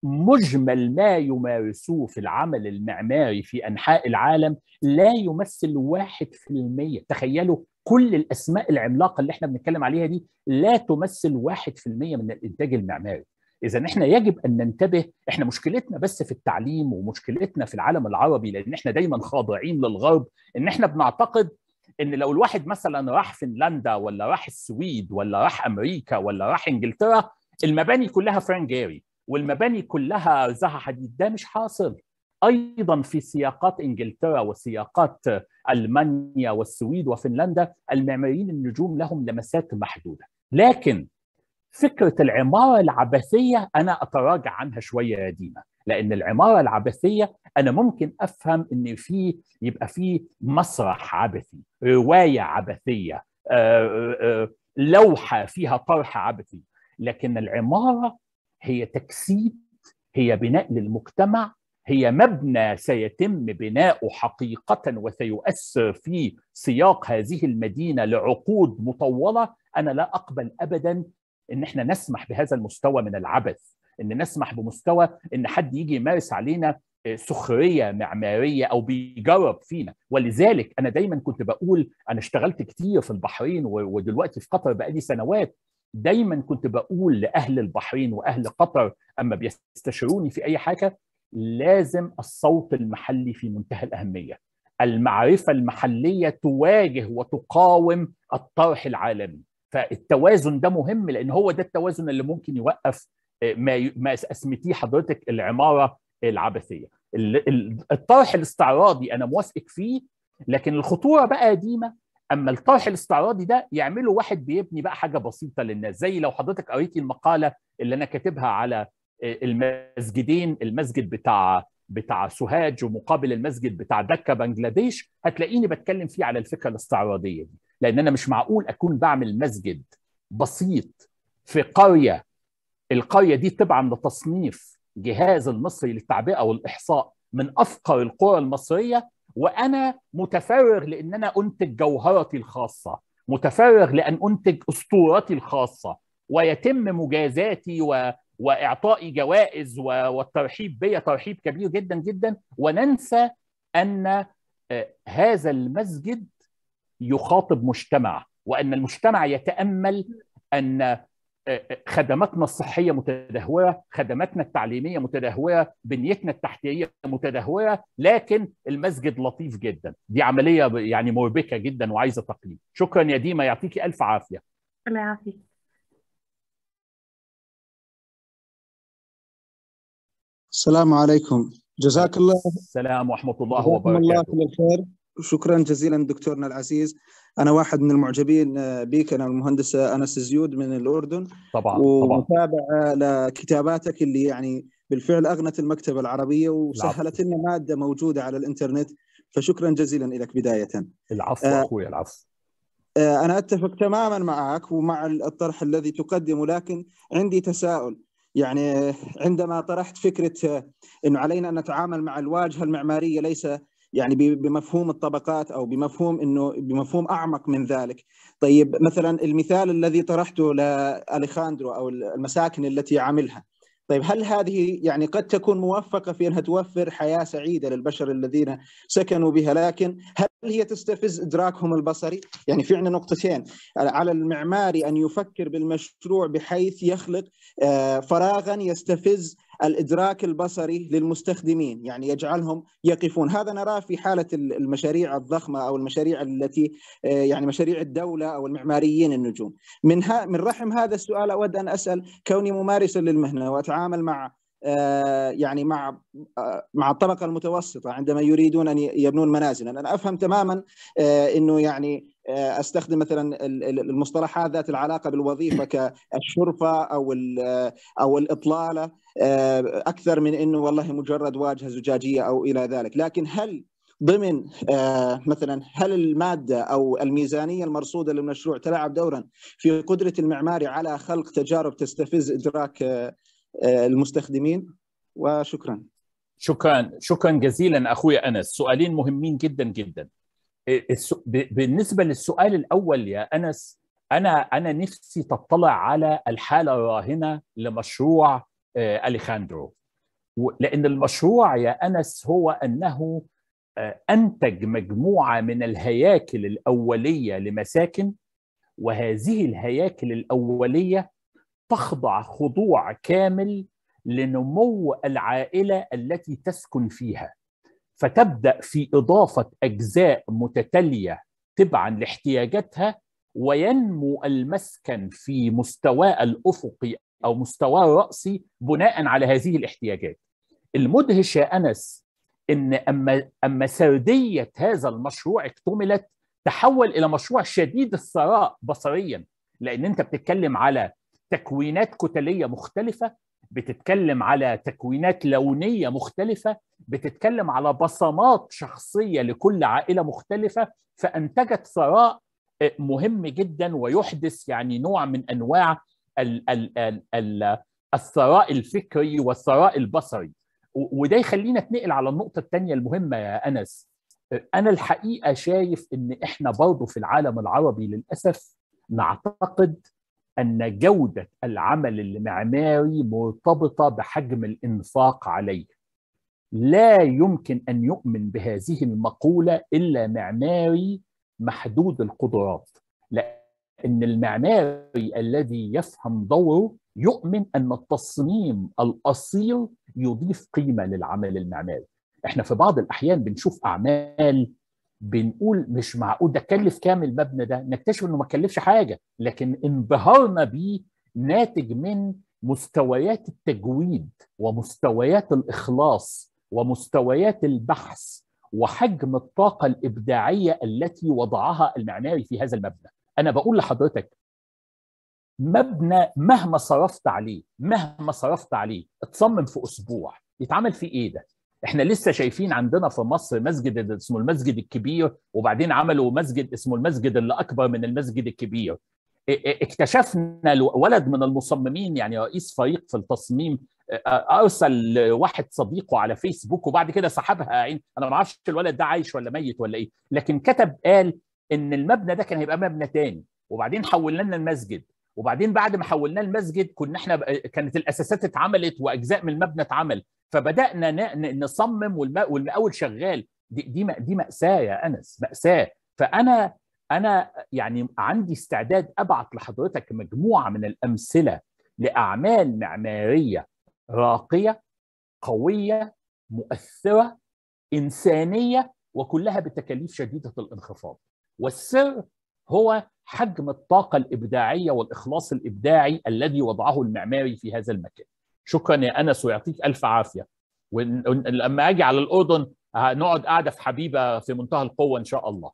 مجمل ما يمارسوه في العمل المعماري في انحاء العالم لا يمثل واحد في المية تخيلوا كل الاسماء العملاقه اللي احنا بنتكلم عليها دي لا تمثل واحد في المية من الانتاج المعماري اذا احنا يجب ان ننتبه احنا مشكلتنا بس في التعليم ومشكلتنا في العالم العربي لان احنا دايما خاضعين للغرب ان احنا بنعتقد ان لو الواحد مثلا راح فنلندا ولا راح السويد ولا راح امريكا ولا راح انجلترا المباني كلها جيري والمباني كلها زها حديد ده مش حاصل ايضا في سياقات انجلترا وسياقات المانيا والسويد وفنلندا المعماريين النجوم لهم لمسات محدوده لكن فكره العماره العبثيه انا اتراجع عنها شويه يا ديما لان العماره العبثيه انا ممكن افهم ان في يبقى في مسرح عبثي روايه عبثيه آه، آه، آه، لوحه فيها طرح عبثي لكن العماره هي تجسيد هي بناء للمجتمع هي مبنى سيتم بناؤه حقيقه وسيؤثر في سياق هذه المدينه لعقود مطوله انا لا اقبل ابدا ان احنا نسمح بهذا المستوى من العبث ان نسمح بمستوى ان حد يجي يمارس علينا آه، سخريه معماريه او بيجرب فينا ولذلك انا دايما كنت بقول انا اشتغلت كتير في البحرين ودلوقتي في قطر بقالي سنوات دايما كنت بقول لاهل البحرين واهل قطر اما بيستشيروني في اي حاجه لازم الصوت المحلي في منتهى الاهميه المعرفه المحليه تواجه وتقاوم الطرح العالمي فالتوازن ده مهم لان هو ده التوازن اللي ممكن يوقف آه، ما ما اسميتيه حضرتك العماره العبثيه الطرح الاستعراضي انا موافقك فيه لكن الخطوره بقى قديمه اما الطرح الاستعراضي ده يعمله واحد بيبني بقى حاجه بسيطه للناس زي لو حضرتك قريتي المقاله اللي انا كاتبها على آه، المسجدين المسجد بتاع بتاع سوهاج ومقابل المسجد بتاع دكه بنجلاديش هتلاقيني بتكلم فيه على الفكره الاستعراضيه دي لان انا مش معقول اكون بعمل مسجد بسيط في قريه القريه دي تبعا لتصنيف جهاز المصري للتعبئه والاحصاء من افقر القرى المصريه وانا متفرغ لان انا انتج جوهرتي الخاصه متفرغ لان انتج اسطورتي الخاصه ويتم مجازاتي و... واعطائي جوائز و... والترحيب بي ترحيب كبير جدا جدا وننسى ان آه، هذا المسجد يخاطب مجتمع وان المجتمع يتامل ان آه، آه، خدماتنا الصحية متدهورة خدماتنا التعليمية متدهورة بنيتنا التحتية متدهورة لكن المسجد لطيف جدا دي عملية يعني مربكة جدا وعايزة تقييم شكرا يا ديما يعطيكي ألف عافية الله يعافيك السلام عليكم جزاك الله السلام ورحمة الله وبركاته الله كل الخير شكرا جزيلا دكتورنا العزيز انا واحد من المعجبين آه، بك انا المهندس آه، انس زيود من الاردن طبعا ومتابع لكتاباتك اللي يعني بالفعل اغنت المكتبه العربيه وسهلت لنا ماده موجوده على الانترنت فشكرا جزيلا لك بدايه العفو آه اخوي العفو آه انا اتفق تماما معك ومع الطرح الذي تقدمه لكن عندي تساؤل يعني عندما طرحت فكره آه، انه علينا ان نتعامل مع الواجهه المعماريه ليس يعني بمفهوم الطبقات او بمفهوم انه بمفهوم اعمق من ذلك طيب مثلا المثال الذي طرحته لاليخاندرو او المساكن التي عملها طيب هل هذه يعني قد تكون موفقه في انها توفر حياه سعيده للبشر الذين سكنوا بها لكن هل هي تستفز ادراكهم البصري؟ يعني في عندنا نقطتين على المعماري ان يفكر بالمشروع بحيث يخلق آه، فراغا يستفز الادراك البصري للمستخدمين يعني يجعلهم يقفون هذا نراه في حاله المشاريع الضخمه او المشاريع التي آه، يعني مشاريع الدوله او المعماريين النجوم من من رحم هذا السؤال اود ان اسال كوني ممارسا للمهنه واتعامل مع آه، يعني مع آه، مع الطبقه المتوسطه عندما يريدون ان يبنون منازلا انا افهم تماما انه يعني آه، استخدم مثلا المصطلحات ذات العلاقه بالوظيفه كالشرفه او او الاطلاله آه، اكثر من انه والله مجرد واجهه زجاجيه او الى ذلك، لكن هل ضمن آه، مثلا هل الماده او الميزانيه المرصوده للمشروع تلعب دورا في قدره المعماري على خلق تجارب تستفز ادراك المستخدمين؟ وشكرا. شكرا شكرا جزيلا اخوي انس، سؤالين مهمين جدا جدا. إيه، بالنسبه للسؤال الاول يا انس انا انا نفسي تطلع على الحاله الراهنه لمشروع آه، اليخاندرو لان المشروع يا انس هو انه آه، انتج مجموعه من الهياكل الاوليه لمساكن وهذه الهياكل الاوليه تخضع خضوع كامل لنمو العائله التي تسكن فيها فتبدا في اضافه اجزاء متتاليه تبعا لاحتياجاتها وينمو المسكن في مستواه الافقي او مستواه الراسي بناء على هذه الاحتياجات. المدهش يا انس ان اما اما سرديه هذا المشروع اكتملت تحول الى مشروع شديد الثراء بصريا لان انت بتتكلم على تكوينات كتليه مختلفه بتتكلم على تكوينات لونيه مختلفه بتتكلم على بصمات شخصيه لكل عائله مختلفه فانتجت ثراء مهم جدا ويحدث يعني نوع من انواع الثراء الفكري والثراء البصري وده يخلينا تنقل على النقطه الثانيه المهمه يا انس انا الحقيقه شايف ان احنا برضه في العالم العربي للاسف نعتقد ان جوده العمل المعماري مرتبطه بحجم الانفاق عليه لا يمكن ان يؤمن بهذه المقوله الا معماري محدود القدرات لان المعماري الذي يفهم دوره يؤمن ان التصميم الاصيل يضيف قيمه للعمل المعماري احنا في بعض الاحيان بنشوف اعمال بنقول مش معقول ده كلف كام المبنى ده نكتشف انه ما كلفش حاجه لكن انبهرنا بيه ناتج من مستويات التجويد ومستويات الاخلاص ومستويات البحث وحجم الطاقه الابداعيه التي وضعها المعماري في هذا المبنى انا بقول لحضرتك مبنى مهما صرفت عليه مهما صرفت عليه اتصمم في اسبوع يتعمل فيه ايه ده احنا لسه شايفين عندنا في مصر مسجد اسمه المسجد الكبير وبعدين عملوا مسجد اسمه المسجد اللي اكبر من المسجد الكبير اكتشفنا ولد من المصممين يعني رئيس فريق في التصميم ارسل لواحد صديقه على فيسبوك وبعد كده سحبها يعني انا ما اعرفش الولد ده عايش ولا ميت ولا ايه لكن كتب قال ان المبنى ده كان هيبقى مبنى تاني وبعدين حولنا لنا المسجد وبعدين بعد ما حولناه المسجد كنا احنا كانت الاساسات اتعملت واجزاء من المبنى اتعمل فبدانا نصمم والمقاول شغال دي دي دي ماساه يا انس ماساه فانا انا يعني عندي استعداد ابعت لحضرتك مجموعه من الامثله لاعمال معماريه راقيه قويه مؤثره انسانيه وكلها بتكاليف شديده الانخفاض والسر هو حجم الطاقة الإبداعية والإخلاص الإبداعي الذي وضعه المعماري في هذا المكان شكرا يا أنس ويعطيك ألف عافية ولما أجي على الأردن آه، نقعد قاعدة في حبيبة في منتهى القوة إن شاء الله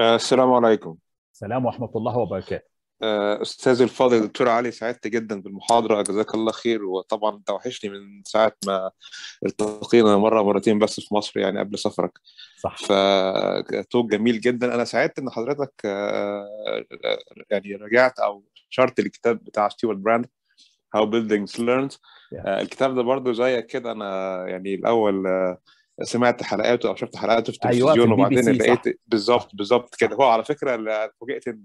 آه، السلام عليكم السلام ورحمة الله وبركاته آه، استاذ الفاضل دكتور علي سعدت جدا بالمحاضره جزاك الله خير وطبعا انت من ساعه ما التقينا مره مرتين بس في مصر يعني قبل سفرك صح فتوق جميل جدا انا سعدت ان حضرتك آه، يعني رجعت او شرت الكتاب بتاع ستيوارد براند هاو بيلدينجز ليرنز الكتاب ده برضه زيك كده انا يعني الاول آه، سمعت حلقاته او شفت حلقاته في أيوة، التلفزيون أيوة وبعدين لقيت بالظبط بالظبط كده هو على فكره فوجئت ان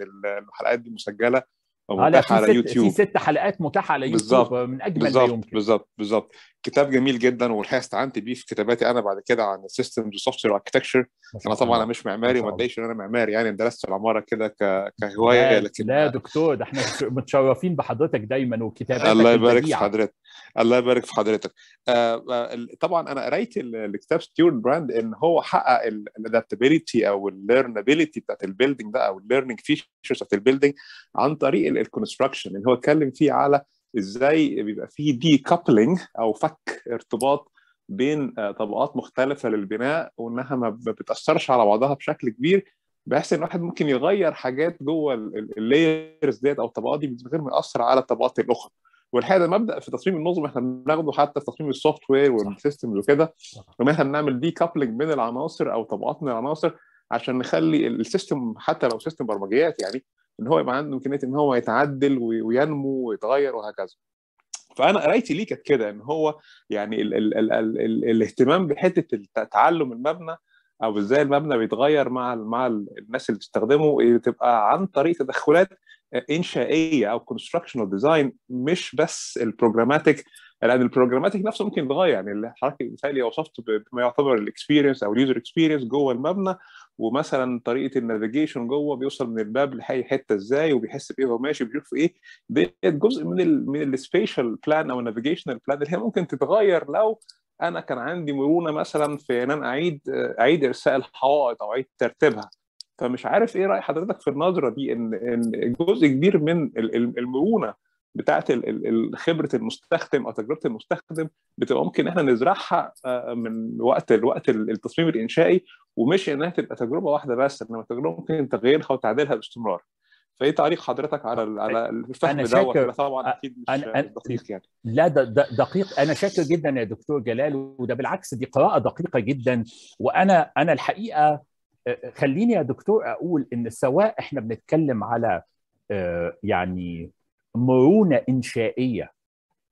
الحلقات دي مسجله ومتاحه آه، على ست يوتيوب في ست حلقات متاحه على يوتيوب بالزبط. من اجمل بالزبط. ما يمكن بالظبط بالظبط كتاب جميل جدا والحقيقه استعنت بيه في كتاباتي انا بعد كده عن السيستمز وسوفت وير اركتكشر انا طبعا انا مش معماري وما ادعيش ان انا معماري يعني درست العماره كده كهوايه لكن لا دكتور ده احنا متشرفين بحضرتك دايما وكتاباتك الله يبارك في حضرتك الله يبارك في حضرتك آه، آه، طبعا انا قريت الكتاب ستيورت براند ان هو حقق الادابتابيلتي او الليرنابيلتي بتاعت البيلدنج ده او الليرنينج فيشرز بتاعت البيلدنج عن طريق الكونستراكشن اللي هو اتكلم فيه على ازاي بيبقى في دي كابلنج او فك ارتباط بين آه، طبقات مختلفه للبناء وانها ما بتاثرش على بعضها بشكل كبير بحيث ان الواحد ممكن يغير حاجات جوه اللايرز ديت او الطبقات دي من غير ما ياثر على الطبقات الاخرى والحقيقه ده مبدا في تصميم النظم احنا بناخده حتى في تصميم السوفت وير والسيستمز وكده ان احنا بنعمل دي كابلنج بين العناصر او طبقات من العناصر عشان نخلي السيستم حتى لو سيستم برمجيات يعني ان هو يبقى عنده امكانيه ان هو يتعدل وينمو ويتغير وهكذا فانا قرايتي ليه كانت كده ان هو يعني ال ال ال ال ال الاهتمام بحته تعلم المبنى او ازاي المبنى بيتغير مع مع الناس اللي بتستخدمه إيه بتبقى عن طريق تدخلات انشائيه او كونستراكشنال ديزاين مش بس البروجراماتيك لان البروجراماتيك نفسه ممكن يتغير يعني اللي حضرتك مثالي وصفته بما يعتبر الاكسبيرينس او اليوزر اكسبيرينس جوه المبنى ومثلا طريقه النافيجيشن جوه بيوصل من الباب لحي حته ازاي وبيحس بايه وهو ماشي بيشوف ايه ديت جزء من الـ من السبيشال بلان او النافيجيشنال بلان اللي هي ممكن تتغير لو انا كان عندي مرونه مثلا في ان انا اعيد اعيد ارساء الحوائط او اعيد ترتيبها فمش عارف ايه راي حضرتك في النظره دي ان ان جزء كبير من المرونه بتاعه خبره المستخدم او تجربه المستخدم بتبقى ممكن احنا نزرعها آه، من وقت لوقت التصميم الانشائي ومش انها تبقى تجربه واحده بس انما تجربه ممكن تغيرها وتعديلها باستمرار فايه تعليق حضرتك على على الفهم ده طبعا اكيد مش أنا دقيق يعني لا ده دقيق انا شاكر جدا يا دكتور جلال وده بالعكس دي قراءه دقيقه جدا وانا انا الحقيقه خليني يا دكتور اقول ان سواء احنا بنتكلم على آه، يعني مرونه انشائيه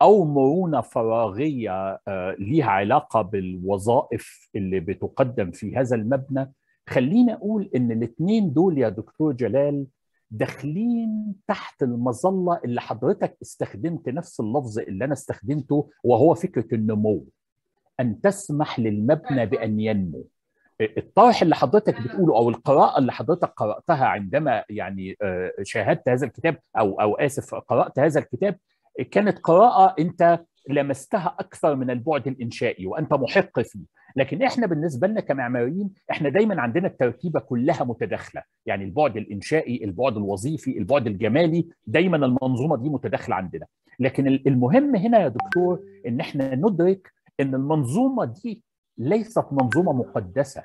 او مرونه فراغيه آه، ليها علاقه بالوظائف اللي بتقدم في هذا المبنى خلينا اقول ان الاثنين دول يا دكتور جلال داخلين تحت المظله اللي حضرتك استخدمت نفس اللفظ اللي انا استخدمته وهو فكره النمو ان تسمح للمبنى بان ينمو الطرح اللي حضرتك بتقوله او القراءه اللي حضرتك قراتها عندما يعني آه، شاهدت هذا الكتاب او او اسف قرات هذا الكتاب كانت قراءه انت لمستها اكثر من البعد الانشائي وانت محق فيه لكن احنا بالنسبه لنا كمعماريين احنا دايما عندنا التركيبه كلها متداخله يعني البعد الانشائي البعد الوظيفي البعد الجمالي دايما المنظومه دي متداخله عندنا لكن المهم هنا يا دكتور ان احنا ندرك ان المنظومه دي ليست منظومه مقدسه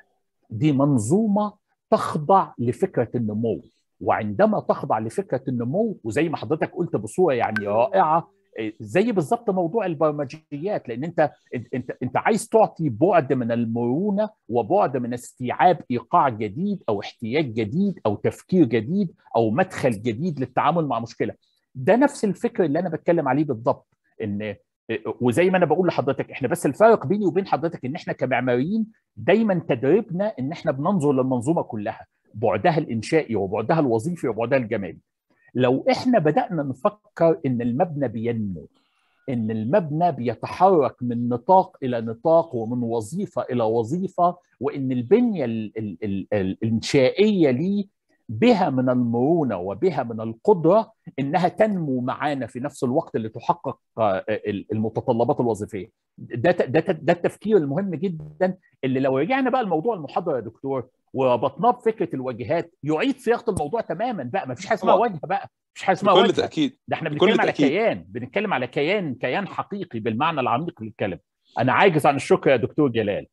دي منظومه تخضع لفكره النمو وعندما تخضع لفكره النمو وزي ما حضرتك قلت بصوره يعني رائعه آه، زي بالظبط موضوع البرمجيات لان انت انت انت عايز تعطي بعد من المرونه وبعد من استيعاب ايقاع جديد او احتياج جديد او تفكير جديد او مدخل جديد للتعامل مع مشكله ده نفس الفكر اللي انا بتكلم عليه بالضبط ان آه، آه، وزي ما انا بقول لحضرتك احنا بس الفرق بيني وبين حضرتك ان احنا كمعماريين دايما تدريبنا ان احنا بننظر للمنظومه كلها بعدها الانشائي وبعدها الوظيفي وبعدها الجمالي لو احنا بدانا نفكر ان المبنى بينمو ان المبنى بيتحرك من نطاق الى نطاق ومن وظيفه الى وظيفه وان البنيه الانشائيه ليه بها من المرونه وبها من القدره انها تنمو معانا في نفس الوقت اللي تحقق آه، المتطلبات الوظيفيه ده ده ده التفكير المهم جدا اللي لو رجعنا بقى لموضوع المحاضره يا دكتور وربطناه بفكره الواجهات يعيد صياغه الموضوع تماما بقى ما فيش حاجه اسمها واجهه بقى مش حاجه اسمها واجهه بكل تاكيد ده احنا بنتكلم على كيان بنتكلم على كيان كيان حقيقي بالمعنى العميق للكلمه انا عاجز عن الشكر يا دكتور جلال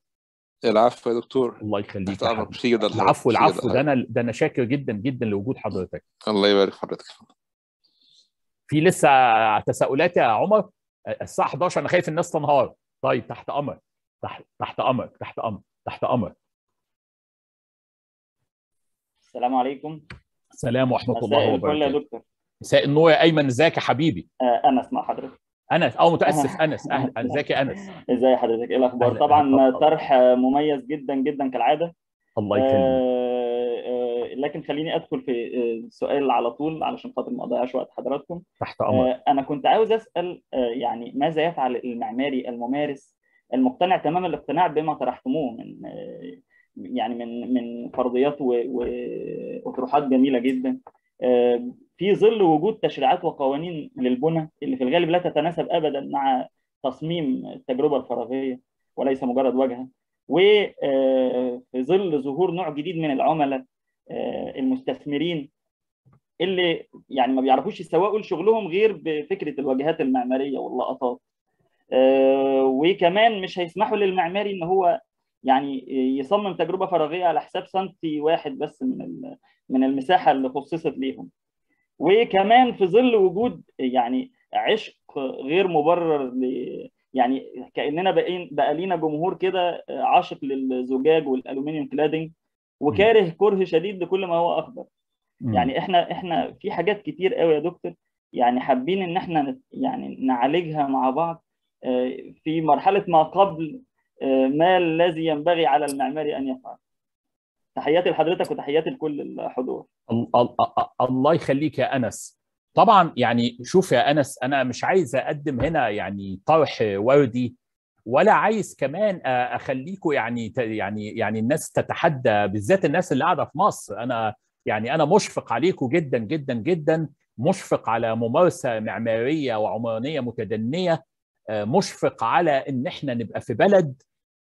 العفو يا دكتور الله يخليك العفو العفو ده انا ده انا شاكر جدا جدا لوجود حضرتك الله يبارك في حضرتك في لسه تساؤلات يا عمر الساعه 11 انا خايف الناس تنهار طيب تحت امرك تحت تحت امرك تحت امرك تحت امرك السلام عليكم السلام ورحمه الله وبركاته مساء يا دكتور مساء النور يا ايمن ازيك يا حبيبي آه، انا اسمع حضرتك انس او متاسف آه. انس اهلا [laughs] ازيك يا انس ازي حضرتك ايه الاخبار طبعا طرح مميز جدا جدا كالعاده الله يكرمك آه، آه، لكن خليني ادخل في السؤال على طول علشان خاطر ما اضيعش وقت حضراتكم تحت امر انا كنت عاوز اسال يعني ماذا يفعل المعماري الممارس المقتنع تمام الاقتناع بما طرحتموه من يعني من من فرضيات واطروحات جميله جدا في ظل وجود تشريعات وقوانين للبنى اللي في الغالب لا تتناسب ابدا مع تصميم التجربه الفراغيه وليس مجرد واجهه آه، وفي ظل ظهور نوع جديد من العملاء آه، المستثمرين اللي يعني ما بيعرفوش يسوقوا لشغلهم غير بفكره الواجهات المعماريه واللقطات آه، وكمان مش هيسمحوا للمعماري ان هو يعني يصمم تجربه فراغيه على حساب سنتي واحد بس من من المساحه اللي خصصت ليهم وكمان في ظل وجود يعني عشق غير مبرر ل يعني كاننا بقين بقى لينا جمهور كده آه، عاشق للزجاج والالومنيوم كلادنج وكاره كره شديد لكل ما هو اخضر يعني احنا احنا في حاجات كتير قوي يا دكتور يعني حابين ان احنا يعني نعالجها مع بعض آه، في مرحله ما قبل آه، ما الذي ينبغي على المعماري ان يفعله تحياتي لحضرتك وتحياتي لكل الحضور الله يخليك يا انس طبعا يعني شوف يا انس انا مش عايز اقدم هنا يعني طرح وردي ولا عايز كمان اخليكم يعني يعني يعني الناس تتحدى بالذات الناس اللي قاعده في مصر انا يعني انا مشفق عليكم جدا جدا جدا مشفق على ممارسه معماريه وعمرانيه متدنيه مشفق على ان احنا نبقى في بلد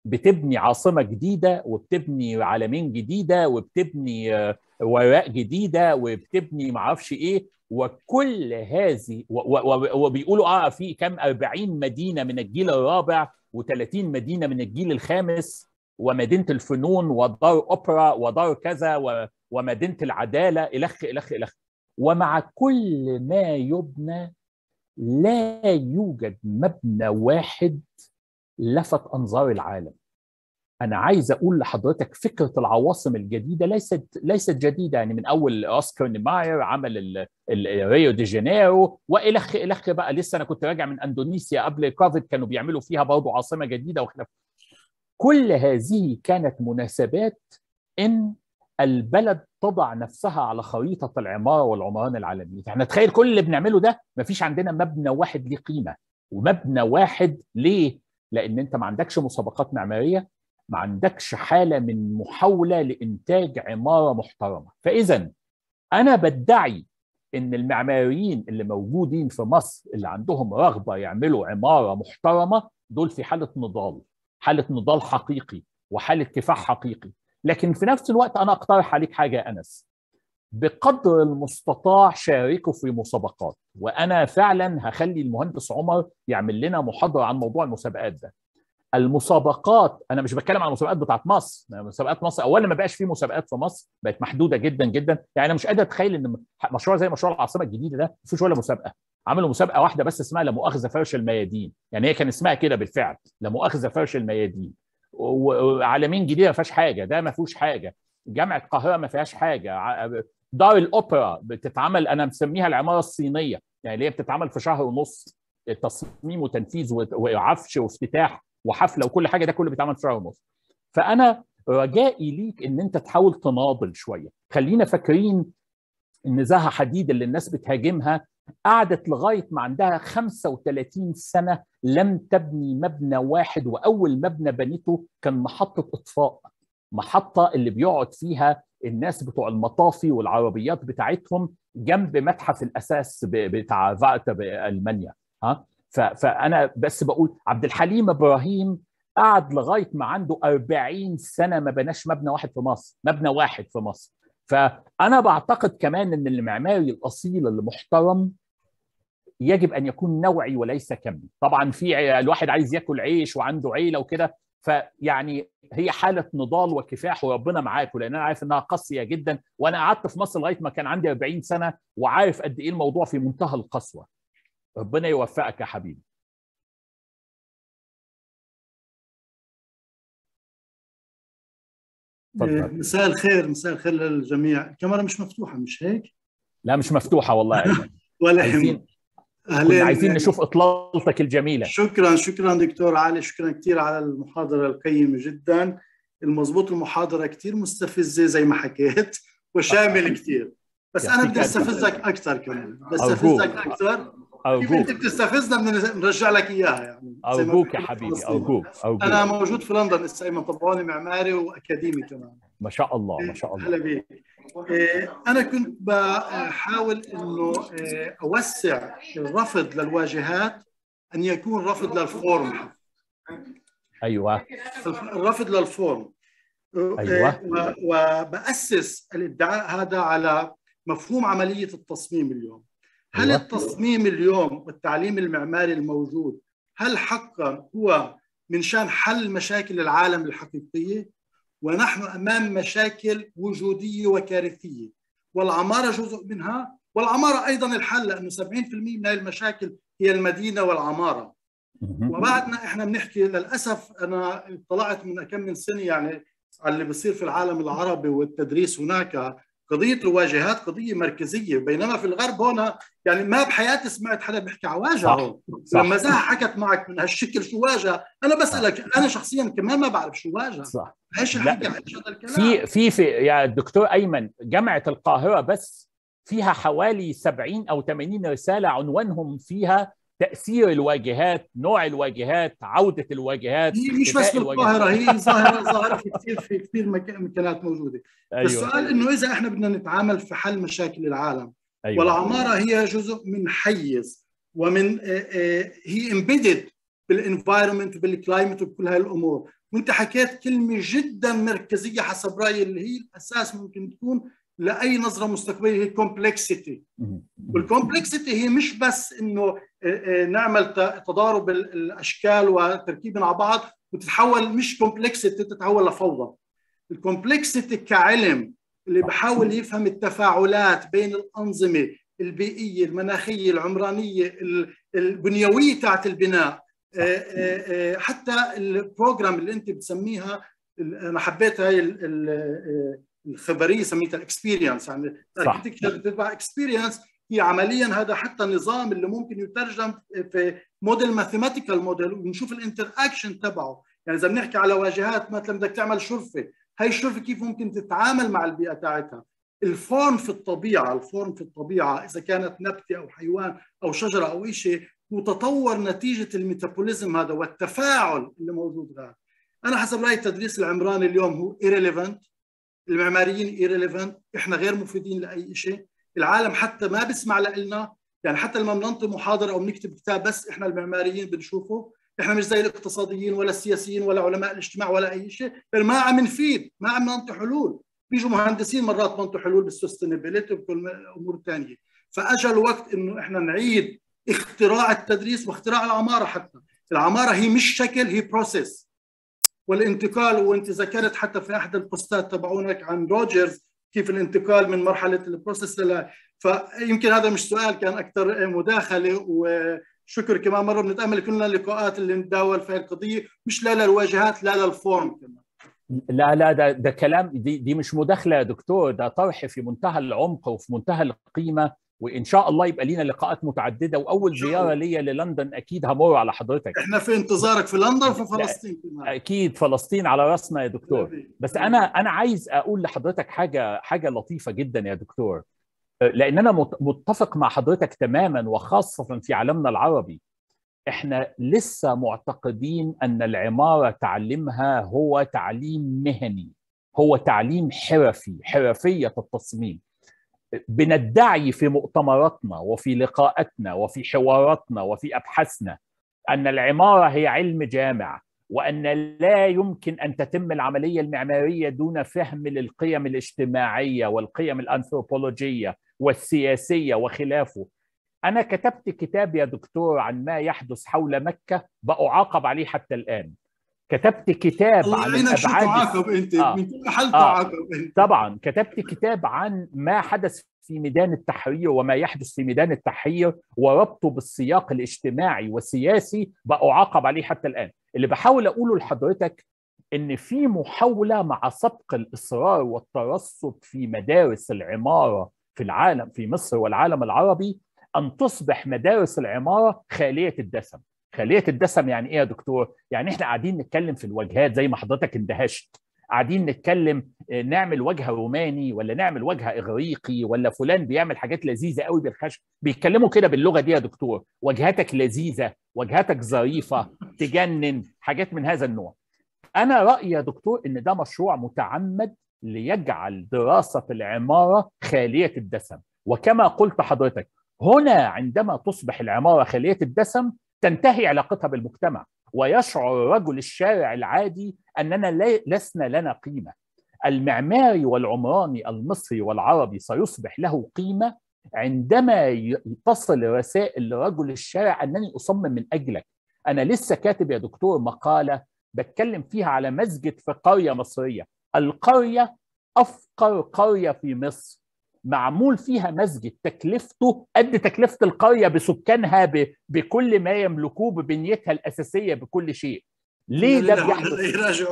بتبني عاصمه جديده وبتبني عالمين جديده وبتبني آه، وراء جديده وبتبني معرفش ايه وكل هذه وبيقولوا اه في كام 40 مدينه من الجيل الرابع و30 مدينه من الجيل الخامس ومدينه الفنون ودار اوبرا ودار كذا ومدينه العداله الخ الخ الخ ومع كل ما يبنى لا يوجد مبنى واحد لفت انظار العالم انا عايز اقول لحضرتك فكره العواصم الجديده ليست ليست جديده يعني من اول اوسكار نيماير عمل ريو دي جانيرو والخ الخ بقى لسه انا كنت راجع من اندونيسيا قبل كوفيد كانوا بيعملوا فيها برضه عاصمه جديده وخلاف كل هذه كانت مناسبات ان البلد تضع نفسها على خريطه العماره والعمران العالمي يعني احنا تخيل كل اللي بنعمله ده مفيش عندنا مبنى واحد ليه قيمه ومبنى واحد ليه لان انت ما عندكش مسابقات معماريه ما عندكش حاله من محاوله لانتاج عماره محترمه فاذا انا بدعي ان المعماريين اللي موجودين في مصر اللي عندهم رغبه يعملوا عماره محترمه دول في حاله نضال حاله نضال حقيقي وحاله كفاح حقيقي لكن في نفس الوقت انا اقترح عليك حاجه يا انس بقدر المستطاع شاركوا في مسابقات وانا فعلا هخلي المهندس عمر يعمل لنا محاضره عن موضوع المسابقات ده المسابقات انا مش بتكلم عن المسابقات بتاعت مصر يعني مسابقات مصر اولا ما بقاش في مسابقات في مصر بقت محدوده جدا جدا يعني انا مش قادر اتخيل ان مشروع زي مشروع العاصمه الجديده ده ما فيش ولا مسابقه عملوا مسابقه واحده بس اسمها لا مؤاخذه فرش الميادين يعني هي كان اسمها كده بالفعل لا مؤاخذه فرش الميادين وعالمين جديده ما فيهاش حاجه ده ما فيهوش حاجه جامعه القاهره ما فيهاش حاجه دار الاوبرا بتتعمل انا مسميها العماره الصينيه يعني اللي هي بتتعمل في شهر ونص تصميم وتنفيذ وعفش وافتتاح وحفله وكل حاجه ده كله بيتعمل في شهر ونص فانا رجائي ليك ان انت تحاول تناضل شويه خلينا فاكرين ان زها حديد اللي الناس بتهاجمها قعدت لغايه ما عندها 35 سنه لم تبني مبنى واحد واول مبنى بنيته كان محطه اطفاء محطه اللي بيقعد فيها الناس بتوع المطافي والعربيات بتاعتهم جنب متحف الاساس بتاع فارتا بالمانيا ها فانا بس بقول عبد الحليم ابراهيم قعد لغايه ما عنده 40 سنه ما بناش مبنى واحد في مصر مبنى واحد في مصر فانا بعتقد كمان ان المعماري الاصيل المحترم يجب ان يكون نوعي وليس كمي طبعا في الواحد عايز ياكل عيش وعنده عيله وكده فيعني هي حاله نضال وكفاح وربنا معاكم لان انا عارف انها قاسيه جدا وانا قعدت في مصر لغايه ما كان عندي 40 سنه وعارف قد ايه الموضوع في منتهى القسوه. ربنا يوفقك يا حبيبي. آه، مساء الخير مساء الخير للجميع الكاميرا مش مفتوحه مش هيك؟ لا مش مفتوحه والله [laughs] ولا يهمك كنا عايزين نشوف اطلالتك الجميله شكرا شكرا دكتور علي شكرا كثير على المحاضره القيمه جدا المضبوط المحاضره كثير مستفزه زي ما حكيت وشامل [laughs] كثير بس انا بدي استفزك اكثر كمان بدي استفزك اكثر كيف انت بتستفزنا بنرجع لك اياها يعني ارجوك يا حبيبي ارجوك انا موجود في لندن لسه ايمن طبعاني معماري واكاديمي كمان ما شاء الله ما شاء الله هلا بيك آه، انا كنت بحاول انه آه، اوسع الرفض للواجهات ان يكون رفض للفورم ايوه الرفض للفورم ايوه آه، وباسس الادعاء هذا على مفهوم عمليه التصميم اليوم هل أيوة. التصميم اليوم والتعليم المعماري الموجود هل حقا هو من شان حل مشاكل العالم الحقيقيه ونحن امام مشاكل وجوديه وكارثيه والعماره جزء منها والعماره ايضا الحل لانه 70% من المشاكل هي المدينه والعماره وبعدنا احنا بنحكي للاسف انا طلعت من كم من سنه يعني على اللي بصير في العالم العربي والتدريس هناك قضيه الواجهات قضيه مركزيه بينما في الغرب هنا يعني ما بحياتي سمعت حدا بيحكي على واجهه صح. هون صح. لما زها حكت معك من هالشكل شو واجهه انا بسالك انا شخصيا كمان ما بعرف شو واجهه صح ايش الحكي ايش هذا الكلام في في في يا دكتور ايمن جامعه القاهره بس فيها حوالي 70 او 80 رساله عنوانهم فيها تاثير الواجهات نوع الواجهات عوده الواجهات هي مش بس بالقاهره هي ظاهره ظاهره في كثير في كثير مكانات موجوده أيوة. السؤال انه اذا احنا بدنا نتعامل في حل مشاكل العالم أيوة. والعماره هي جزء من حيز ومن هي امبيدد بالانفايرمنت وبالكلايمت وبكل هاي الامور وانت حكيت كلمه جدا مركزيه حسب رايي اللي هي الاساس ممكن تكون لاي نظره مستقبليه هي كومبلكسيتي والكومبلكسيتي هي مش بس انه آه، آه، نعمل تضارب الاشكال وتركيب مع بعض وتتحول مش كومبلكسيتي تتحول لفوضى الكومبلكسيتي كعلم اللي بحاول يفهم التفاعلات بين الانظمه البيئيه المناخيه العمرانيه البنيويه تاعت البناء آه، حتى البروجرام اللي انت بتسميها انا حبيت هاي الخبريه سميتها الاكسبيرينس يعني الاركتكتشر بتتبع اكسبيرينس هي عمليا هذا حتى النظام اللي ممكن يترجم في موديل ماثيماتيكال موديل ونشوف الانتر اكشن تبعه يعني اذا بنحكي على واجهات مثلا بدك تعمل شرفه هاي الشرفه كيف ممكن تتعامل مع البيئه تاعتها الفورم في الطبيعه الفورم في الطبيعه اذا كانت نبته او حيوان او شجره او شيء وتطور نتيجه الميتابوليزم هذا والتفاعل اللي موجود هذا انا حسب رايي التدريس العمراني اليوم هو irrelevant المعماريين ايرليفنت احنا غير مفيدين لاي شيء العالم حتى ما بيسمع لنا يعني حتى لما بننطي محاضره او بنكتب كتاب بس احنا المعماريين بنشوفه احنا مش زي الاقتصاديين ولا السياسيين ولا علماء الاجتماع ولا اي شيء يعني ما عم نفيد ما عم ننطي حلول بيجوا مهندسين مرات بنطوا حلول بالسستينابيلتي وبكل امور ثانيه فاجى الوقت انه احنا نعيد اختراع التدريس واختراع العماره حتى العماره هي مش شكل هي بروسيس والانتقال وانت ذكرت حتى في احد البوستات تبعونك عن روجرز كيف الانتقال من مرحله البروسيس فيمكن هذا مش سؤال كان اكثر مداخله وشكر كمان مره بنتامل كلنا اللقاءات اللي نتداول فيها القضيه مش لا للواجهات لا للفورم كمان لا لا ده, ده كلام دي, دي مش مداخله يا دكتور ده طرح في منتهى العمق وفي منتهى القيمه وان شاء الله يبقى لينا لقاءات متعدده واول زياره ليا للندن اكيد همر على حضرتك احنا في انتظارك في لندن [laughs] في فلسطين اكيد فلسطين على راسنا يا دكتور بس انا انا عايز اقول لحضرتك حاجه حاجه لطيفه جدا يا دكتور أه، لان انا متفق مع حضرتك تماما وخاصه في عالمنا العربي احنا لسه معتقدين ان العماره تعليمها هو تعليم مهني هو تعليم حرفي حرفيه التصميم بندعي في مؤتمراتنا وفي لقاءاتنا وفي حواراتنا وفي ابحاثنا ان العماره هي علم جامع وان لا يمكن ان تتم العمليه المعماريه دون فهم للقيم الاجتماعيه والقيم الانثروبولوجيه والسياسيه وخلافه انا كتبت كتاب يا دكتور عن ما يحدث حول مكه باعاقب عليه حتى الان كتبت كتاب عن الابعاد عقب انت آه. من كل حل آه. طبعا كتبت كتاب عن ما حدث في ميدان التحرير وما يحدث في ميدان التحرير وربطه بالسياق الاجتماعي والسياسي بأعاقب عليه حتى الآن اللي بحاول أقوله لحضرتك إن في محاولة مع سبق الإصرار والترصد في مدارس العمارة في العالم في مصر والعالم العربي أن تصبح مدارس العمارة خالية الدسم خليه الدسم يعني ايه يا دكتور؟ يعني احنا قاعدين نتكلم في الواجهات زي ما حضرتك اندهشت قاعدين نتكلم آه، نعمل وجه روماني ولا نعمل وجه اغريقي ولا فلان بيعمل حاجات لذيذه قوي بالخشب بيتكلموا كده باللغه دي يا دكتور وجهتك لذيذه وجهتك ظريفه تجنن حاجات من هذا النوع انا رايي يا دكتور ان ده مشروع متعمد ليجعل دراسه العماره خاليه الدسم وكما قلت حضرتك هنا عندما تصبح العماره خاليه الدسم تنتهي علاقتها بالمجتمع ويشعر رجل الشارع العادي أننا لسنا لنا قيمة المعماري والعمراني المصري والعربي سيصبح له قيمة عندما تصل رسائل لرجل الشارع أنني أصمم من أجلك أنا لسه كاتب يا دكتور مقالة بتكلم فيها على مسجد في قرية مصرية القرية أفقر قرية في مصر معمول فيها مسجد تكلفته قد تكلفه القريه بسكانها بكل ما يملكوه ببنيتها الاساسيه بكل شيء ليه ده بيحدث؟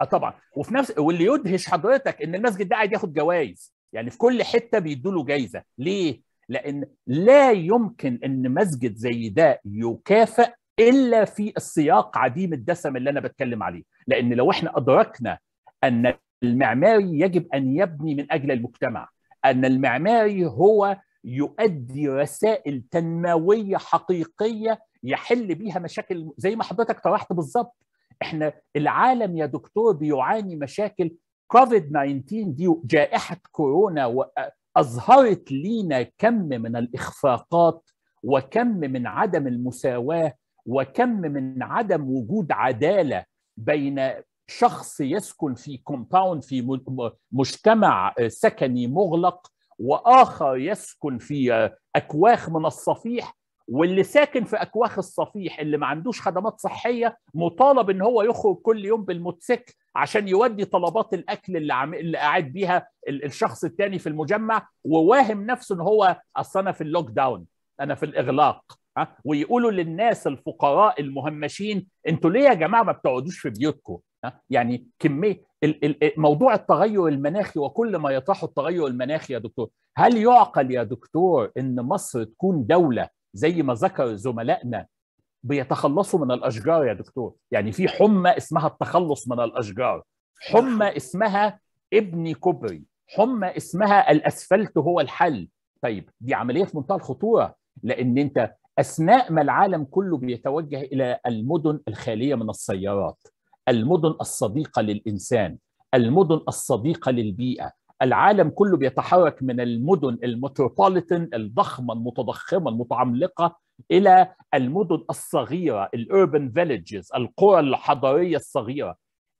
اه طبعا وفي نفس واللي يدهش حضرتك ان المسجد ده قاعد ياخد جوائز يعني في كل حته بيدوا له جايزه ليه؟ لان لا يمكن ان مسجد زي ده يكافئ الا في السياق عديم الدسم اللي انا بتكلم عليه لان لو احنا ادركنا ان المعماري يجب ان يبني من اجل المجتمع أن المعماري هو يؤدي رسائل تنموية حقيقية يحل بيها مشاكل زي ما حضرتك طرحت بالظبط احنا العالم يا دكتور بيعاني مشاكل كوفيد 19 دي جائحة كورونا أظهرت لينا كم من الإخفاقات وكم من عدم المساواة وكم من عدم وجود عدالة بين شخص يسكن في كومباوند في مجتمع سكني مغلق واخر يسكن في اكواخ من الصفيح واللي ساكن في اكواخ الصفيح اللي ما عندوش خدمات صحيه مطالب ان هو يخرج كل يوم بالموتوسيكل عشان يودي طلبات الاكل اللي عم... اللي قاعد بيها الشخص الثاني في المجمع وواهم نفسه ان هو اصل انا في اللوك داون انا في الاغلاق ها ويقولوا للناس الفقراء المهمشين انتوا ليه يا جماعه ما بتقعدوش في بيوتكم يعني كميه موضوع التغير المناخي وكل ما يطرحه التغير المناخي يا دكتور هل يعقل يا دكتور ان مصر تكون دوله زي ما ذكر زملائنا بيتخلصوا من الاشجار يا دكتور يعني في حمى اسمها التخلص من الاشجار حمى اسمها ابني كوبري حمى اسمها الاسفلت هو الحل طيب دي عمليه في منتهى الخطوره لان انت اثناء ما العالم كله بيتوجه الى المدن الخاليه من السيارات المدن الصديقه للانسان المدن الصديقه للبيئه العالم كله بيتحرك من المدن المتروبوليتن الضخمه المتضخمه المتعملقه الى المدن الصغيره الأوربن فيليجز القرى الحضريه الصغيره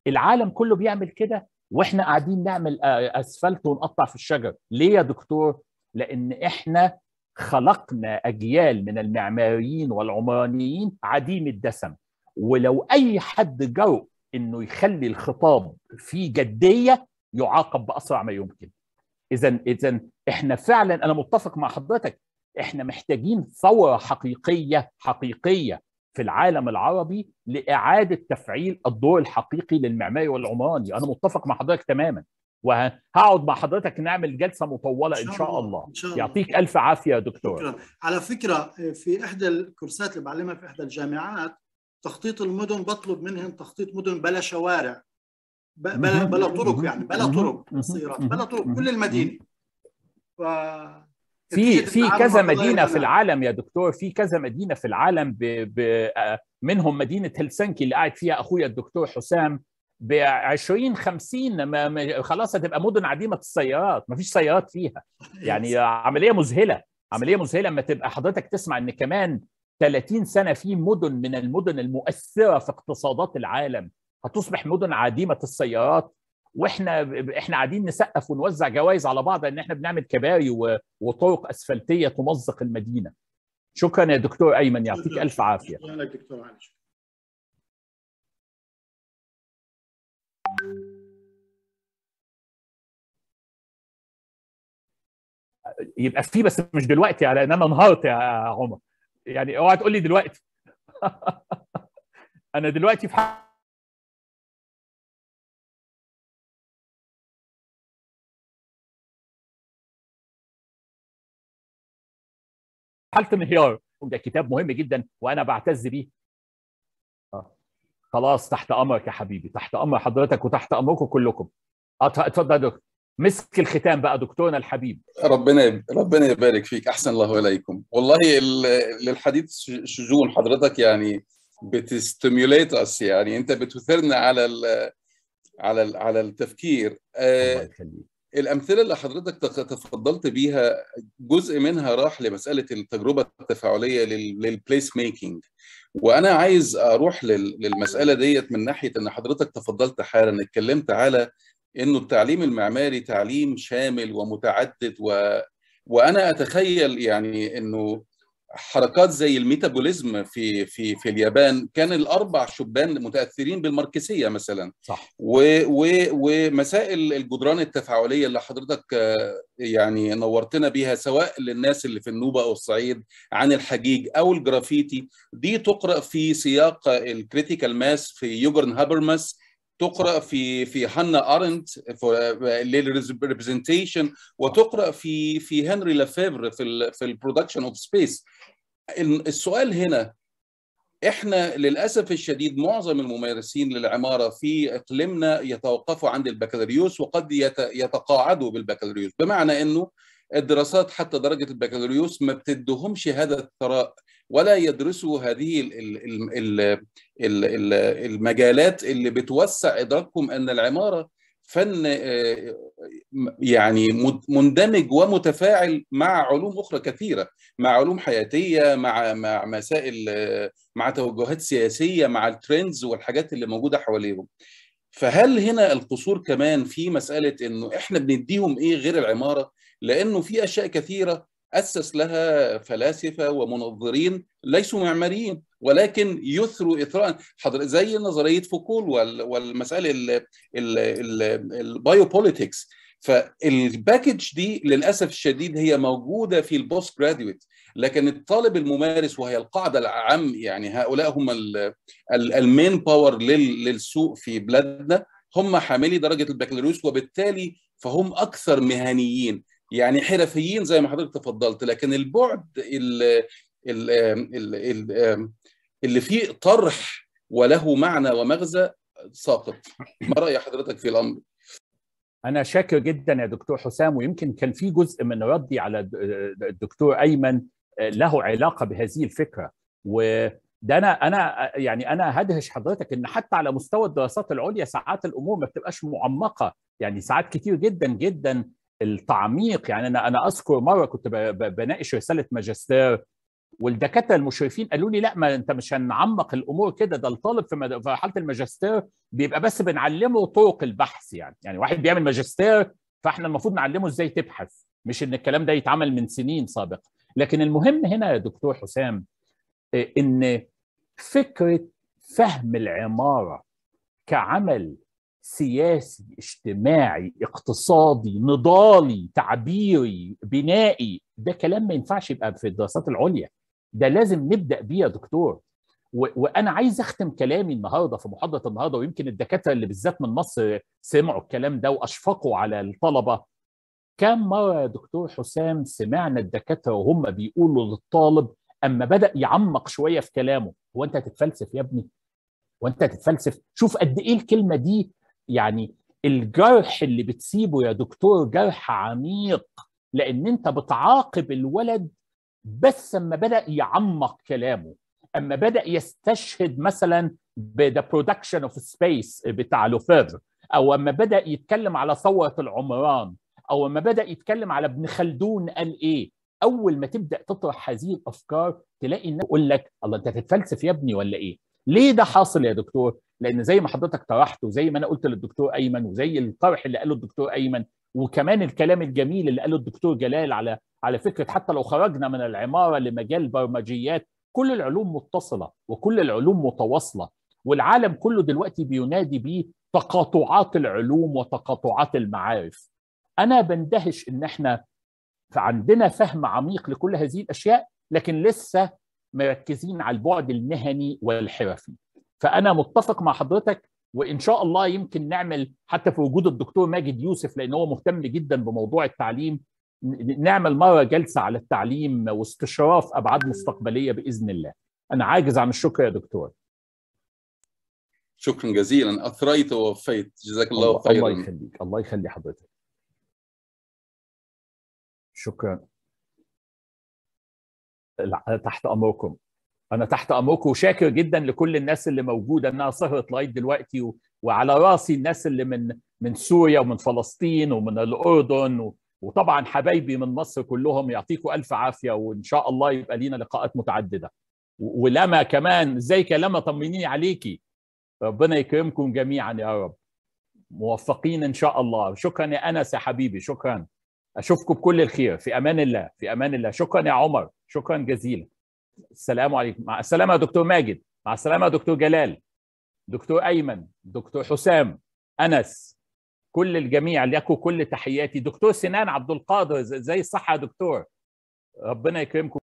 العالم كله بيعمل كده واحنا قاعدين نعمل اسفلت ونقطع في الشجر ليه يا دكتور لان احنا خلقنا اجيال من المعماريين والعمرانيين عديم الدسم ولو اي حد جرؤ انه يخلي الخطاب فيه جديه يعاقب باسرع ما يمكن اذا اذا احنا فعلا انا متفق مع حضرتك احنا محتاجين ثوره حقيقيه حقيقيه في العالم العربي لاعاده تفعيل الدور الحقيقي للمعماري والعمراني انا متفق مع حضرتك تماما وهقعد مع حضرتك نعمل جلسه مطوله ان شاء, الله, الله إن شاء الله. يعطيك الف عافيه يا دكتور فكرة. على فكره في احدى الكورسات اللي بعلمها في احدى الجامعات تخطيط المدن بطلب منهم تخطيط مدن بلا شوارع بلا بلا طرق يعني بلا طرق سيارات بلا طرق كل المدينه ف... في في كذا مدينه في العالم يا دكتور في كذا مدينه في العالم ب... ب... آه، منهم مدينه هلسنكي اللي قاعد فيها اخويا الدكتور حسام ب 20 50 ما... خلاص هتبقى مدن عديمه السيارات ما فيش سيارات فيها يعني [laughs] عمليه مذهله عمليه مذهله لما تبقى حضرتك تسمع ان كمان 30 سنه في مدن من المدن المؤثره في اقتصادات العالم هتصبح مدن عديمه السيارات واحنا احنا قاعدين نسقف ونوزع جوائز على بعض ان احنا بنعمل كباري وطرق اسفلتيه تمزق المدينه. شكرا يا دكتور ايمن يعطيك الف عافيه. شكرا لك دكتور علي يبقى في بس مش دلوقتي على ان انا انهارت يا عمر. يعني اوعى تقول لي دلوقتي [laughs] انا دلوقتي في حاجة حاله انهيار ده كتاب مهم جدا وانا بعتز بيه آه. خلاص تحت امرك يا حبيبي تحت امر حضرتك وتحت امركم كلكم اتفضل يا دكتور مسك الختام بقى دكتورنا الحبيب ربنا ربنا يبارك فيك احسن الله اليكم والله للحديث شجون حضرتك يعني بتستيميوليت اس يعني انت بتثيرنا على الـ على الـ على التفكير آه الامثله اللي حضرتك تفضلت بيها جزء منها راح لمساله التجربه التفاعليه للبليس ميكينج وانا عايز اروح للمساله ديت من ناحيه ان حضرتك تفضلت حالا اتكلمت على انه التعليم المعماري تعليم شامل ومتعدد و... وانا اتخيل يعني انه حركات زي الميتابوليزم في في في اليابان كان الاربع شبان متاثرين بالماركسيه مثلا صح و و ومسائل الجدران التفاعليه اللي حضرتك يعني نورتنا بيها سواء للناس اللي في النوبه او الصعيد عن الحجيج او الجرافيتي دي تقرا في سياق الكريتيكال ماس في يوجرن هابرماس تقرا في في هانا ارنت للريبريزنتيشن وتقرا في في هنري لافيفر في الـ في البرودكشن اوف سبيس السؤال هنا احنا للاسف الشديد معظم الممارسين للعماره في اقليمنا يتوقفوا عند البكالوريوس وقد يتقاعدوا بالبكالوريوس بمعنى انه الدراسات حتى درجه البكالوريوس ما بتدهمش هذا الثراء ولا يدرسوا هذه المجالات اللي بتوسع إدراكهم أن العمارة فن آه، يعني مندمج ومتفاعل مع علوم اخرى كثيره مع علوم حياتيه مع مع مسائل آه، مع توجهات سياسيه مع الترندز والحاجات اللي موجوده حواليهم فهل هنا القصور كمان في مساله انه احنا بنديهم ايه غير العماره لانه في اشياء كثيره أسس لها فلاسفة ومنظرين ليسوا معماريين ولكن يثروا إثراء حضر زي نظرية فوكول والمسألة البايوبوليتكس فالباكج دي للأسف الشديد هي موجودة في البوست جراديويت لكن الطالب الممارس وهي القاعدة العام يعني هؤلاء هم المين باور للسوق في بلادنا هم حاملي درجة البكالوريوس وبالتالي فهم أكثر مهنيين يعني حرفيين زي ما حضرتك تفضلت لكن البعد اللي, اللي فيه طرح وله معنى ومغزى ساقط ما رأي حضرتك في الأمر؟ أنا شاكر جدا يا دكتور حسام ويمكن كان في جزء من ردي على الدكتور أيمن له علاقة بهذه الفكرة و ده انا انا يعني انا هدهش حضرتك ان حتى على مستوى الدراسات العليا ساعات الامور ما بتبقاش معمقه يعني ساعات كتير جدا جدا التعميق يعني انا انا اذكر مره كنت بناقش رساله ماجستير والدكاتره المشرفين قالوا لي لا ما انت مش هنعمق الامور كده ده الطالب في مرحله الماجستير بيبقى بس بنعلمه طرق البحث يعني يعني واحد بيعمل ماجستير فاحنا المفروض نعلمه ازاي تبحث مش ان الكلام ده يتعمل من سنين سابقه لكن المهم هنا يا دكتور حسام آه، ان فكره فهم العماره كعمل سياسي اجتماعي اقتصادي نضالي تعبيري بنائي ده كلام ما ينفعش يبقى في الدراسات العليا ده لازم نبدا بيه يا دكتور وانا عايز اختم كلامي النهارده في محاضره النهارده ويمكن الدكاتره اللي بالذات من مصر سمعوا الكلام ده واشفقوا على الطلبه كم مره يا دكتور حسام سمعنا الدكاتره وهم بيقولوا للطالب اما بدا يعمق شويه في كلامه هو انت هتتفلسف يا ابني وانت هتتفلسف شوف قد ايه الكلمه دي يعني الجرح اللي بتسيبه يا دكتور جرح عميق لان انت بتعاقب الولد بس اما بدا يعمق كلامه اما بدا يستشهد مثلا بذا برودكشن اوف سبيس بتاع لوفيفر او اما بدا يتكلم على ثوره العمران او اما بدا يتكلم على ابن خلدون قال ايه اول ما تبدا تطرح هذه الافكار تلاقي الناس يقول لك الله انت هتتفلسف يا ابني ولا ايه ليه ده حاصل يا دكتور لان زي ما حضرتك طرحت وزي ما انا قلت للدكتور ايمن وزي الطرح اللي قاله الدكتور ايمن وكمان الكلام الجميل اللي قاله الدكتور جلال على على فكره حتى لو خرجنا من العماره لمجال برمجيات كل العلوم متصله وكل العلوم متواصله والعالم كله دلوقتي بينادي بيه تقاطعات العلوم وتقاطعات المعارف انا بندهش ان احنا عندنا فهم عميق لكل هذه الاشياء لكن لسه مركزين على البعد المهني والحرفي فانا متفق مع حضرتك وان شاء الله يمكن نعمل حتى في وجود الدكتور ماجد يوسف لان هو مهتم جدا بموضوع التعليم نعمل مره جلسه على التعليم واستشراف ابعاد مستقبليه باذن الله. انا عاجز عن الشكر يا دكتور. شكرا جزيلا اثريت ووفيت جزاك الله, الله خيرا. الله يخليك الله يخلي حضرتك. شكرا. تحت امركم. انا تحت امركم وشاكر جدا لكل الناس اللي موجوده انها سهرت لغايه دلوقتي و... وعلى راسي الناس اللي من من سوريا ومن فلسطين ومن الاردن و... وطبعا حبايبي من مصر كلهم يعطيكم الف عافيه وان شاء الله يبقى لينا لقاءات متعدده و... ولما كمان ازيك يا لما طمنيني عليكي ربنا يكرمكم جميعا يا رب موفقين ان شاء الله شكرا يا انس يا حبيبي شكرا اشوفكم بكل الخير في امان الله في امان الله شكرا يا عمر شكرا جزيلا السلام عليكم مع السلامه يا دكتور ماجد مع السلامه يا دكتور جلال دكتور ايمن دكتور حسام انس كل الجميع لكم كل تحياتي دكتور سنان عبد القادر زي الصحه يا دكتور ربنا يكرمكم